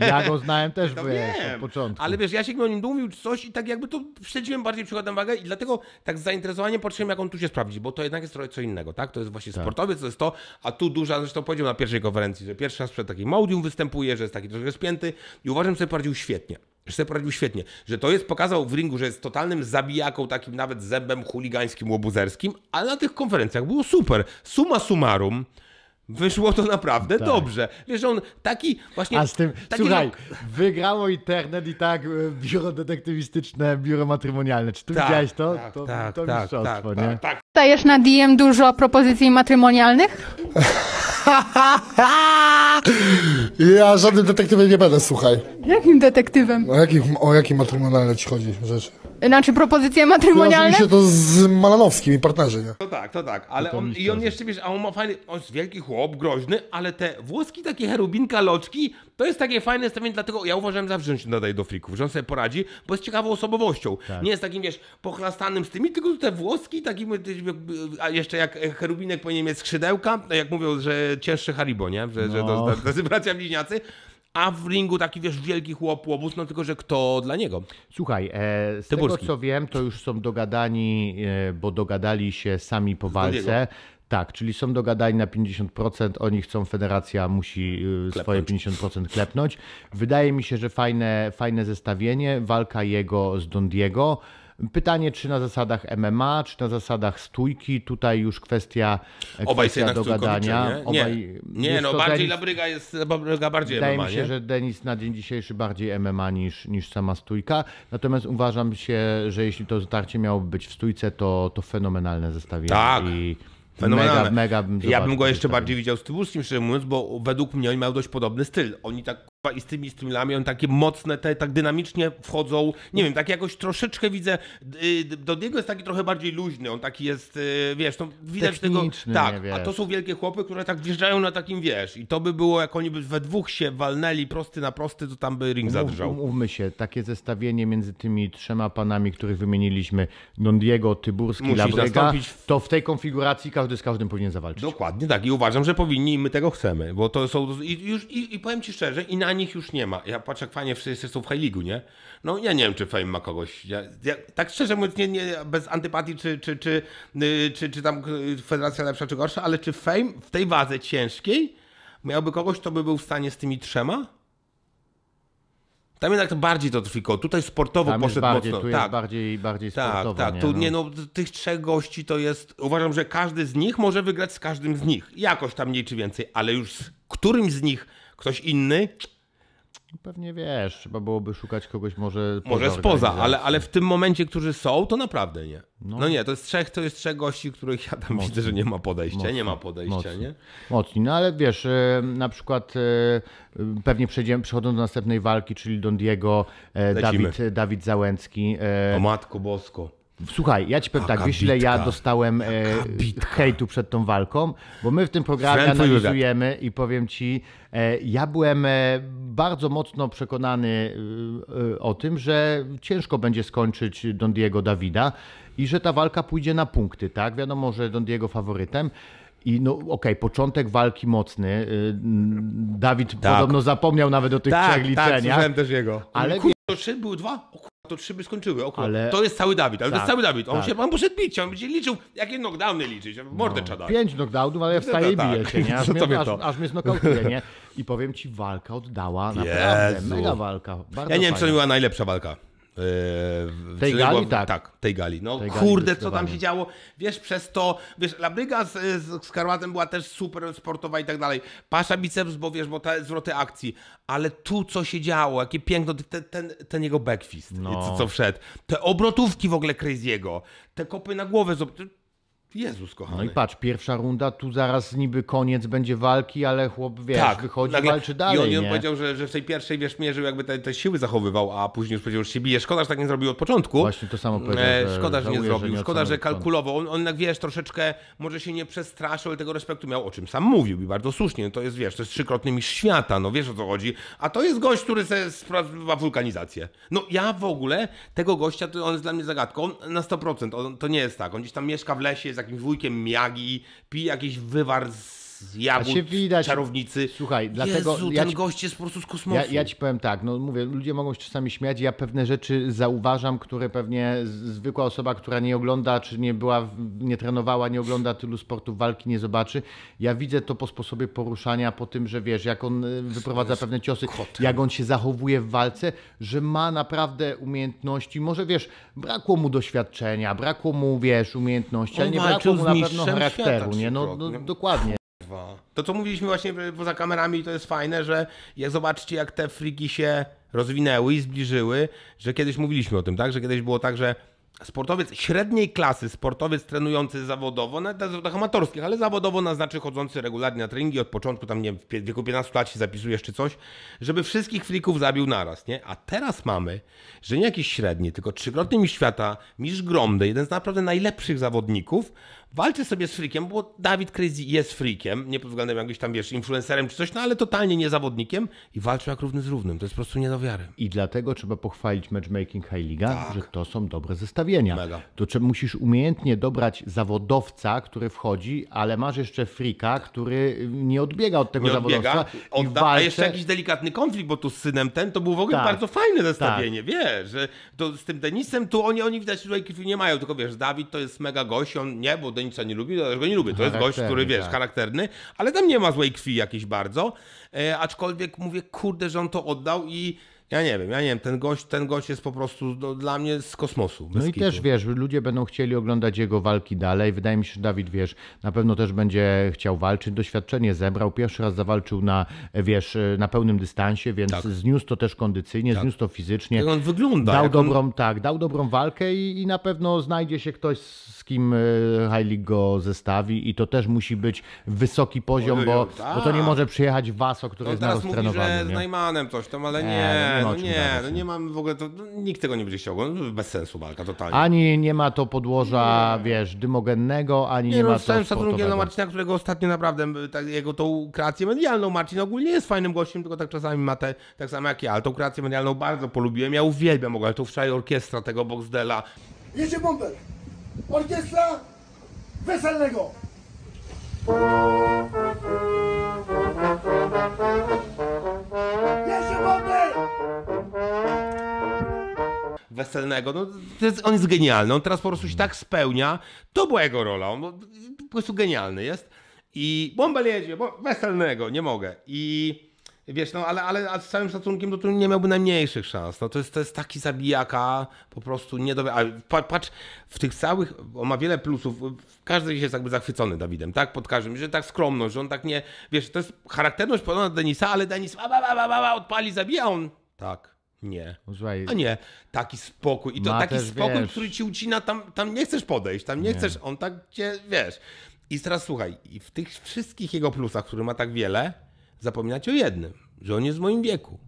No. Ja go znałem też, no, wiesz, od początku. Ale wiesz, Jasiek mi o nim mówił coś i tak jakby to śledziłem bardziej, przykładem wagę i dlatego tak z zainteresowaniem patrzyłem, jak on tu się sprawdzi, bo to to jednak jest trochę co innego, tak? To jest właśnie tak. sportowiec, to jest to, a tu duża, zresztą powiedział na pierwszej konferencji, że pierwszy raz przed takim modium występuje, że jest taki troszkę spięty i uważam, że sobie poradził świetnie że sobie poradził świetnie, że to jest, pokazał w ringu, że jest totalnym zabijaką, takim nawet zębem chuligańskim, łobuzerskim, ale na tych konferencjach było super. Suma summarum, Wyszło to naprawdę tak. dobrze. Wiesz, on taki właśnie. A z tym, no- słuchaj, no... wygrało internet i tak e, biuro detektywistyczne, biuro matrymonialne. Czy ty tak, widziałeś to? Tak, to, tak, to tak, mistrzostwo, tak, nie? Tak, tak, Dajesz na DM dużo propozycji matrymonialnych? ja żadnym detektywem nie będę, słuchaj. Jakim detektywem? O jakim, o matrymonialne ci chodzi rzeczy? Znaczy propozycje matrymonialne? Kojarzy się to z Malanowskim i partnerzy, nie? To tak, to tak, ale To on, i on jeszcze, wiesz, a on ma fajny, on jest wielki chłop, groźny, ale te włoski takie herubinka, loczki, to jest takie fajne stawienie, dlatego ja uważam zawsze, że się nadaje do frików, że on sobie poradzi, bo jest ciekawą osobowością. Tak. Nie jest takim, wiesz, pochlastanym z tymi, tylko te włoski, takim, a jeszcze jak cherubinek powinien mieć skrzydełka, no jak mówią, że cięższy haribo, nie? Że, no. że to, no. to, to bracia bliźniacy. A w ringu taki, wiesz, wielki chłop, łobuz, no tylko, że kto dla niego? Słuchaj, e, z Tyburski. tego co wiem, to już są dogadani, e, bo dogadali się sami po walce. Tak, czyli są dogadani na 50%, oni chcą, federacja musi y, klepnąć. swoje 50% klepnąć. Wydaje mi się, że fajne, fajne zestawienie, walka jego z Dondiego. Pytanie, czy na zasadach MMA, czy na zasadach stójki, tutaj już kwestia, e, Obaj kwestia dogadania. Nie, Obaj, nie, nie no bardziej Denis, Labryga jest Labryga bardziej wydaje MMA. Wydaje mi się, że Denis na dzień dzisiejszy bardziej MMA niż, niż sama stójka. Natomiast uważam się, że jeśli to zatarcie miałoby być w stójce, to, to fenomenalne zestawienie. Tak. I, Fenomenalne. Mega, mega bym Ja bym go jeszcze bardziej widział z Tyburskim, szczerze mówiąc, bo według mnie oni mają dość podobny styl. Oni tak i z tymi strumilami, on takie mocne, te, tak dynamicznie wchodzą, nie wiem, tak jakoś troszeczkę widzę, y, do niego jest taki trochę bardziej luźny, on taki jest, y, wiesz, widać Techniczny, tego, tak, a to są wielkie chłopy, które tak wjeżdżają na takim, wiesz, i to by było, jak oni by we dwóch się walnęli prosty na prosty, to tam by ring zadrżał. mówmy się, takie zestawienie między tymi trzema panami, których wymieniliśmy, Don Diego, Tyburski, Musisz Labrega, zastąpić... to w tej konfiguracji każdy z każdym powinien zawalczyć. Dokładnie tak i uważam, że powinni i my tego chcemy, bo to są, i, już, i, i powiem Ci szczerze, i na nich już nie ma. Ja patrzę, jak fajnie wszyscy są w High nie? No ja nie wiem, czy Fame ma kogoś. Ja, ja, tak szczerze mówiąc, nie, nie, bez antypatii, czy, czy, czy, y, czy, czy tam y, federacja lepsza, czy gorsza, ale czy Fame w tej wadze ciężkiej miałby kogoś, kto by był w stanie z tymi trzema? Tam jednak to bardziej to trwiko. Tutaj sportowo Tam poszedł bardziej, mocno. Tu tak, bardziej, bardziej tak, sportowo. Tak, nie, tu, no. nie, no, tych trzech gości to jest. Uważam, że każdy z nich może wygrać z każdym z nich. Jakoś tam mniej czy więcej, ale już z którymś z nich ktoś inny Pewnie wiesz, trzeba byłoby szukać kogoś może poza. Może spoza, ale, ale w tym momencie, którzy są, to naprawdę nie. No, no nie, to jest trzech, to jest trzech gości, których ja tam mocno. widzę, że nie ma podejścia, mocno. nie ma podejścia, mocno. nie? Mocni, no ale wiesz, e, na przykład e, pewnie przejdziemy, przechodząc do następnej walki, czyli Don Diego, e, Dawid, Dawid Załęcki. O matko bosko. Słuchaj, ja ci powiem Taka tak, wiesz ja dostałem e, hejtu przed tą walką, bo my w tym programie Friend analizujemy i powiem ci, e, ja byłem e, bardzo mocno przekonany e, o tym, że ciężko będzie skończyć Don Diego Dawida i że ta walka pójdzie na punkty, tak? Wiadomo, że Don Diego faworytem. I no okej, okay, początek walki mocny. E, Dawid tak. podobno zapomniał nawet o tych tak, trzech tak, liczeniach. Tak, słyszałem też jego. Ale Kurde, to trzy, były dwa? O to trzy by skończyły. Około. Ale... To jest cały Dawid, ale tak, to jest tak, cały Dawid. On tak. się pan poszedł bić, on będzie liczył, jakie knockdowny liczyć, mordę no, trzeba dać. Pięć knockdownów, ale no ja wstaję no, i tak. biję się, nie? Aż, mnie, aż, aż mnie znokautuje, nie? I powiem ci, walka oddała naprawdę, Jezu. mega walka. Bardzo ja nie fajna. wiem, czy to była najlepsza walka. Yy, tej gali, była, tak. tak. tej gali. No tej kurde, gali co tam się działo. Wiesz, przez to, wiesz, Labryga z, z, z Karłatem była też super sportowa i tak dalej. Pasza biceps, bo wiesz, bo te zwroty akcji. Ale tu co się działo, jakie piękno, ten, ten, ten jego backfist, no. co, co wszedł. Te obrotówki w ogóle Crazy'ego, te kopy na głowę, Jezus kochany. No i patrz, pierwsza runda, tu zaraz niby koniec będzie walki, ale chłop, wiesz, tak, wychodzi, nagle, walczy dalej, I on, nie? on powiedział, że, że w tej pierwszej, wiesz, mierzył jakby te, te siły zachowywał, a później już powiedział, że się bije. Szkoda, że tak nie zrobił od początku. Właśnie to samo powiedział. E, szkoda, że nie zrobił. Szkoda, że kalkulował. On, on wiesz, troszeczkę może się nie przestraszył, ale tego respektu miał, o czym sam mówił i bardzo słusznie. No to jest, wiesz, to jest trzykrotny mistrz świata, no wiesz o co chodzi. A to jest gość, który se sprawdza wulkanizację. No ja w ogóle tego gościa, to on jest dla mnie zagadką na 100%. On, to nie jest tak. On gdzieś tam mieszka w lesie, jest takim wujkiem miagi pije jakiś wywar z z jabłek, się widać, czarownicy. Słuchaj, dlatego Jezu, ja ten goście gość jest po prostu z kosmosu. Ja, ja, ci powiem tak, no mówię, ludzie mogą się czasami śmiać, ja pewne rzeczy zauważam, które pewnie zwykła osoba, która nie ogląda, czy nie była, nie trenowała, nie ogląda tylu sportów walki, nie zobaczy. Ja widzę to po sposobie poruszania, po tym, że wiesz, jak on e, wyprowadza pewne ciosy, kotem. jak on się zachowuje w walce, że ma naprawdę umiejętności, może wiesz, brakło mu doświadczenia, brakło mu, wiesz, umiejętności, on ale nie brakło mu na pewno charakteru, świata, nie? No, no, dokładnie. To co mówiliśmy właśnie poza kamerami, to jest fajne, że jak zobaczcie, jak te friki się rozwinęły i zbliżyły, że kiedyś mówiliśmy o tym, tak? Że kiedyś było tak, że sportowiec średniej klasy, sportowiec trenujący zawodowo, na zawodach tak, tak amatorskich, ale zawodowo na znaczy chodzący regularnie na treningi od początku, tam nie wiem, w wieku 15 lat się zapisuje, jeszcze coś, żeby wszystkich frików zabił naraz, nie? A teraz mamy, że nie jakiś średni, tylko trzykrotny mistrz świata, mistrz Gromdy, jeden z naprawdę najlepszych zawodników, walczy sobie z freakiem, bo Dawid Crazy jest freakiem, nie pod względem jakimś tam, wiesz, influencerem czy coś, no ale totalnie nie zawodnikiem i walczy jak równy z równym. To jest po prostu nie do wiary. I dlatego trzeba pochwalić matchmaking High Liga, tak. że to są dobre zestawienia. Mega. To czy musisz umiejętnie dobrać zawodowca, który wchodzi, ale masz jeszcze freaka, który nie odbiega od tego nie odbiega, zawodowca. Odda, walczy... A jeszcze jakiś delikatny konflikt, bo tu z synem ten, to był w ogóle tak. bardzo fajne tak. zestawienie, tak. wiesz, że to z tym Denisem, tu oni, oni widać, że tutaj nie mają, tylko wiesz, Dawid to jest mega gość, on nie, bo Denica nie lubi, dlatego go nie lubię. To jest gość, który wiesz, tak. charakterny, ale tam nie ma złej krwi jakiejś bardzo. E, aczkolwiek mówię, kurde, że on to oddał i ja nie wiem, ja nie wiem, ten gość, ten gość jest po prostu no, dla mnie z kosmosu. No i kitu. też wiesz, ludzie będą chcieli oglądać jego walki dalej. Wydaje mi się, że Dawid, wiesz, na pewno też będzie chciał walczyć. Doświadczenie zebrał, pierwszy raz zawalczył na, wiesz, na pełnym dystansie, więc tak. zniósł to też kondycyjnie, tak. zniósł to fizycznie. Jak on wygląda. Dał dobrą, on... tak, dał dobrą walkę i, i na pewno znajdzie się ktoś z Kim e, High go zestawi i to też musi być wysoki poziom, bo, bo to nie tak. może przyjechać Waso, który no, jest teraz mówi, że nie? z Najmanem coś tam, ale nie, nie, no, no nie, no nie, no nie mam w ogóle, to, nikt tego nie będzie chciał, bez sensu walka totalnie. Ani nie ma to podłoża, nie. wiesz, dymogennego, ani nie, nie no, ma to sportowego. szacunkiem na Marcina, którego ostatnio naprawdę, tak, jego tą kreację medialną, Marcin ogólnie jest fajnym gościem, tylko tak czasami ma te, tak samo jak ja, ale tą kreację medialną bardzo polubiłem, ja uwielbiam, ale to wczoraj orkiestra tego Boxdela. Jedzie bomber! Orkiestra Weselnego. Weselnego, no, jest, on jest genialny, on teraz po prostu się tak spełnia, to była jego rola, on po prostu genialny jest i bomba jedzie, bo Weselnego, nie mogę i Wiesz, no ale, ale z całym szacunkiem do no tu nie miałby najmniejszych szans. No, to, jest, to jest taki zabijaka, po prostu nie do... A patrz, w tych całych, on ma wiele plusów, każdy jest jakby zachwycony Dawidem, tak? Pod każdym, że tak skromność, że on tak nie... Wiesz, to jest charakterność podobna do Denisa, ale Denis ba, ba, ba, ba, odpali, zabija on. Tak. Nie. No słuchaj, A nie, taki spokój. I to taki spokój, wiesz. który ci ucina, tam, tam nie chcesz podejść, tam nie, nie. chcesz, on tak cię, wiesz. I teraz słuchaj, w tych wszystkich jego plusach, który ma tak wiele, zapominać o jednym, że on jest w moim wieku.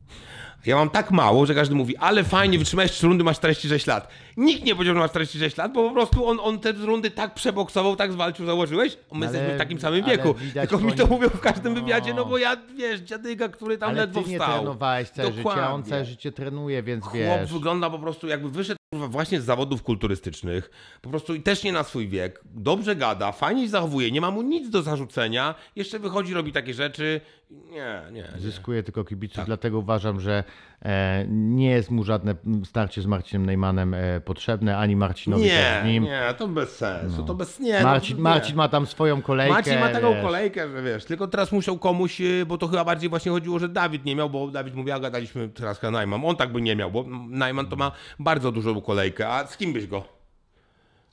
Ja mam tak mało, że każdy mówi, ale fajnie, wytrzymałeś trzy rundy, masz 46 lat. Nikt nie powiedział, że masz 46 lat, bo po prostu on, on te rundy tak przeboksował, tak zwalczył, założyłeś. My ale, jesteśmy w takim samym wieku. Tylko mi to nim... mówią w każdym no. wywiadzie, no bo ja, wiesz, dziadyga, który tam ale ledwo stał. nie wstał. nie trenowałeś całe Dokładnie. życie, on całe życie trenuje, więc Chłop wiesz. wygląda po prostu jakby wyszedł właśnie z zawodów kulturystycznych, po prostu i też nie na swój wiek, dobrze gada, fajnie się zachowuje, nie ma mu nic do zarzucenia, jeszcze wychodzi, robi takie rzeczy, nie, nie. nie. Zyskuje tylko kibiców, tak. dlatego uważam, że E, nie jest mu żadne starcie z Marcinem Neymanem e, potrzebne, ani Marcinowi nie, z nim. Nie, to bez sensu, no. to bez nie. No, Marcin, Marcin ma tam swoją kolejkę. Marcin ma taką wiesz. kolejkę, że wiesz, tylko teraz musiał komuś, y, bo to chyba bardziej właśnie chodziło, że Dawid nie miał, bo Dawid mówił, a gadaliśmy teraz na Najman. On tak by nie miał, bo Najman to ma bardzo dużą kolejkę, a z kim byś go?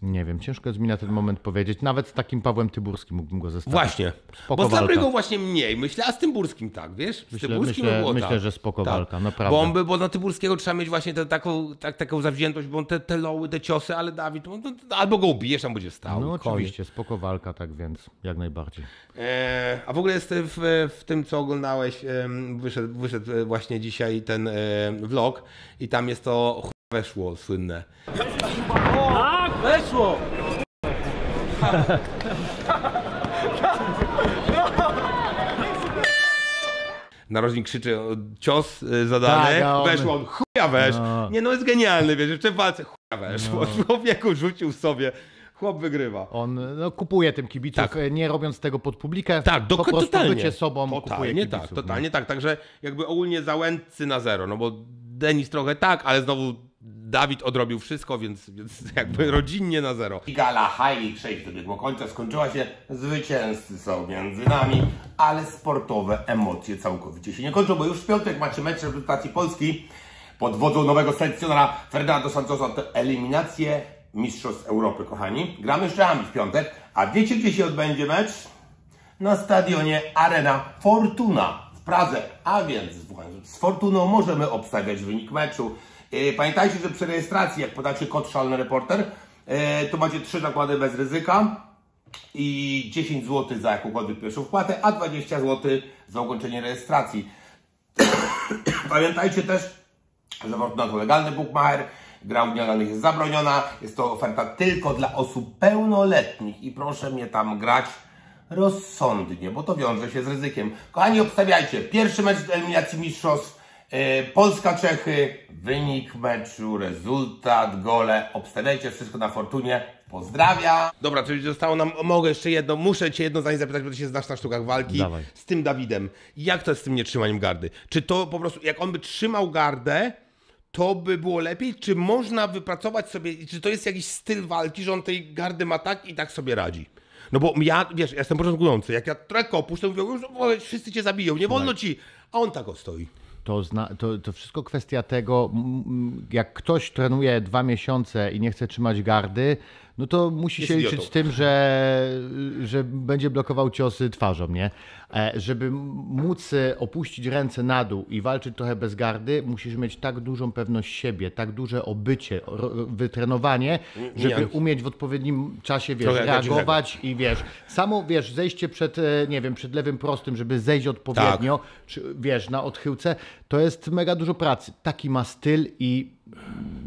Nie wiem, ciężko jest mi na ten moment powiedzieć. Nawet z takim Pawłem Tyburskim mógłbym go zestawić. Właśnie, spoko bo z Labrygą właśnie mniej. Myślę, a z Tyburskim tak, wiesz? Z myślę, Tyburskim myślę, było Myślę, tak. że spoko tak. walka, naprawdę. No Bomby, bo na Tyburskiego trzeba mieć właśnie te, taką, tak, taką zawziętość, bo on te, te loły, te ciosy, ale Dawid, on, no to, albo go ubijesz, tam będzie stał. No oczywiście, koniec. spoko walka, tak więc jak najbardziej. E, a w ogóle jest e, w, e, w tym, co oglądałeś, wyszedł, wyszedł e, właśnie dzisiaj ten e, vlog i tam jest to weszło słynne. A! Weszło! Narożnik krzyczy cios y, zadany, Tak, a on- weszło on, chuja wesz. No. Nie no, jest genialny, wiesz, jeszcze palce, chuja weszło. No. Człowieku rzucił sobie, chłop wygrywa. On no, kupuje tym kibiców, Tak. E, nie robiąc tego pod publikę. Tak, do, po prostu totalnie. bycie sobą kupuje Totalnie tak, kibiców. tak, totalnie tak. Także jakby ogólnie załęcy na zero, no bo Denis trochę tak, ale znowu Dawid odrobił wszystko, więc, więc jakby rodzinnie na zero. Gala Heilig 6 dobiegło końca, skończyła się, zwycięzcy są między nami, ale sportowe emocje całkowicie się nie kończą, bo już w piątek macie mecz reprezentacji Polski pod wodzą nowego selekcjonera Fernando Santosa, to eliminacje Mistrzostw Europy, kochani. Gramy z Czechami w piątek, a wiecie gdzie się odbędzie mecz? Na stadionie Arena Fortuna w Pradze, a więc z Fortuną możemy obstawiać wynik meczu, E, pamiętajcie, że przy rejestracji, jak podacie kod Szalny Reporter, e, to macie trzy nakłady bez ryzyka i 10 zł za jakąkolwiek pierwszą wpłatę, a 20 zł za ukończenie rejestracji. Pamiętajcie też, że Fortuna to legalny bookmacher, gra w unionanych jest zabroniona, jest to oferta tylko dla osób pełnoletnich i proszę mnie tam grać rozsądnie, bo to wiąże się z ryzykiem. Kochani, obstawiajcie, pierwszy mecz eliminacji mistrzostw E, Polska-Czechy, wynik meczu, rezultat, gole. Obstawiajcie wszystko na fortunie. Pozdrawiam! Dobra, czyli zostało nam, mogę jeszcze jedno, muszę Cię jedno zdanie zapytać, bo Ty się znasz na sztukach walki Dawaj. z tym Dawidem. Jak to jest z tym nietrzymaniem gardy? Czy to po prostu, jak on by trzymał gardę, to by było lepiej? Czy można wypracować sobie, czy to jest jakiś styl walki, że on tej gardy ma tak i tak sobie radzi? No bo ja, wiesz, ja jestem początkujący, jak ja trochę opuszczę, to mówią, wszyscy Cię zabiją, nie wolno Ci, a on tak stoi to, zna, to, to wszystko kwestia tego, jak ktoś trenuje dwa miesiące i nie chce trzymać gardy, no to musi się liczyć z tym, że, że będzie blokował ciosy twarzą, nie? E, żeby móc e, opuścić ręce na dół i walczyć trochę bez gardy, musisz mieć tak dużą pewność siebie, tak duże obycie, wytrenowanie, mm, żeby umieć w odpowiednim czasie, wiesz, reagować i wiesz, samo, wiesz, zejście przed, e, nie wiem, przed lewym prostym, żeby zejść odpowiednio, tak. czy, wiesz, na odchyłce, to jest mega dużo pracy. Taki ma styl i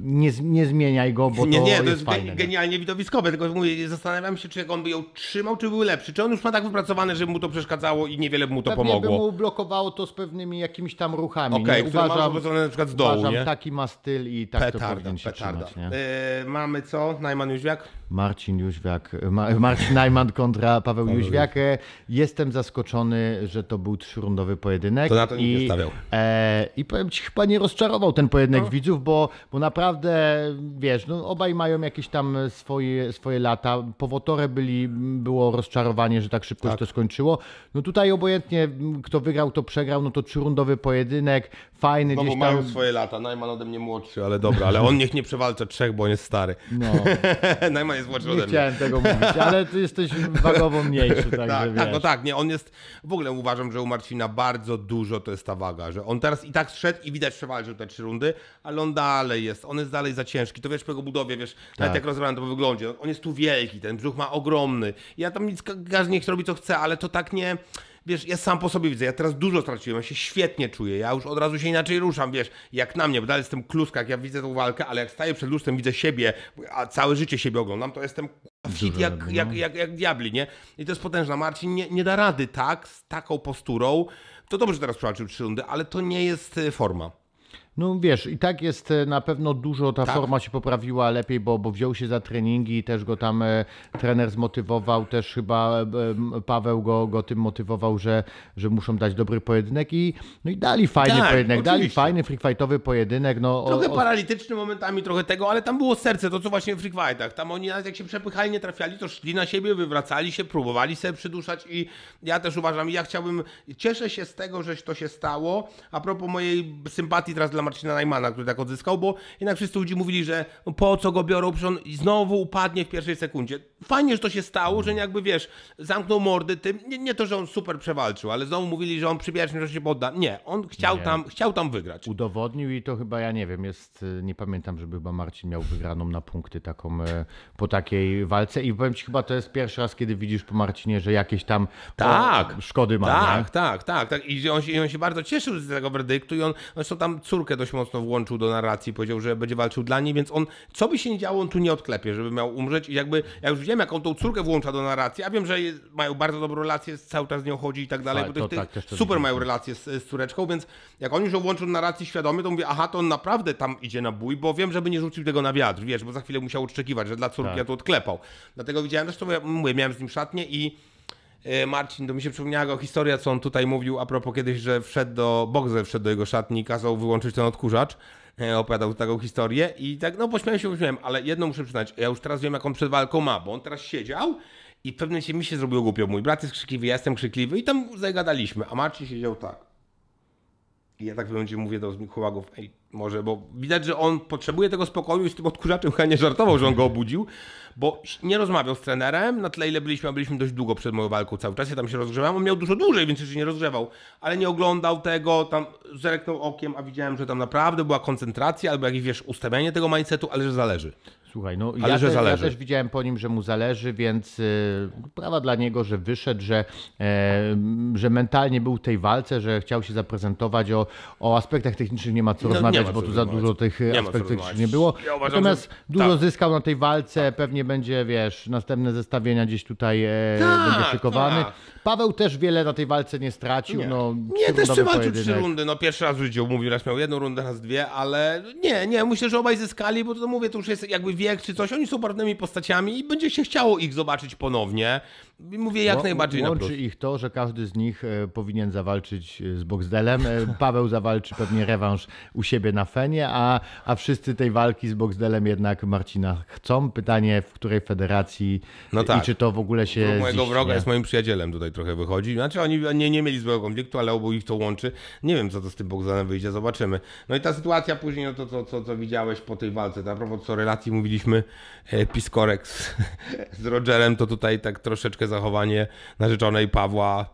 nie, nie zmieniaj go, bo nie, to, nie, to jest, jest fajne, genialnie widowiskowe, tylko mówię, zastanawiam się, czy jak on by ją trzymał, czy był lepszy. Czy on już ma tak wypracowane, że mu to przeszkadzało i niewiele mu to Pewnie pomogło. Pewnie by mu blokowało to z pewnymi jakimiś tam ruchami. Okej, okay, uważam, na przykład z dołu, uważam, nie? taki ma styl i tak petarda, to powinien się petarda. trzymać. E, mamy co? Najman Jóźwiak? Marcin Jóźwiak. Ma Marcin Najman kontra Paweł Jóźwiak. E, jestem zaskoczony, że to był trzyrundowy pojedynek. To na to i, nie stawiał. E, I powiem Ci, chyba nie rozczarował ten pojedynek no. widzów, bo bo naprawdę, wiesz, no obaj mają jakieś tam swoje, swoje lata. Powotore byli, było rozczarowanie, że tak szybko tak. się to tak. skończyło. No tutaj obojętnie, kto wygrał, to przegrał, no to trzyrundowy pojedynek, fajny no, gdzieś tam... mają swoje lata, Najman ode mnie młodszy, ale dobra, ale on niech nie przewalcza trzech, bo on jest stary. No. Najman jest młodszy nie ode mnie. Nie chciałem tego mówić, ale ty jesteś wagowo mniejszy, tak, także tak, no wiesz. Tak, no tak, nie, on jest... W ogóle uważam, że u Marcina bardzo dużo to jest ta waga, że on teraz i tak szedł i widać przewalczył te trzy rundy, ale on da dalej jest, on jest dalej za ciężki. To wiesz po jego budowie, wiesz, tak. nawet jak rozmawiam to po wyglądzie, on jest tu wielki, ten brzuch ma ogromny. Ja tam nic, każdy niech robi co chce, ale to tak nie wiesz, ja sam po sobie widzę, ja teraz dużo straciłem, ja się świetnie czuję, ja już od razu się inaczej ruszam, wiesz, jak na mnie, bo dalej jestem kluska, jak ja widzę tą walkę, ale jak staję przed lustrem, widzę siebie, a całe życie siebie oglądam, to jestem fit jak, jak, no. jak, jak, diabli, nie? I to jest potężna. Marcin nie, nie da rady tak, z taką posturą, to dobrze, że teraz przewalczył trzy rundy, ale to nie jest y, forma. No wiesz, i tak jest e, na pewno dużo, ta tak. forma się poprawiła lepiej, bo, bo wziął się za treningi i też go tam e, trener zmotywował, też chyba e, Paweł go, go tym motywował, że, że muszą dać dobry pojedynek i, no i dali fajny tak, pojedynek, oczywiście. dali fajny freakfightowy pojedynek. No, trochę o, o... paralityczny momentami, trochę tego, ale tam było serce, to co właśnie w freakfightach. Tam oni nawet jak się przepychali, nie trafiali, to szli na siebie, wywracali się, próbowali sobie przyduszać i ja też uważam, ja chciałbym, cieszę się z tego, że to się stało. A propos mojej sympatii teraz dla na Marcina Najmana, który tak odzyskał, bo jednak wszyscy ludzie mówili, że po co go biorą, przecież on znowu upadnie w pierwszej sekundzie fajnie, że to się stało, że jakby wiesz, zamknął mordy tym. Nie, nie to, że on super przewalczył, ale znowu mówili, że on przy pierwszym, że się podda. Nie, on chciał, nie. Tam, chciał tam wygrać. Udowodnił i to chyba, ja nie wiem, jest, y, nie pamiętam, żeby chyba Marcin miał wygraną na punkty taką e, po takiej walce. I powiem ci, chyba to jest pierwszy raz, kiedy widzisz po Marcinie, że jakieś tam e, tak, o, szkody ma. Tak, tak, tak, tak. I on, się, I on się bardzo cieszył z tego werdyktu i on zresztą tam córkę dość mocno włączył do narracji, powiedział, że będzie walczył dla niej, więc on, co by się nie działo, on tu nie odklepie, żeby miał umrzeć i jakby, jak już wiem, jaką tą córkę włącza do narracji, a wiem, że mają bardzo dobrą relację, cały czas z nią chodzi i tak dalej, Faj, tak, tych, tak, tych super mają relację z, z, córeczką, więc jak on już ją włączył do narracji świadomie, to mówię, aha, to on naprawdę tam idzie na bój, bo wiem, żeby nie rzucił tego na wiatr, wiesz, bo za chwilę musiał oczekiwać, że dla córki tak. ja to odklepał. Dlatego widziałem, zresztą ja, mówię, miałem z nim szatnie i e, Marcin, to mi się przypomniała go historia, co on tutaj mówił a propos kiedyś, że wszedł do, Bogzer wszedł do jego szatni i kazał wyłączyć ten odkurzacz E, opowiadał taką historię i tak, no pośmiałem się, pośmiałem, ale jedno muszę przyznać, ja już teraz wiem, jaką przed walką ma, bo on teraz siedział i w pewnym się mi się zrobiło głupio. Mój brat jest krzykliwy, ja jestem krzykliwy i tam zagadaliśmy, a Marcin siedział tak. I ja tak w momencie mówię do chłopaków, ej, może, bo widać, że on potrzebuje tego spokoju i z tym odkurzaczem chyba nie żartował, że on go obudził, bo nie rozmawiał z trenerem, na tyle ile byliśmy, a byliśmy dość długo przed moją walką cały czas, ja tam się rozgrzewałem, on miał dużo dłużej, więc się nie rozgrzewał, ale nie oglądał tego, tam zerknął okiem, a widziałem, że tam naprawdę była koncentracja albo jakieś, wiesz, ustawianie tego mindsetu, ale że zależy. Słuchaj, no Ale ja, że te, zależy. ja też widziałem po nim, że mu zależy, więc y, prawa dla niego, że wyszedł, że, e, że mentalnie był w tej walce, że chciał się zaprezentować. O, o aspektach technicznych nie ma co no, rozmawiać, bo tu za dużo tych e, aspektów technicznych nie było. Ja uważam, Natomiast że... dużo tak. zyskał na tej walce, pewnie będzie, wiesz, następne zestawienia gdzieś tutaj e, tak, będzie szykowany. Tak. Paweł też wiele na tej walce nie stracił. Nie, no, nie też przewalczył trzy rundy. No, pierwszy raz w życiu mówił, raz miał jedną rundę, raz dwie, ale nie, nie, myślę, że obaj zyskali, bo to mówię, to już jest jakby wiek czy coś. Oni są barwnymi postaciami i będzie się chciało ich zobaczyć ponownie. Mówię jak najbardziej Łączy na ich to, że każdy z nich e, powinien zawalczyć e, z Boxdelem. E, Paweł zawalczy pewnie rewanż u siebie na Fenie, a, a wszyscy tej walki z Boxdelem jednak Marcina chcą. Pytanie, w której federacji no tak. i czy to w ogóle się Mojego ziścinie. wroga jest moim przyjacielem tutaj trochę wychodzi. Znaczy oni nie, nie mieli złego konfliktu, ale obu ich to łączy. Nie wiem, co to z tym Boxdelem wyjdzie, zobaczymy. No i ta sytuacja później, no to co, co, co widziałeś po tej walce. Na propos co relacji mówiliśmy, Piskorek z, z Rogerem, to tutaj tak troszeczkę zachowanie narzeczonej Pawła.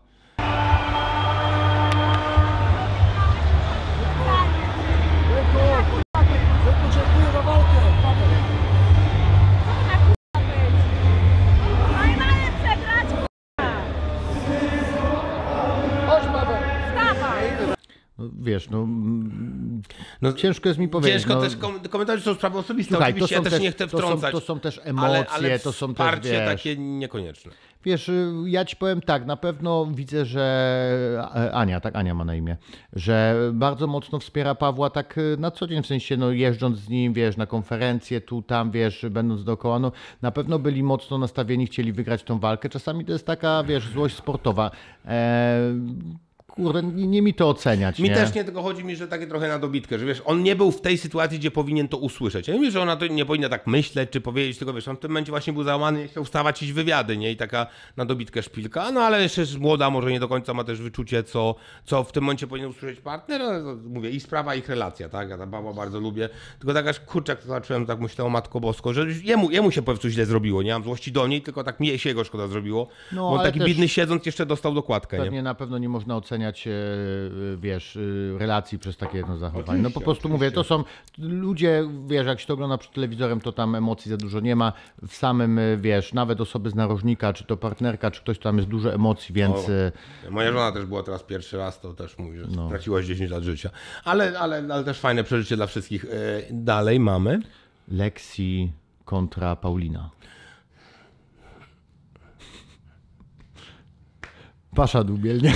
No, wiesz, no, mm, no, ciężko jest mi powiedzieć. Ciężko no, też kom komentarze są sprawą osobistą, Słuchaj, oczywiście ja też, też, nie chcę wtrącać. To są, to są też emocje, ale, ale to są też, wiesz, takie niekonieczne. Wiesz, y, ja ci powiem tak, na pewno widzę, że e, Ania, tak Ania ma na imię, że bardzo mocno wspiera Pawła tak y, na co dzień, w sensie no jeżdżąc z nim, wiesz, na konferencje tu, tam, wiesz, będąc dookoła, no na pewno byli mocno nastawieni, chcieli wygrać tą walkę. Czasami to jest taka, wiesz, złość sportowa. Eee, kurde, nie, nie mi to oceniać. Mi nie? też nie, tylko chodzi mi, że takie trochę na dobitkę, że wiesz, on nie był w tej sytuacji, gdzie powinien to usłyszeć. Ja nie wiem, że ona to nie powinna tak myśleć, czy powiedzieć, tylko wiesz, on w tym momencie właśnie był załamany i chciał stawać iść wywiady, nie? I taka na dobitkę szpilka, no ale jeszcze jest młoda, może nie do końca ma też wyczucie, co, co w tym momencie powinien usłyszeć partner, no, mówię, i sprawa, ich relacja, tak? Ja ta baba bardzo lubię, tylko tak aż kurczę, jak to zacząłem, tak myślałem, Matko Bosko, że jemu, jemu się po prostu źle zrobiło, nie mam złości do niej, tylko tak mi się jego szkoda zrobiło, no, bo taki też... biedny siedząc jeszcze dostał dokładkę, Pewnie nie? na pewno nie można oceniać utrudniać, e, e, wiesz, e, relacji przez takie jedno zachowanie. no po prostu mówię, to są ludzie, wiesz, jak się to ogląda przed telewizorem, to tam emocji za dużo nie ma. W samym, wiesz, nawet osoby z narożnika, czy to partnerka, czy ktoś tam jest dużo emocji, więc... moja żona też była teraz pierwszy raz, to też mówi, że no. traciłaś 10 lat życia. Ale, ale, ale też fajne przeżycie dla wszystkich. Dalej mamy... Lexi kontra Paulina. Pasza Dubiel, nie?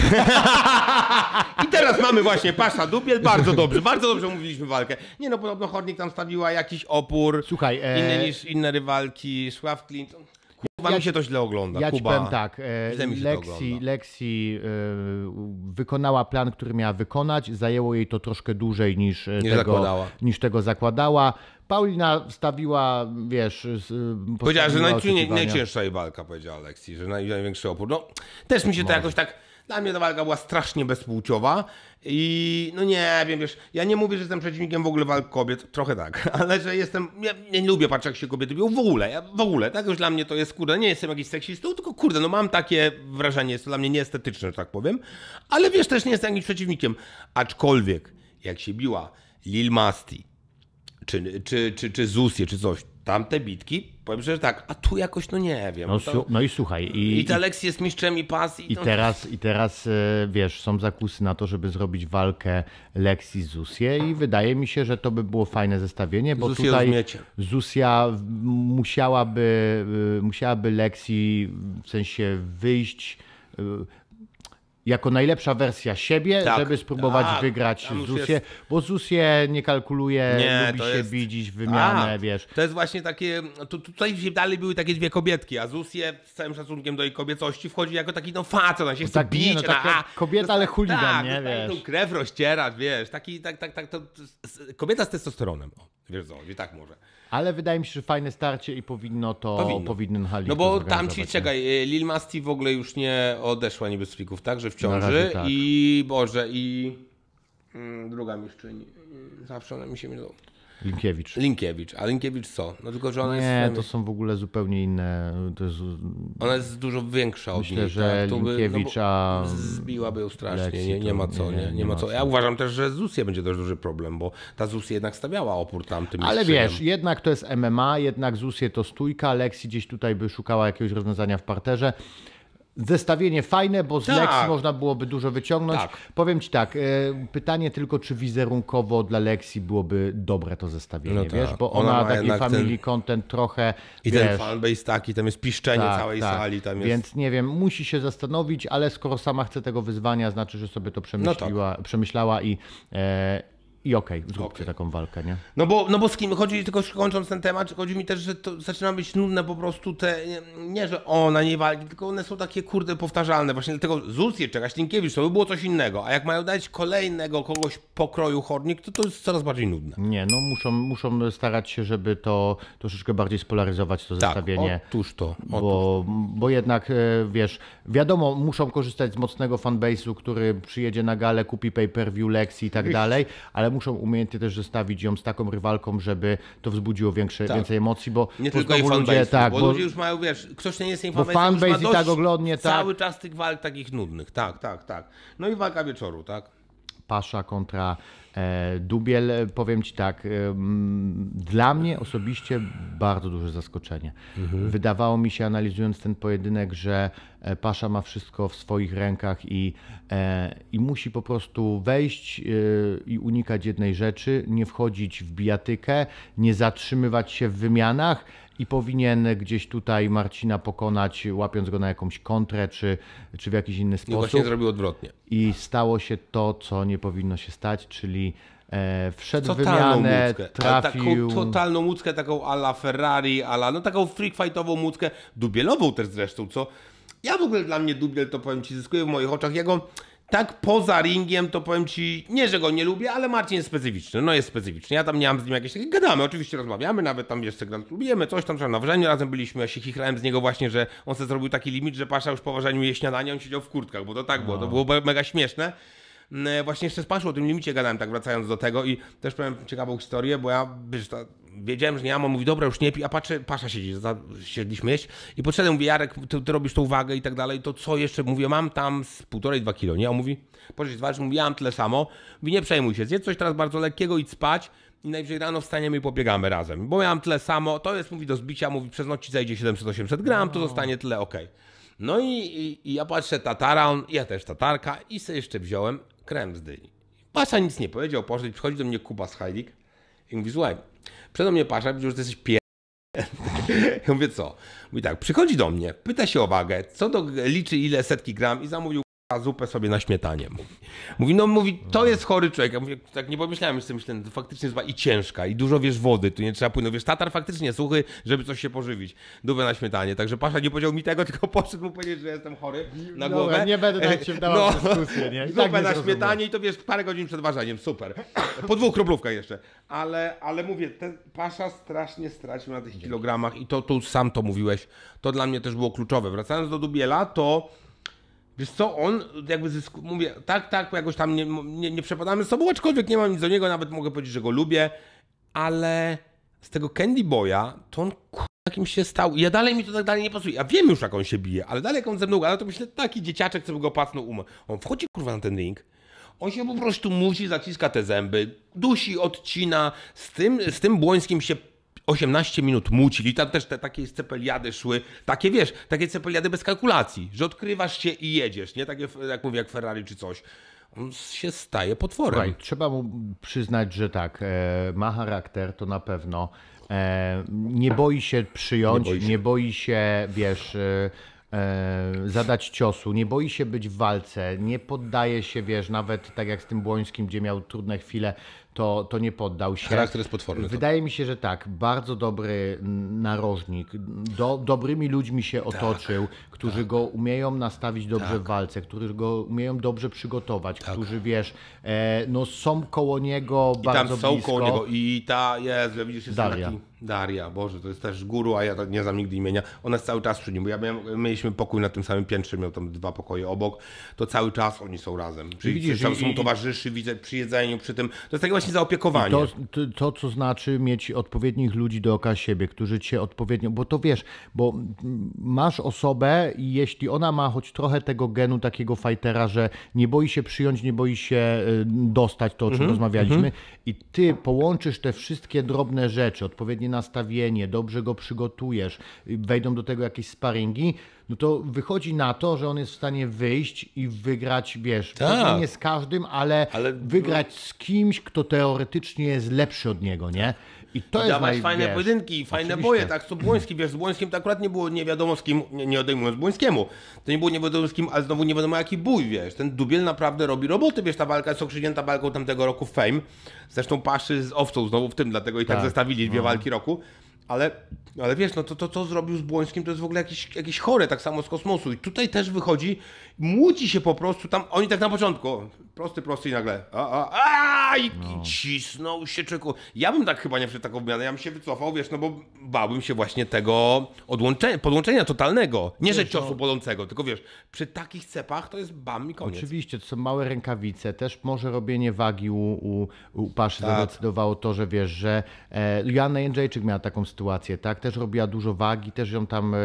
I teraz mamy właśnie Pasza Dubiel, bardzo dobrze, bardzo dobrze mówiliśmy walkę. Nie no, podobno Hornik tam stawiła jakiś opór, Słuchaj, e... inny niż inne rywalki, Sław Clinton. Kuba ja, mi się to źle ogląda. Ja Kuba, ci powiem tak, e, Lexi, Lexi e, wykonała plan, który miała wykonać, zajęło jej to troszkę dłużej niż, e, tego, zakładała. niż tego zakładała. Paulina stawiła, wiesz... Y, powiedziała, że naj, najcięższa jej walka, powiedziała Aleksji, że naj, największy opór. No, też mi się Może. to jakoś tak... Dla mnie ta walka była strasznie bezpłciowa i no nie wiem, wiesz, ja nie mówię, że jestem przeciwnikiem w ogóle walk kobiet, trochę tak, ale że jestem, ja nie lubię patrzeć jak się kobiety biją, w ogóle, ja, w ogóle, tak już dla mnie to jest, kurde, nie jestem jakiś seksistą, tylko kurde, no mam takie wrażenie, jest to dla mnie nieestetyczne, że tak powiem, ale wiesz, też nie jestem jakimś przeciwnikiem, aczkolwiek jak się biła Lil Masti, czy, czy, czy, czy zus czy coś. Tamte bitki, powiem że tak, a tu jakoś, no nie wiem. No, no i słuchaj. I, I Lexi jest mistrzem i pas. I, i to... teraz, I teraz, e, wiesz, są zakusy na to, żeby zrobić walkę Lexi z Zusie i wydaje mi się, że to by było fajne zestawienie, bo Zusie tutaj Zusia musiałaby, e, musiałaby Lexi w sensie wyjść e, jako najlepsza wersja siebie, tak, żeby spróbować tak, wygrać ZUSie, jest... bo ZUSie nie kalkuluje, nie, lubi się jest... bidzić w wymianę, wiesz. To jest właśnie takie, tu, tutaj dalej były takie dwie kobietki, a ZUSie z całym szacunkiem do jej kobiecości wchodzi jako taki no facet, on się no chce tak, bić. Nie, no, taka kobieta, ale chuligan, tak, nie, tak, wiesz. Tą krew rozcierać, wiesz, taki, tak, tak, tak, to, kobieta z testosteronem, o, wiesz co, i tak może. Ale wydaje mi się, że fajne starcie i powinno to powinno. powinien No bo tam ci, czekaj, y, Lil Masti w ogóle już nie odeszła niby z plików, także w ciąży tak. i Boże i mm, druga mistrzyni. Zawsze ona mi się mylą. Linkiewicz. Linkiewicz. A Linkiewicz co? No tylko, że ona nie, jest... Nie, to są w ogóle zupełnie inne... Jest... Ona jest dużo większa od Myślę, niej. że tak? Linkiewicza... By, no zbiłaby ją strasznie. nie, nie, ma co, nie, nie, nie, nie ma co. co. Ja uważam też, że zus będzie też duży problem, bo ta zus jednak stawiała opór tamtym Ale wiesz, jednak to jest MMA, jednak zus to stójka, Lexi gdzieś tutaj by szukała jakiegoś rozwiązania w parterze. Zestawienie fajne, bo z tak. można byłoby dużo wyciągnąć. Tak. Powiem Ci tak, e, pytanie tylko, czy wizerunkowo dla Lexi byłoby dobre to zestawienie, no tak. wiesz, bo ona, ona taki family ten... content trochę, I wiesz, ten fanbase taki, tam jest piszczenie tak, całej tak. sali. Tam jest... Więc nie wiem, musi się zastanowić, ale skoro sama chce tego wyzwania, znaczy, że sobie to no tak. przemyśliła, no przemyślała i, e, i okej, okay, zróbcie okay. taką walkę, nie? No bo, no bo z kim chodzi, tylko kończąc ten temat, chodzi mi też, że to zaczyna być nudne po prostu te, nie, że ona nie walki, tylko one są takie kurde powtarzalne. Właśnie dlatego ZUS je czeka, to by było coś innego. A jak mają dać kolejnego kogoś pokroju Hornik, to to jest coraz bardziej nudne. Nie, no muszą, muszą starać się, żeby to troszeczkę bardziej spolaryzować to tak, zestawienie. otóż to. Otóż bo, bo jednak, e, wiesz, wiadomo, muszą korzystać z mocnego fanbase'u, który przyjedzie na galę, kupi pay-per-view, Lex i tak dalej, ale muszą umiejętnie też zestawić ją z taką rywalką, żeby to wzbudziło większe, tak. więcej emocji, bo nie tylko fanbase, ludzie, tak, bo, bo, ludzie już mają, wiesz, ktoś nie jest fanbase, fanbase już ma i tak oglądnie, tak. cały czas tych walk takich nudnych, tak, tak, tak. No i walka wieczoru, tak? Pasza kontra E, Dubiel, e, powiem Ci tak, e, dla mnie osobiście bardzo duże zaskoczenie. Mhm. Wydawało mi się, analizując ten pojedynek, że Pasza ma wszystko w swoich rękach i, i musi po prostu wejść i unikać jednej rzeczy, nie wchodzić w bijatykę, nie zatrzymywać się w wymianach i powinien gdzieś tutaj Marcina pokonać, łapiąc go na jakąś kontrę czy, czy w jakiś inny no sposób. I właśnie zrobił odwrotnie. I stało się to, co nie powinno się stać, czyli e, wszedł totalną wymianę, muckę. trafił... Taką totalną muckę, taką ala Ferrari, ala, no taką free fightową muckę, dubielową też zresztą, co... Ja w ogóle dla mnie dubiel, to powiem Ci, zyskuje w moich oczach. Ja go tak poza ringiem, to powiem ci, nie, że go nie lubię, ale Marcin jest specyficzny. No jest specyficzny. Ja tam nie mam z nim jakieś takie, gadamy, oczywiście rozmawiamy, nawet tam jeszcze gram, lubimy coś tam, na wrzeniu razem byliśmy, ja się chichrałem z niego właśnie, że on sobie zrobił taki limit, że pasza już po ważeniu je śniadanie, on siedział w kurtkach, bo to tak było, to no. było mega śmieszne. Mm, e, właśnie jeszcze z Paszą o tym limicie gadałem, tak wracając do tego i też powiem ciekawą historię, bo ja, wiesz, wiedziałem, że nie mam, on mówi, dobra, już nie pi. a patrzę, pasza siedzi, za, siedliśmy jeść i podszedłem, mówię, Jarek, ty, ty, robisz tą uwagę i tak dalej, to co jeszcze, mówię, mam tam z półtorej, dwa kilo, nie, on mówi, poczekaj, dwa, mówi, ja mam tyle samo, mówi, nie przejmuj się, zjedz coś teraz bardzo lekkiego, i spać i najwyżej rano wstaniemy i pobiegamy razem, bo ja mam tyle samo, to jest, mówi, do zbicia, mówi, przez noc ci zajdzie 700-800 gram, to no. zostanie tyle, okej. Okay. No i, i, i, ja patrzę, tatara, on, ja też tatarka i sobie jeszcze wziąłem krem z dyni. Pasza nic nie powiedział, poszedł, przychodzi do mnie Kuba z Hajlik i mówi, słuchaj, Przede mnie pasza, już jesteś pier... ja mówię, co? Mówi tak, przychodzi do mnie, pyta się o wagę, co do liczy ile setki gram i zamówił a zupę sobie na śmietanie. Mówi, no mówi, to jest chory człowiek. Ja mówię, tak nie pomyślałem że myślę, to faktycznie jest i ciężka, i dużo wiesz wody, tu nie trzeba płynąć. No wiesz, tatar faktycznie suchy, żeby coś się pożywić. Dupę na śmietanie. Także Pasza nie powiedział mi tego, tylko poszedł mu powiedzieć, że jestem chory na no, głowę. nie będę tak się wdawał no, dyskusję, nie? I tak zupę tak nie na śmietanie i to wiesz, parę godzin przed ważeniem, super. Po dwóch kroplówkach jeszcze. Ale, ale mówię, ten Pasza strasznie stracił na tych kilogramach i to tu sam to mówiłeś. To dla mnie też było kluczowe. Wracając do Dubiela, to Wiesz co, on jakby zysku, mówię, tak, tak, jakoś tam nie, nie, nie przepadamy sobą, aczkolwiek nie mam nic do niego, nawet mogę powiedzieć, że go lubię, ale z tego Candy Boya, to on takim się stał. ja dalej mi to tak dalej nie pasuje. Ja wiem już, jak on się bije, ale dalej jak on ze mną gada, to myślę, taki dzieciaczek, co by go patnął um. On wchodzi kurwa na ten ring, on się po prostu musi, zaciska te zęby, dusi, odcina, z tym, z tym Błońskim się 18 minut mucili, tam też te takie cepeliady szły, takie wiesz, takie cepeliady bez kalkulacji, że odkrywasz się i jedziesz, nie? Takie, jak mówię, jak Ferrari czy coś. On się staje potworem. Słuchaj, trzeba mu przyznać, że tak, e, ma charakter, to na pewno. E, nie boi się przyjąć, nie boi się, nie boi się wiesz... E, e zadać ciosu, nie boi się być w walce, nie poddaje się, wiesz, nawet tak jak z tym Błońskim, gdzie miał trudne chwile, to, to nie poddał się. Charakter jest potworny. Tak. Wydaje mi się, że tak, bardzo dobry narożnik, do, dobrymi ludźmi się tak. otoczył, tak, którzy tak. go umieją nastawić dobrze tak. w walce, którzy go umieją dobrze przygotować, tak. którzy wiesz, e, no są koło niego I bardzo tam są blisko. koło niego i ta, jest, widzisz, jest Daria. Taki... Daria, Boże, to jest też guru, a ja nie znam nigdy imienia. Ona jest cały czas przy nim, bo ja miałem, mieliśmy pokój na tym samym piętrze, miał tam dwa pokoje obok, to cały czas oni są razem. Czyli widzisz, tam są towarzyszy, widzę przy jedzeniu, przy tym. To jest takie właśnie zaopiekowanie. To, to, to, co znaczy mieć odpowiednich ludzi dookoła siebie, którzy cię odpowiednio, bo to wiesz, bo masz osobę i jeśli ona ma choć trochę tego genu takiego fightera, że nie boi się przyjąć, nie boi się y, dostać to, o czym mhm. rozmawialiśmy mhm. i ty połączysz te wszystkie drobne rzeczy, odpowiednie nastawienie, dobrze go przygotujesz, y, wejdą do tego jakieś sparingi, no to wychodzi na to, że on jest w stanie wyjść i wygrać, wiesz, tak. nie z każdym, ale, ale, wygrać z kimś, kto teoretycznie jest lepszy od niego, nie? I to I jest naj, fajne wiesz, pojedynki, fajne oczywiście. boje, tak, co Błoński, wiesz, z Błońskim to akurat nie było nie wiadomo z kim, nie, nie odejmując Błońskiemu, to nie było nie wiadomo z kim, ale znowu nie wiadomo jaki bój, wiesz, ten Dubiel naprawdę robi roboty, wiesz, ta walka jest okrzyknięta walką tamtego roku Fame, zresztą paszy z owcą znowu w tym, dlatego i tak, tak zestawili dwie no. walki roku, ale, ale wiesz, no to, to co zrobił z Błońskim, to jest w ogóle jakieś, jakieś chore, tak samo z kosmosu. I tutaj też wychodzi muci się po prostu tam, oni tak na początku, prosty, prosty i nagle, a, a, a i no. cisnął się czeku. Ja bym tak chyba nie wszedł taką wymianę, ja bym się wycofał, wiesz, no bo bałbym się właśnie tego odłączenia, podłączenia totalnego. Nie, że no. ciosu bolącego, tylko wiesz, przy takich cepach to jest bam i koniec. Oczywiście, to są małe rękawice, też może robienie wagi u, u, u Paszy tak. zadecydowało to, że wiesz, że e, Joanna Jędrzejczyk miała taką sytuację, tak, też robiła dużo wagi, też ją tam e,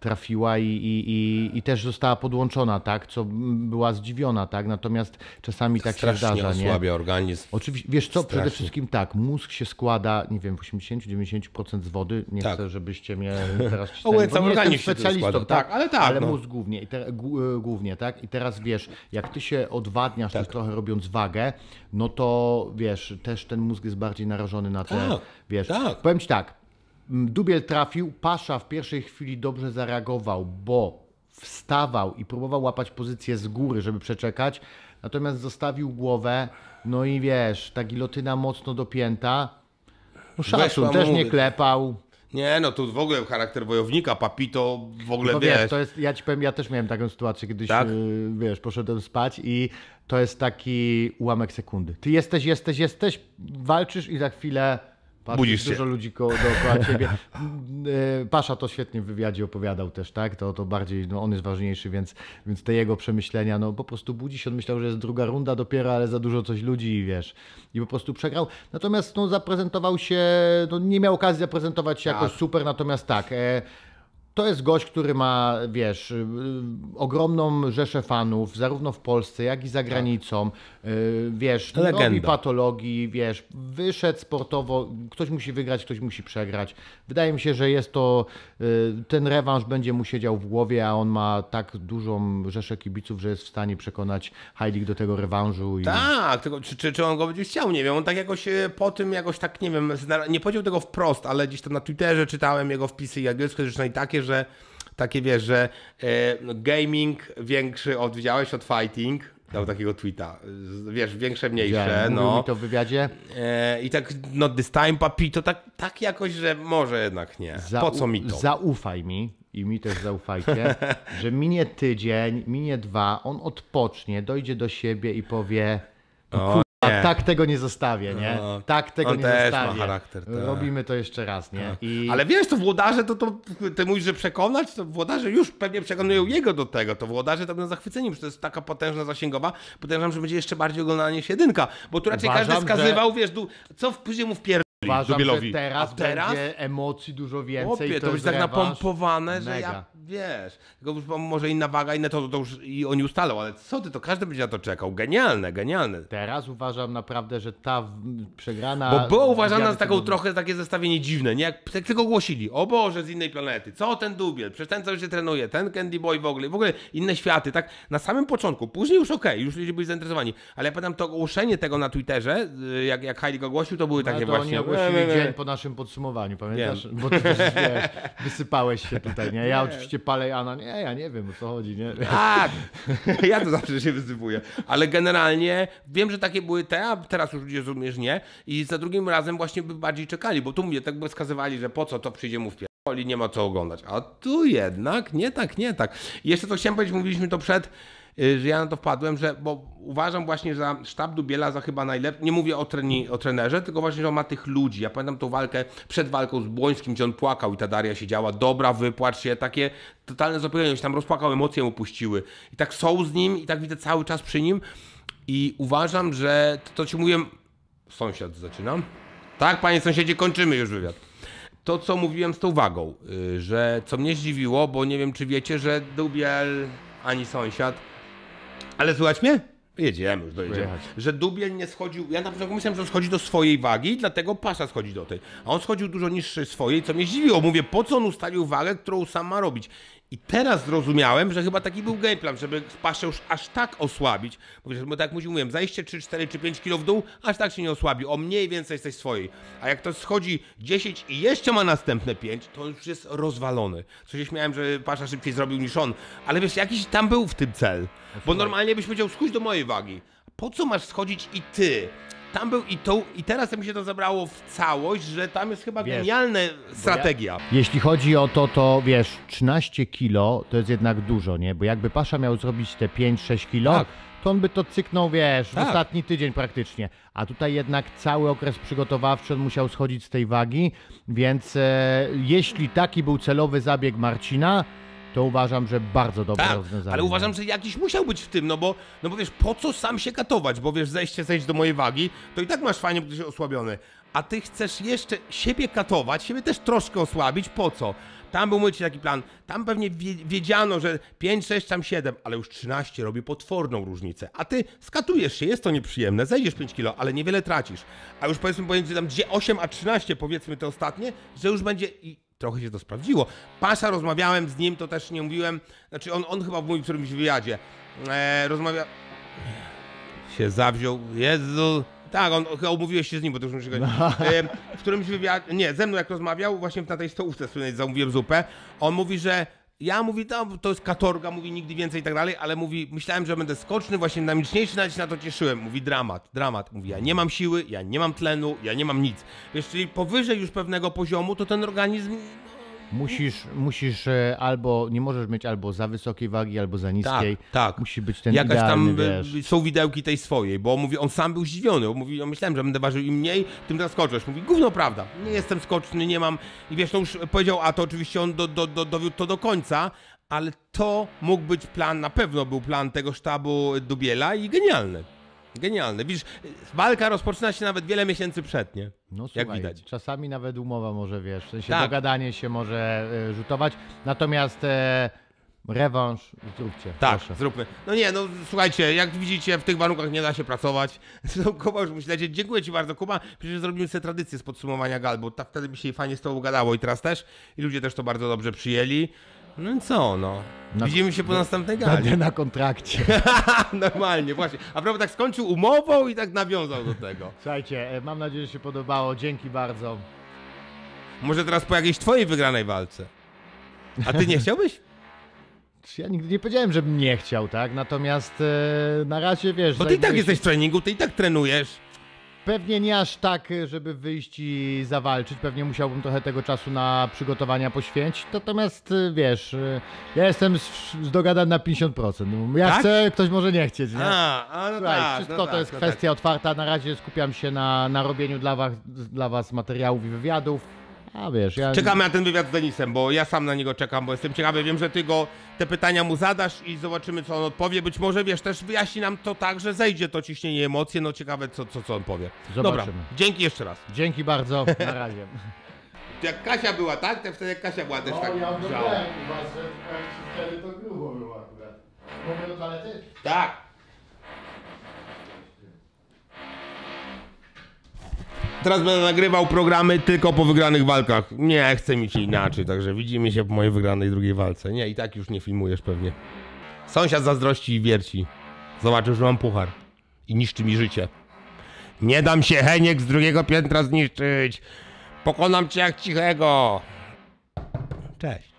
trafiła i, i, i, i też została podłączona tak, co była zdziwiona, tak, natomiast czasami tak się zdarza, nie? osłabia organizm. Oczywiście, wiesz co, strasznie. przede wszystkim tak, mózg się składa, nie wiem, 80-90% z wody, nie tak. chcę, żebyście mnie teraz czytali, bo cały nie jestem specjalistą, tak, tak, ale tak. Ale no. mózg głównie, te, e, głównie, tak, i teraz wiesz, jak ty się odwadniasz, tak. trochę robiąc wagę, no to wiesz, też ten mózg jest bardziej narażony na te, tak, wiesz, tak. powiem ci tak, Dubiel trafił, Pasza w pierwszej chwili dobrze zareagował, bo wstawał i próbował łapać pozycję z góry, żeby przeczekać, natomiast zostawił głowę, no i wiesz, ta gilotyna mocno dopięta. No szacun, też nie klepał. Nie, no tu w ogóle charakter wojownika, papito, w ogóle no, wiesz. wiesz. To jest, ja ci powiem, ja też miałem taką sytuację, kiedyś, tak? yy, wiesz, poszedłem spać i to jest taki ułamek sekundy. Ty jesteś, jesteś, jesteś, walczysz i za chwilę Budzisz dużo się. ludzi dookoła ciebie. E, Pasza to świetnie w wywiadzie opowiadał też, tak? To, to bardziej, no on jest ważniejszy, więc, więc te jego przemyślenia, no po prostu budzi się, on myślał, że jest druga runda dopiero, ale za dużo coś ludzi, wiesz, i po prostu przegrał. Natomiast no zaprezentował się, no nie miał okazji zaprezentować się tak. jakoś super, natomiast tak, e, to jest gość, który ma, wiesz, y, y, ogromną rzeszę fanów, zarówno w Polsce, jak i za tak. granicą. Y, wiesz, Legenda. robi patologii, wiesz, wyszedł sportowo, ktoś musi wygrać, ktoś musi przegrać. Wydaje mi się, że jest to, ten rewanż będzie mu siedział w głowie, a on ma tak dużą rzeszę kibiców, że jest w stanie przekonać Heilig do tego rewanżu. I... Tak, tylko czy, czy, czy on go będzie chciał, nie wiem, on tak jakoś e, po tym jakoś tak, nie wiem, nie powiedział tego wprost, ale gdzieś tam na Twitterze czytałem jego wpisy i angielskie, zresztą no takie, że że takie wiesz, że e, gaming większy od, widziałeś od fighting, dał takiego tweeta. Wiesz, większe, mniejsze. Widziałem. No. mi to w wywiadzie. E, I tak, no this time papi, to tak, tak jakoś, że może jednak nie. Zau po co mi to? Zaufaj mi i mi też zaufajcie, że minie tydzień, minie dwa, on odpocznie, dojdzie do siebie i powie... No, a tak tego nie zostawię, nie? No, tak tego nie też zostawię. Ma charakter, tak. Robimy to jeszcze raz, nie? Tak. I... Ale wiesz, to włodarze, to, to ty mówisz, że przekonać, to włodarze już pewnie przekonują jego do tego. To włodarze to tak będą zachwyceni, że to jest taka potężna zasięgowa. Podejrzewam, że będzie jeszcze bardziej oglądana niż jedynka, bo tu raczej Uważam, każdy wskazywał, że... wiesz, du... co w, później mu wpierdolił. Uważam, że teraz, teraz będzie emocji dużo więcej. to, to będzie tak napompowane, że ja wiesz, tylko już może inna waga, inne to, to już i oni ustalą, ale co ty, to każdy będzie na to czekał. Genialne, genialne. Teraz uważam naprawdę, że ta przegrana... Bo była uważana za taką trochę takie zestawienie dziwne, nie? Jak, tak tylko głosili, o Boże, z innej planety, co ten dubiel, przecież ten co się trenuje, ten Candy Boy w ogóle, w ogóle inne światy, tak? Na samym początku, później już okej, okay, już ludzie byli zainteresowani, ale ja pamiętam to ogłoszenie tego na Twitterze, y, jak, jak Heidi go ogłosił, to były no, takie to właśnie... oni ogłosili dzień po naszym podsumowaniu, pamiętasz? Bo ty też, wiesz, wysypałeś się tutaj, nie? Ja oczywiście Palejana. Nie, ja nie wiem o co chodzi, nie? Tak! Ja to zawsze się wyzywuję. Ale generalnie wiem, że takie były te, a teraz już ludzie rozumiesz nie. I za drugim razem właśnie by bardziej czekali, bo tu mnie tak by skazywali, że po co to przyjdzie mu w pier... nie ma co oglądać. A tu jednak nie tak, nie tak. I jeszcze to chciałem powiedzieć, mówiliśmy to przed Y, że ja na to wpadłem, że, bo uważam właśnie za sztab Dubiela za chyba najlepszy, nie mówię o, treni, o trenerze, tylko właśnie, że on ma tych ludzi. Ja pamiętam tą walkę przed walką z Błońskim, gdzie on płakał i ta Daria działa, dobra, wypłacz się, takie totalne zapylenie, się tam rozpłakał, emocje mu puściły. I tak są z nim i tak widzę cały czas przy nim i uważam, że to, to ci mówiłem, sąsiad zaczynam. Tak, panie sąsiedzie, kończymy już wywiad to, co mówiłem z tą wagą, y, że co mnie zdziwiło, bo nie wiem, czy wiecie, że Dubiel ani sąsiad ale słuchaj mnie? Jedziemy, już dojedziemy. Że Dubiel nie schodził, ja na początku myślałem, że on schodzi do swojej wagi, dlatego Pasza schodzi do tej. A on schodził dużo niższej swojej, co mnie zdziwiło. Mówię, po co on ustalił wagę, którą sam ma robić? I teraz zrozumiałem, że chyba taki był game plan, żeby paszę już aż tak osłabić, bo wiesz, tak jak mówiłem, zajście 3, 4 czy 5 kg w dół, aż tak się nie osłabi, o mniej więcej jesteś swojej. A jak to schodzi 10 i jeszcze ma następne 5, to już jest rozwalony. Co się śmiałem, że pasza szybciej zrobił niż on, ale wiesz, jakiś tam był w tym cel. Bo normalnie byś powiedział, skuć do mojej wagi. Po co masz schodzić i ty? tam był i, to, i teraz mi się to zabrało w całość, że tam jest chyba wiesz, genialna strategia. Ja, jeśli chodzi o to, to wiesz, 13 kilo to jest jednak dużo, nie? Bo jakby Pasza miał zrobić te 5-6 kilo, tak. to on by to cyknął, wiesz, tak. ostatni tydzień praktycznie. A tutaj jednak cały okres przygotowawczy on musiał schodzić z tej wagi, więc e, jeśli taki był celowy zabieg Marcina, to uważam, że bardzo dobre tak, rozwiązanie. ale uważam, że jakiś musiał być w tym, no bo, no bo wiesz, po co sam się katować, bo wiesz, zejście, zejść do mojej wagi, to i tak masz fajnie, bo jesteś osłabiony, a ty chcesz jeszcze siebie katować, siebie też troszkę osłabić, po co? Tam był mówicie taki plan, tam pewnie wiedziano, że 5, 6, tam 7, ale już 13 robi potworną różnicę. A ty skatujesz się, jest to nieprzyjemne, zejdziesz 5 kilo, ale niewiele tracisz. A już powiedzmy pomiędzy tam gdzie 8 a 13, powiedzmy te ostatnie, że już będzie trochę się to sprawdziło. Pasza rozmawiałem z nim, to też nie mówiłem. Znaczy on, on chyba mówił w którymś wywiadzie. E, rozmawia... Się zawziął. Jezu... Tak, on chyba umówiłeś się z nim, bo to już musi go... No. E, w którymś wywiadzie... Nie, ze mną jak rozmawiał, właśnie na tej stołówce, słynnej. zamówiłem zupę, on mówi, że ja mówi, no, to jest katorga, mówi nigdy więcej i tak dalej, ale mówi, myślałem, że będę skoczny, właśnie dynamiczniejszy, nawet się na to cieszyłem. Mówi dramat, dramat. Mówi, ja nie mam siły, ja nie mam tlenu, ja nie mam nic. Wiesz, czyli powyżej już pewnego poziomu, to ten organizm Musisz, musisz e, albo, nie możesz mieć albo za wysokiej wagi, albo za niskiej. Tak, tak. Musi być ten Jakaś tam wiesz. są widełki tej swojej, bo mówi, on sam był zdziwiony, bo mówi, ja myślałem, że będę ważył im mniej, tym skoczysz. Mówi, gówno prawda, nie jestem skoczny, nie mam. I wiesz, to już powiedział, a to oczywiście on do, do, do, dowiódł to do końca, ale to mógł być plan, na pewno był plan tego sztabu Dubiela i genialny. Genialny. Widzisz, walka rozpoczyna się nawet wiele miesięcy przed, nie? No słuchaj, jak widać. czasami nawet umowa może, wiesz, w sensie tak. dogadanie się może y, rzutować, natomiast e, rewanż zróbcie. Tak, proszę. zróbmy. No nie, no słuchajcie, jak widzicie, w tych warunkach nie da się pracować. No, Kuba już myślecie, dziękuję Ci bardzo Kuba, przecież zrobimy sobie tradycję z podsumowania gal, bo tak wtedy mi się fajnie z Tobą gadało i teraz też i ludzie też to bardzo dobrze przyjęli. No co, no. Na, Widzimy się po następnej gali. Na kontrakcie. Normalnie, właśnie. A prawda tak skończył umową i tak nawiązał do tego. Słuchajcie, e, mam nadzieję, że się podobało. Dzięki bardzo. Może teraz po jakiejś twojej wygranej walce. A ty nie chciałbyś? Ja nigdy nie powiedziałem, żebym nie chciał, tak? Natomiast e, na razie wiesz. Bo ty i tak jesteś w treningu, ty i tak trenujesz. Pewnie nie aż tak, y, żeby wyjść i zawalczyć. Pewnie musiałbym trochę tego czasu na przygotowania poświęcić. Natomiast y, wiesz, y, ja jestem zdogadany na 50%. Ja tak? chcę, ktoś może nie chcieć. Nie? A, a no Słuchaj, tak, wszystko no to tak, jest no tak. kwestia tak. otwarta. Na razie skupiam się na, na robieniu dla was, dla was materiałów i wywiadów a wiesz, ja... Czekamy na ten wywiad z Denisem, bo ja sam na niego czekam, bo jestem ciekawy. Wiem, że ty go te pytania mu zadasz i zobaczymy, co on odpowie. Być może, wiesz, też wyjaśni nam to tak, że zejdzie to ciśnienie emocje. No ciekawe, co, co, co on powie. Zobaczymy. Dobra, dzięki jeszcze raz. Dzięki bardzo, na razie. jak Kasia była tak, to wtedy jak Kasia była też no, tak. ja brzała. że wtedy to grubo było akurat. Mówię o toalety? Tak. Teraz będę nagrywał programy tylko po wygranych walkach. Nie, chce mi się inaczej, także widzimy się po mojej wygranej drugiej walce. Nie, i tak już nie filmujesz pewnie. Sąsiad zazdrości i wierci. Zobaczył, że mam puchar. I niszczy mi życie. Nie dam się Heniek z drugiego piętra zniszczyć. Pokonam cię jak cichego. Cześć.